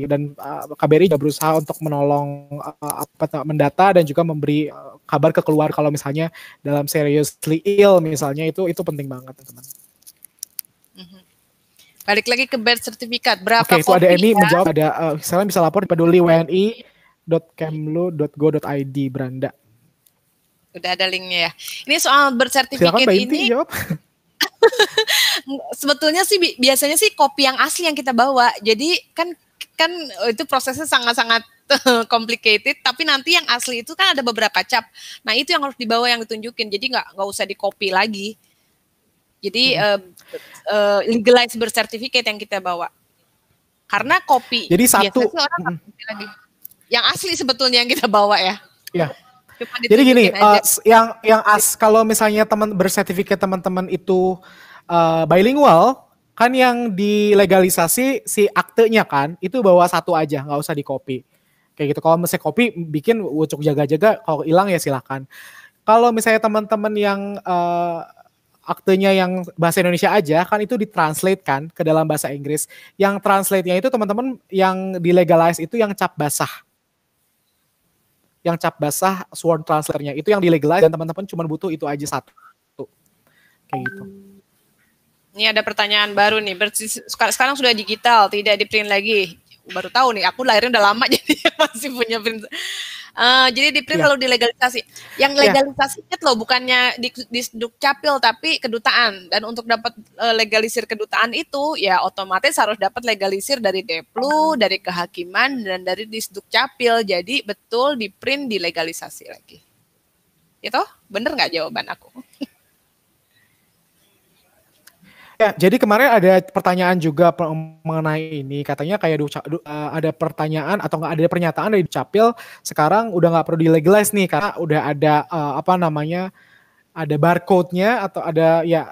dan uh, KBRI juga berusaha untuk menolong uh, apa mendata dan juga memberi uh, kabar ke keluar kalau misalnya dalam seriously ill misalnya itu itu penting banget teman. mm Balik lagi ke birth certificate berapa okay, itu ada ini ya? menjawab ada uh, misalnya bisa lapor di peduli wni.kemlu.go.id Beranda. Udah ada linknya ya. Ini soal bersertifikat ini. Jawab. Sebetulnya sih bi biasanya sih kopi yang asli yang kita bawa. Jadi kan kan eh, itu prosesnya sangat-sangat eh, complicated tapi nanti yang asli itu kan ada beberapa cap nah itu yang harus dibawa yang ditunjukin jadi nggak nggak usah dikopi lagi jadi hmm. uh, uh, legalized bersertifikat yang kita bawa karena kopi jadi satu orang hmm. lagi. yang asli sebetulnya yang kita bawa ya ya jadi gini, uh, yang yang as kalau misalnya teman bersertifikat teman-teman itu uh, bilingual, kan yang dilegalisasi si aktenya kan itu bawa satu aja, nggak usah di copy. Kayak gitu. Kalau misalnya copy bikin ucuk jaga-jaga, kalau hilang ya silakan. Kalau misalnya teman-teman yang uh, aktenya yang bahasa Indonesia aja kan itu ditranslate kan ke dalam bahasa Inggris. Yang translate-nya itu teman-teman yang dilegalize itu yang cap basah yang cap basah sworn translatornya itu yang dilegalize dan teman-teman cuma butuh itu aja satu kayak gitu ini ada pertanyaan baru nih sekarang sudah digital tidak di print lagi baru tahu nih aku lahirnya udah lama jadi masih punya print uh, eh, jadi di print yeah. lalu dilegalisasi yang iya. legalisasi yeah. loh bukannya di, di dukcapil tapi kedutaan dan untuk dapat uh, legalisir kedutaan itu ya otomatis harus dapat legalisir dari Deplu dari kehakiman dan dari di dukcapil jadi betul di print dilegalisasi lagi itu bener nggak jawaban aku Ya, jadi kemarin ada pertanyaan juga mengenai ini. Katanya kayak du, du, eh, ada pertanyaan atau enggak ada pernyataan dari Capil sekarang udah nggak perlu dilegalize nih karena udah ada uh, apa namanya ada barcode-nya atau ada ya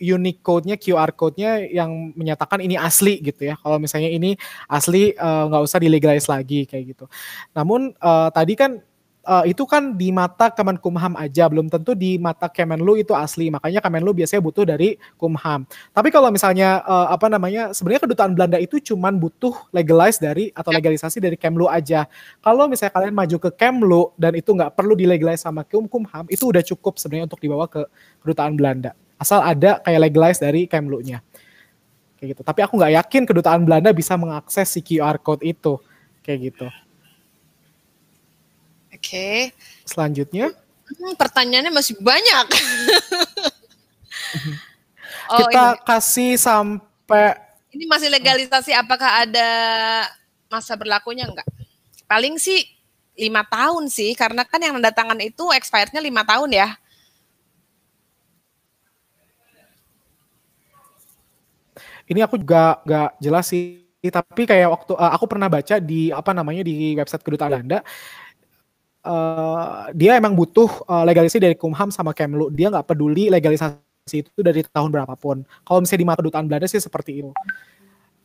unique code-nya, QR code-nya yang menyatakan ini asli gitu ya. Kalau misalnya ini asli eh, nggak uh, usah dilegalize lagi kayak gitu. Namun uh, tadi kan uh, itu kan di mata Kemenkumham aja, belum tentu di mata Kemenlu itu asli. Makanya Kemenlu biasanya butuh dari Kumham. Tapi kalau misalnya uh, apa namanya, sebenarnya kedutaan Belanda itu cuman butuh legalize dari atau ya. legalisasi dari Kemlu aja. Kalau misalnya kalian maju ke Kemlu dan itu nggak perlu dilegalize sama Kumham, itu udah cukup sebenarnya untuk dibawa ke kedutaan Belanda. Asal ada kayak legalize dari Kemlu-nya. Kayak gitu. Tapi aku nggak yakin kedutaan Belanda bisa mengakses si QR code itu. Kayak gitu. Oke. Selanjutnya? Hmm, pertanyaannya masih banyak. oh, Kita ini. kasih sampai. Ini masih legalisasi. Apakah ada masa berlakunya enggak? Paling sih lima tahun sih, karena kan yang mendatangkan itu expirednya lima tahun ya. Ini aku juga nggak jelas sih, tapi kayak waktu eh, aku pernah baca di apa namanya di website kedutaan Belanda, Eh, dia emang butuh uh, legalisasi dari Kumham sama Kemlu. Dia nggak peduli legalisasi itu dari tahun berapapun. Kalau misalnya di mata dutaan Belanda sih seperti itu.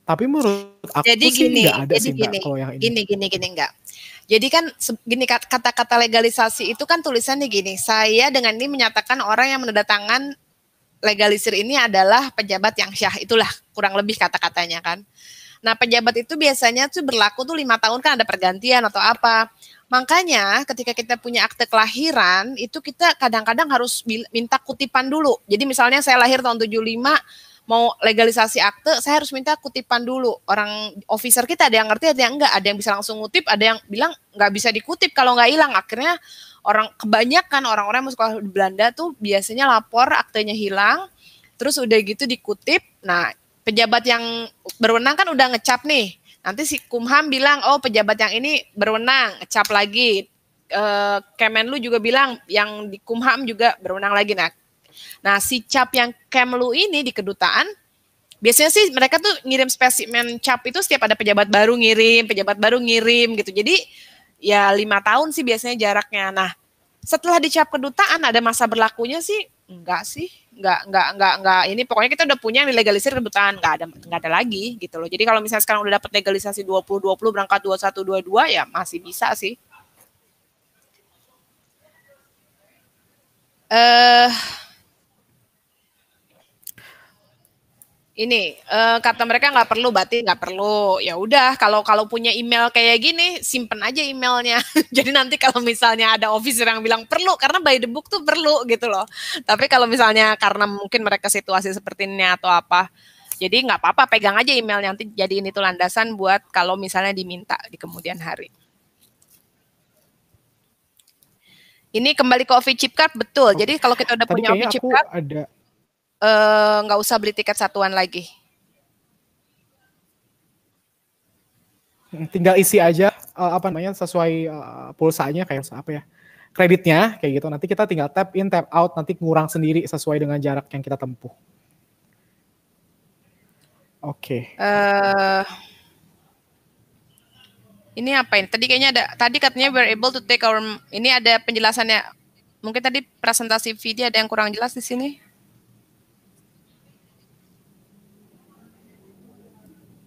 Tapi menurut aku jadi sih gini, gak ada jadi sih gini, enggak, kalau yang ini. Gini, gini, gini, enggak. Jadi kan gini kata-kata legalisasi itu kan tulisannya gini. Saya dengan ini menyatakan orang yang menandatangan legalisir ini adalah pejabat yang syah. Itulah kurang lebih kata-katanya kan. Nah pejabat itu biasanya tuh berlaku tuh lima tahun kan ada pergantian atau apa. Makanya ketika kita punya akte kelahiran itu kita kadang-kadang harus minta kutipan dulu. Jadi misalnya saya lahir tahun 75 mau legalisasi akte, saya harus minta kutipan dulu. Orang officer kita ada yang ngerti, ada yang enggak, ada yang bisa langsung ngutip, ada yang bilang nggak bisa dikutip kalau nggak hilang. Akhirnya orang kebanyakan orang-orang yang sekolah di Belanda tuh biasanya lapor aktenya hilang, terus udah gitu dikutip. Nah, pejabat yang berwenang kan udah ngecap nih. Nanti si Kumham bilang, oh pejabat yang ini berwenang, cap lagi. E, Kemenlu juga bilang yang di Kumham juga berwenang lagi. Nah, nah si cap yang Kemlu ini di kedutaan, biasanya sih mereka tuh ngirim spesimen cap itu setiap ada pejabat baru ngirim, pejabat baru ngirim gitu. Jadi ya lima tahun sih biasanya jaraknya. Nah, setelah dicap kedutaan ada masa berlakunya sih enggak sih enggak enggak enggak enggak ini pokoknya kita udah punya yang dilegalisir rebutan, enggak ada enggak ada lagi gitu loh jadi kalau misalnya sekarang udah dapat legalisasi 20 20 berangkat 2122 dua ya masih bisa sih eh uh, ini uh, kata mereka nggak perlu berarti nggak perlu ya udah kalau kalau punya email kayak gini simpen aja emailnya jadi nanti kalau misalnya ada officer yang bilang perlu karena by the book tuh perlu gitu loh tapi kalau misalnya karena mungkin mereka situasi seperti ini atau apa jadi nggak apa-apa pegang aja emailnya nanti jadi ini tuh landasan buat kalau misalnya diminta di kemudian hari ini kembali ke office chip card betul. Oh, jadi kalau kita udah punya office chip card ada Eh, nggak uh, usah beli tiket satuan lagi. Tinggal isi aja uh, apa namanya sesuai uh, pulsanya kayak apa ya kreditnya kayak gitu. Nanti kita tinggal tap in tap out nanti ngurang sendiri sesuai dengan jarak yang kita tempuh. Oke. Okay. Uh, ini apa ini? Tadi kayaknya ada tadi katanya we're able to take our ini ada penjelasannya. Mungkin tadi presentasi video ada yang kurang jelas di sini.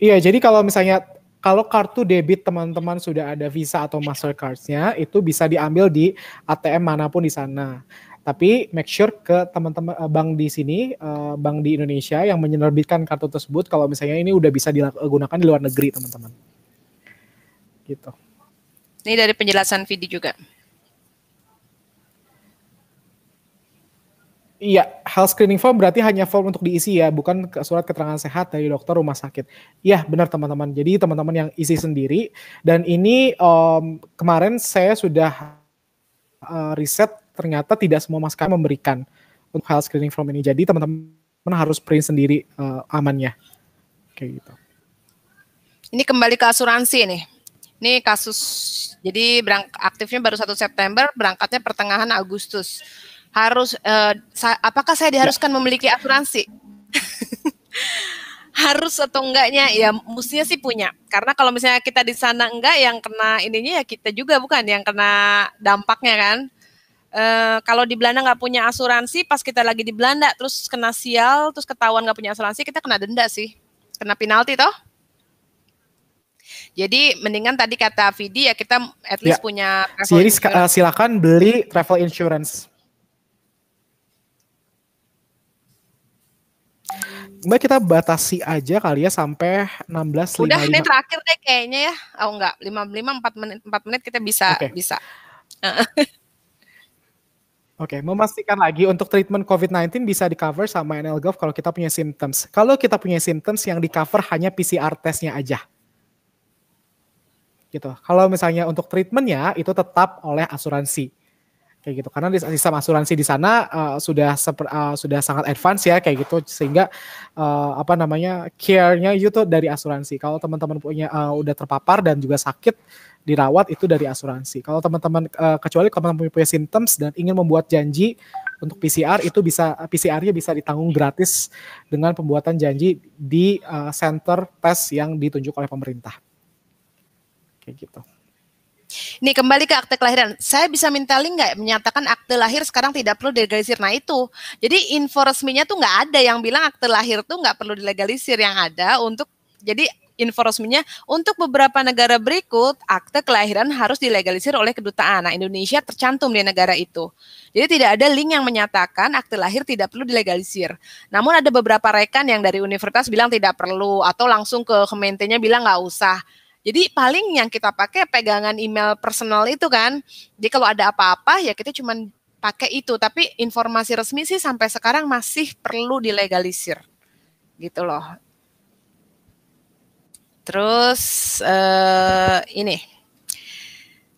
Iya, jadi kalau misalnya kalau kartu debit teman-teman sudah ada Visa atau Mastercard-nya, itu bisa diambil di ATM manapun di sana. Tapi make sure ke teman-teman eh, bank di sini, eh, bank di Indonesia yang menerbitkan kartu tersebut kalau misalnya ini udah bisa digunakan eh, di luar negeri teman-teman. Gitu. Ini dari penjelasan Vidi juga. Iya, health screening form berarti hanya form untuk diisi ya, bukan surat keterangan sehat dari dokter rumah sakit. Iya, benar teman-teman. Jadi teman-teman yang isi sendiri dan ini um, kemarin saya sudah uh, riset ternyata tidak semua maskapai memberikan untuk health screening form ini. Jadi teman-teman harus print sendiri uh, amannya. Kayak gitu. Ini kembali ke asuransi nih. Ini kasus jadi berang, aktifnya baru 1 September, berangkatnya pertengahan Agustus harus uh, sa apakah saya diharuskan ya. memiliki asuransi? harus atau enggaknya ya mestinya sih punya. Karena kalau misalnya kita di sana enggak yang kena ininya ya kita juga bukan yang kena dampaknya kan. Uh, kalau di Belanda nggak punya asuransi, pas kita lagi di Belanda terus kena sial, terus ketahuan nggak punya asuransi, kita kena denda sih, kena penalti toh. Jadi mendingan tadi kata Vidi ya kita at least ya. punya. Jadi eh, silakan beli travel insurance. Mbak kita batasi aja kali ya sampai 16.55. Udah ini terakhir deh kayaknya ya. Oh enggak, 55 4 menit 4 menit kita bisa okay. bisa. Oke, okay, memastikan lagi untuk treatment COVID-19 bisa di-cover sama NLGov kalau kita punya symptoms. Kalau kita punya symptoms yang di-cover hanya PCR testnya aja. Gitu. Kalau misalnya untuk treatmentnya itu tetap oleh asuransi kayak gitu karena sistem asuransi di sana uh, sudah seper, uh, sudah sangat advance ya kayak gitu sehingga uh, apa namanya care-nya itu dari asuransi kalau teman-teman punya uh, udah terpapar dan juga sakit dirawat itu dari asuransi kalau teman-teman uh, kecuali kalau teman-teman punya symptoms dan ingin membuat janji untuk PCR itu bisa PCR-nya bisa ditanggung gratis dengan pembuatan janji di uh, center tes yang ditunjuk oleh pemerintah kayak gitu ini kembali ke akte kelahiran. Saya bisa minta link nggak menyatakan akte lahir sekarang tidak perlu dilegalisir. Nah itu. Jadi info resminya tuh nggak ada yang bilang akte lahir tuh nggak perlu dilegalisir. Yang ada untuk jadi info resminya untuk beberapa negara berikut akte kelahiran harus dilegalisir oleh kedutaan. Nah, Indonesia tercantum di negara itu. Jadi tidak ada link yang menyatakan akte lahir tidak perlu dilegalisir. Namun ada beberapa rekan yang dari universitas bilang tidak perlu atau langsung ke kementenya bilang nggak usah. Jadi paling yang kita pakai pegangan email personal itu kan. Jadi kalau ada apa-apa ya kita cuma pakai itu. Tapi informasi resmi sih sampai sekarang masih perlu dilegalisir. Gitu loh. Terus uh, ini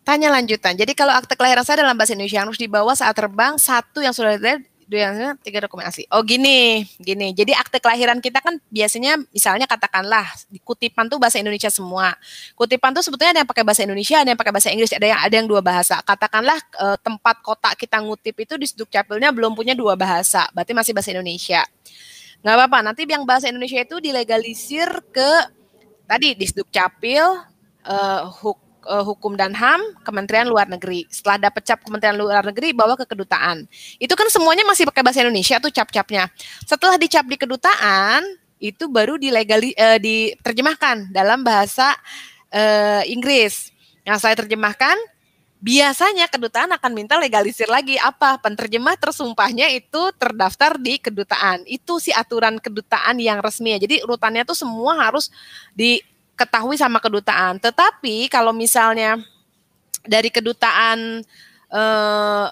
Tanya lanjutan. Jadi kalau akte kelahiran saya dalam bahasa Indonesia harus dibawa saat terbang, satu yang sudah dua tiga rekomendasi. Oh gini, gini. Jadi akte kelahiran kita kan biasanya misalnya katakanlah di kutipan tuh bahasa Indonesia semua. Kutipan tuh sebetulnya ada yang pakai bahasa Indonesia, ada yang pakai bahasa Inggris, ada yang ada yang dua bahasa. Katakanlah eh, tempat kota kita ngutip itu di capilnya belum punya dua bahasa, berarti masih bahasa Indonesia. Nggak apa-apa, nanti yang bahasa Indonesia itu dilegalisir ke tadi di Capil, eh, hook uh, Hukum dan HAM, Kementerian Luar Negeri. Setelah dapat cap Kementerian Luar Negeri bawa ke kedutaan. Itu kan semuanya masih pakai bahasa Indonesia tuh cap-capnya. Setelah dicap di kedutaan, itu baru dilegali uh, diterjemahkan dalam bahasa uh, Inggris. Yang saya terjemahkan biasanya kedutaan akan minta legalisir lagi apa penterjemah tersumpahnya itu terdaftar di kedutaan itu si aturan kedutaan yang resmi jadi urutannya tuh semua harus di ketahui sama kedutaan. Tetapi kalau misalnya dari kedutaan eh,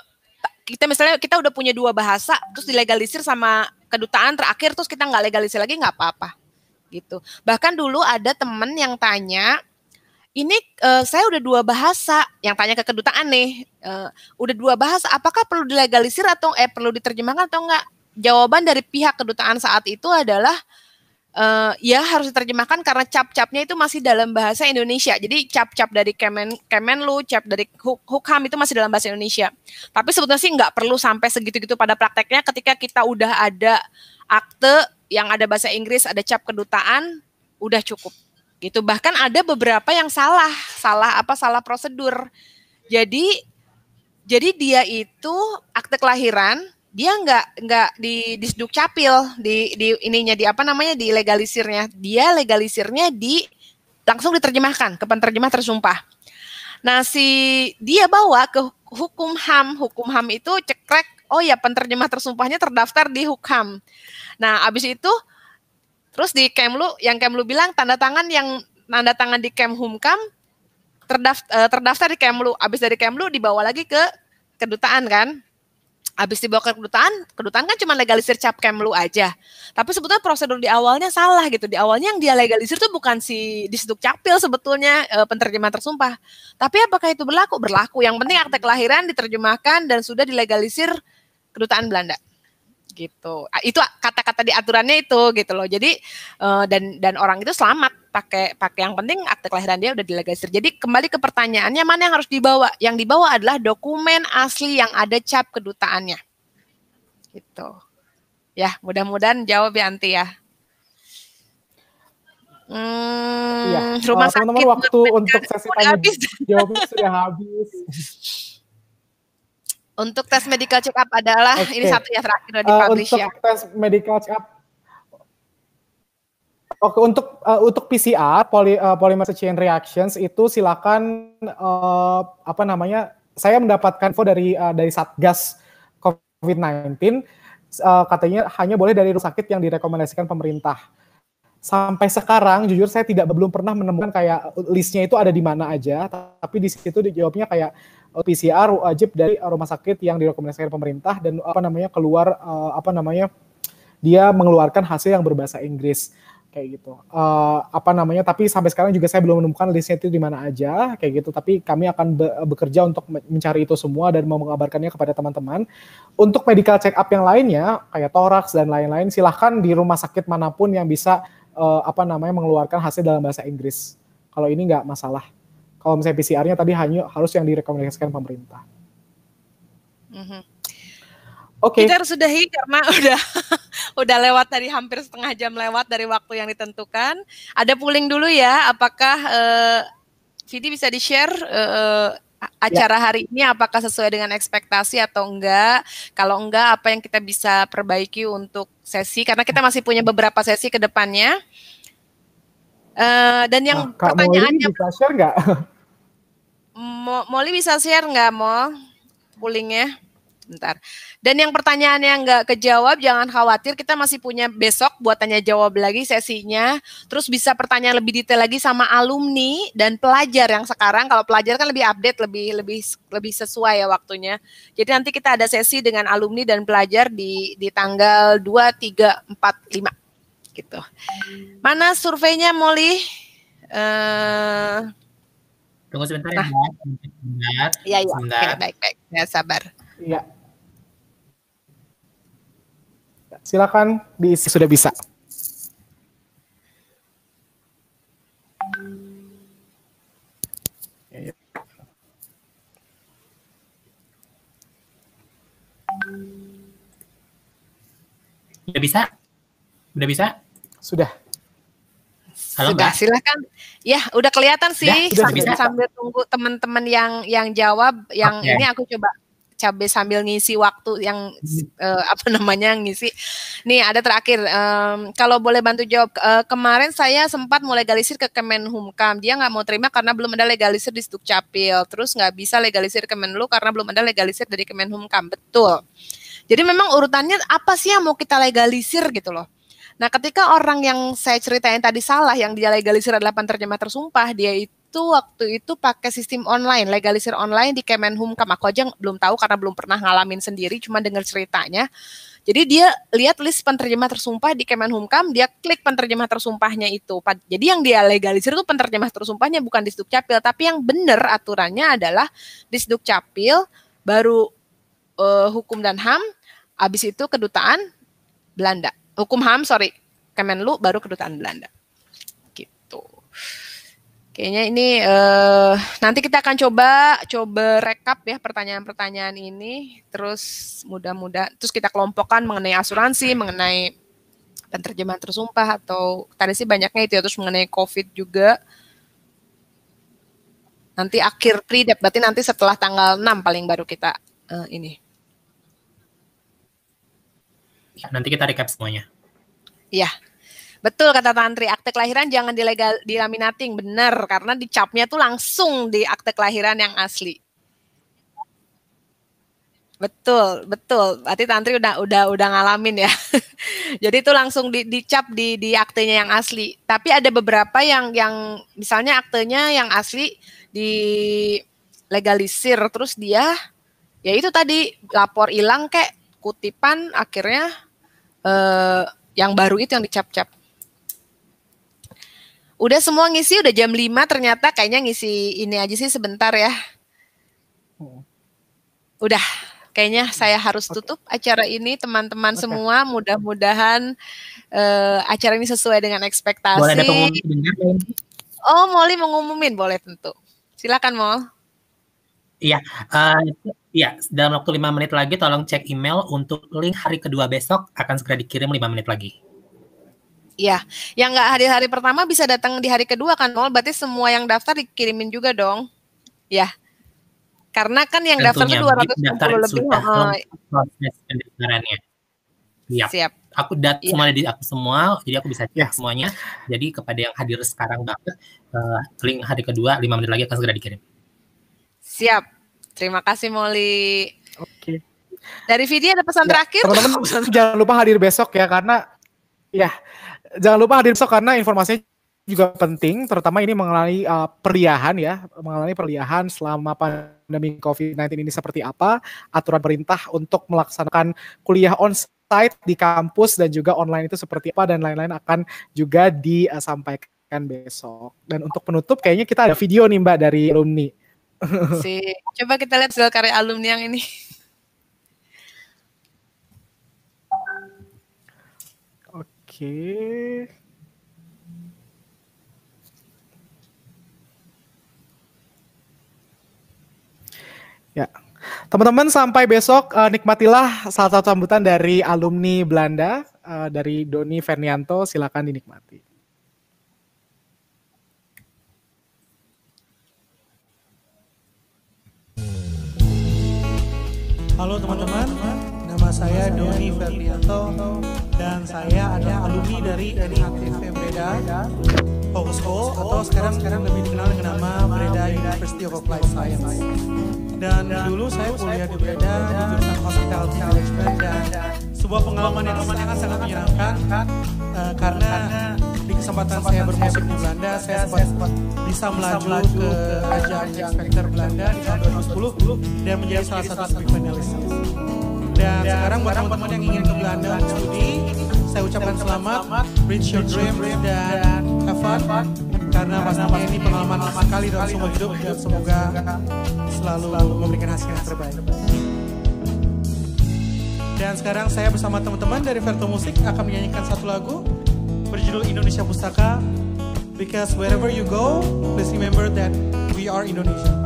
kita misalnya kita udah punya dua bahasa terus dilegalisir sama kedutaan terakhir terus kita nggak legalisir lagi nggak apa-apa gitu. Bahkan dulu ada temen yang tanya ini uh, saya udah dua bahasa yang tanya ke kedutaan nih uh, udah dua bahasa apakah perlu dilegalisir atau eh perlu diterjemahkan atau enggak jawaban dari pihak kedutaan saat itu adalah uh, ya harus diterjemahkan karena cap-capnya itu masih dalam bahasa Indonesia. Jadi cap-cap dari Kemen Kemenlu, cap dari Hukham itu masih dalam bahasa Indonesia. Tapi sebetulnya sih nggak perlu sampai segitu-gitu pada prakteknya ketika kita udah ada akte yang ada bahasa Inggris, ada cap kedutaan, udah cukup. Gitu. Bahkan ada beberapa yang salah, salah apa? Salah prosedur. Jadi jadi dia itu akte kelahiran dia nggak nggak di disduk capil di di ininya di apa namanya di legalisirnya dia legalisirnya di langsung diterjemahkan ke penterjemah tersumpah nah si dia bawa ke hukum ham hukum ham itu cekrek oh ya penterjemah tersumpahnya terdaftar di hukum nah abis itu terus di Kemlu yang Kemlu bilang tanda tangan yang tanda tangan di Kem Humkam terdaftar, eh, terdaftar di Kemlu abis dari Kemlu dibawa lagi ke kedutaan kan habis dibawa ke kedutaan, kedutaan kan cuma legalisir capkem lu aja. Tapi sebetulnya prosedur di awalnya salah gitu. Di awalnya yang dia legalisir tuh bukan si disduk capil sebetulnya e, penerjemah tersumpah. Tapi apakah itu berlaku? Berlaku. Yang penting akte kelahiran diterjemahkan dan sudah dilegalisir kedutaan Belanda gitu. Ah, itu kata-kata di aturannya itu gitu loh. Jadi e, dan dan orang itu selamat pakai pakai yang penting akte kelahiran dia udah dilegalisir. Jadi kembali ke pertanyaannya mana yang harus dibawa? Yang dibawa adalah dokumen asli yang ada cap kedutaannya. Gitu. Ya, mudah-mudahan jawab ya Anti ya. Hmm, ya. rumah uh, sakit teman -teman waktu untuk sesi tanya habis. jawabnya sudah habis. Untuk tes medical check up adalah okay. ini satu yang terakhir eh, di uh, untuk ya. Untuk tes medical check up Oke, untuk uh, untuk PCR poly, uh, polymerase chain reactions itu silakan uh, apa namanya? Saya mendapatkan info dari uh, dari Satgas COVID-19 uh, katanya hanya boleh dari rumah sakit yang direkomendasikan pemerintah. Sampai sekarang jujur saya tidak belum pernah menemukan kayak listnya itu ada di mana aja, tapi di situ dijawabnya kayak PCR wajib dari rumah sakit yang direkomendasikan pemerintah dan apa namanya keluar uh, apa namanya dia mengeluarkan hasil yang berbahasa Inggris kayak gitu. Uh, apa namanya? Tapi sampai sekarang juga saya belum menemukan listnya itu di mana aja, kayak gitu. Tapi kami akan be bekerja untuk mencari itu semua dan mau mengabarkannya kepada teman-teman. Untuk medical check up yang lainnya, kayak toraks dan lain-lain, silahkan di rumah sakit manapun yang bisa uh, apa namanya mengeluarkan hasil dalam bahasa Inggris. Kalau ini nggak masalah. Kalau misalnya PCR-nya tadi hanya harus yang direkomendasikan pemerintah. Mm -hmm. Oke. Okay. Kita harus sudahi karena udah udah lewat dari hampir setengah jam lewat dari waktu yang ditentukan. Ada pooling dulu ya, apakah uh, Vidi bisa di-share uh, acara ya. hari ini apakah sesuai dengan ekspektasi atau enggak? Kalau enggak, apa yang kita bisa perbaiki untuk sesi? Karena kita masih punya beberapa sesi ke depannya. Uh, dan yang nah, pertanyaannya Molly bisa share enggak? Mo Molly bisa share enggak, Mol? Pulingnya? bentar. Dan yang pertanyaan yang nggak kejawab, jangan khawatir, kita masih punya besok buat tanya jawab lagi sesinya. Terus bisa pertanyaan lebih detail lagi sama alumni dan pelajar yang sekarang. Kalau pelajar kan lebih update, lebih lebih lebih sesuai ya waktunya. Jadi nanti kita ada sesi dengan alumni dan pelajar di di tanggal 2, 3, 4, 5 gitu. Mana surveinya Molly? Uh, eh, Tunggu sebentar ya. nah Iya, iya. baik, baik. Ya, sabar. Iya. Silakan diisi sudah bisa. Sudah bisa? Sudah bisa? Sudah. Halo, sudah, Mbak. silakan. Ya, udah kelihatan sih Sudah, sudah, sambil, sambil tunggu teman-teman yang yang jawab, yang okay. ini aku coba cabai sambil ngisi waktu yang uh, apa namanya ngisi. Nih ada terakhir, um, kalau boleh bantu jawab uh, kemarin saya sempat mau legalisir ke Kemenhumkam, dia nggak mau terima karena belum ada legalisir di Stuk Capil, terus nggak bisa legalisir Kemenlu karena belum ada legalisir dari Kemenhumkam, betul. Jadi memang urutannya apa sih yang mau kita legalisir gitu loh. Nah ketika orang yang saya ceritain tadi salah, yang dia legalisir adalah penerjemah tersumpah, dia itu itu waktu itu pakai sistem online, legalisir online di Kemenhumkam. Aku aja belum tahu karena belum pernah ngalamin sendiri, cuma dengar ceritanya. Jadi dia lihat list penerjemah tersumpah di Kemenhumkam, dia klik penerjemah tersumpahnya itu. Jadi yang dia legalisir itu penerjemah tersumpahnya bukan di Sdukcapil, tapi yang benar aturannya adalah di Sdukcapil baru uh, hukum dan HAM, habis itu kedutaan Belanda. Hukum HAM, sorry, Kemenlu baru kedutaan Belanda. Kayaknya ini uh, nanti kita akan coba coba rekap ya pertanyaan-pertanyaan ini terus mudah mudah terus kita kelompokkan mengenai asuransi, mengenai penerjemahan tersumpah atau tadi sih banyaknya itu ya terus mengenai Covid juga. Nanti akhir pre berarti nanti setelah tanggal 6 paling baru kita uh, ini. Iya, nanti kita rekap semuanya. Iya. Betul kata Tantri, akte kelahiran jangan dilegal dilaminating, benar karena dicapnya tuh langsung di akte kelahiran yang asli. Betul, betul. Berarti Tantri udah udah udah ngalamin ya. Jadi itu langsung di, dicap di di aktenya yang asli. Tapi ada beberapa yang yang misalnya aktenya yang asli di legalisir terus dia ya itu tadi lapor hilang kek kutipan akhirnya eh, yang baru itu yang dicap-cap. Udah semua ngisi udah jam 5 ternyata kayaknya ngisi ini aja sih sebentar ya. Hmm. Udah, kayaknya saya harus tutup okay. acara ini teman-teman okay. semua. Mudah-mudahan uh, acara ini sesuai dengan ekspektasi. Boleh ada Oh, Molly mengumumin boleh tentu. Silakan, Mol. Iya, uh, iya dalam waktu lima menit lagi tolong cek email untuk link hari kedua besok akan segera dikirim lima menit lagi. Iya, yang nggak hadir hari pertama bisa datang di hari kedua kan, Mol? Berarti semua yang daftar dikirimin juga dong. Ya. Karena kan yang daftar itu 250 lebih. Uh, proses pendaftarannya. Siap. Siap. Aku dat ya. semua di aku semua, jadi aku bisa cek ya. semuanya. Jadi kepada yang hadir sekarang banget, uh, link hari kedua lima menit lagi akan segera dikirim. Siap. Terima kasih Molly. Oke. Okay. Dari video ada pesan ya, terakhir? Teman-teman jangan lupa hadir besok ya karena ya jangan lupa hadir besok karena informasinya juga penting, terutama ini mengenai uh, perliahan ya, mengenai perliahan selama pandemi COVID-19 ini seperti apa, aturan perintah untuk melaksanakan kuliah on-site di kampus dan juga online itu seperti apa dan lain-lain akan juga disampaikan besok. Dan untuk penutup kayaknya kita ada video nih Mbak dari alumni. Si, coba kita lihat hasil karya alumni yang ini. Oke. Ya. Teman-teman sampai besok uh, nikmatilah salah satu sambutan dari alumni Belanda uh, dari Doni Fernianto silakan dinikmati. Halo teman-teman saya Doni Ferdianto dan saya ada alumni dari NHTV Breda Fokus atau sekarang sekarang lebih dikenal dengan nama Breda University of Applied Science. Dan dulu saya kuliah di Breda di jurusan Hospital Management dan sebuah pengalaman yang sangat sangat menyenangkan eh, karena di kesempatan saya bermusik di Belanda, saya sempat bisa melaju ke ajang X Belanda di tahun 2010 dan menjadi salah satu semifinalis. Dan sekarang buat teman-teman yang ingin ke Belanda untuk studi, saya ucapkan selamat, reach your dream dan have fun. Karena pasangan ini pengalaman lama sekali dalam semua hidup dan semoga selalu memberikan hasil yang terbaik. Dan sekarang saya bersama teman-teman dari Verto Musik akan menyanyikan satu lagu berjudul Indonesia Pustaka. Because wherever you go, please remember that we are Indonesia.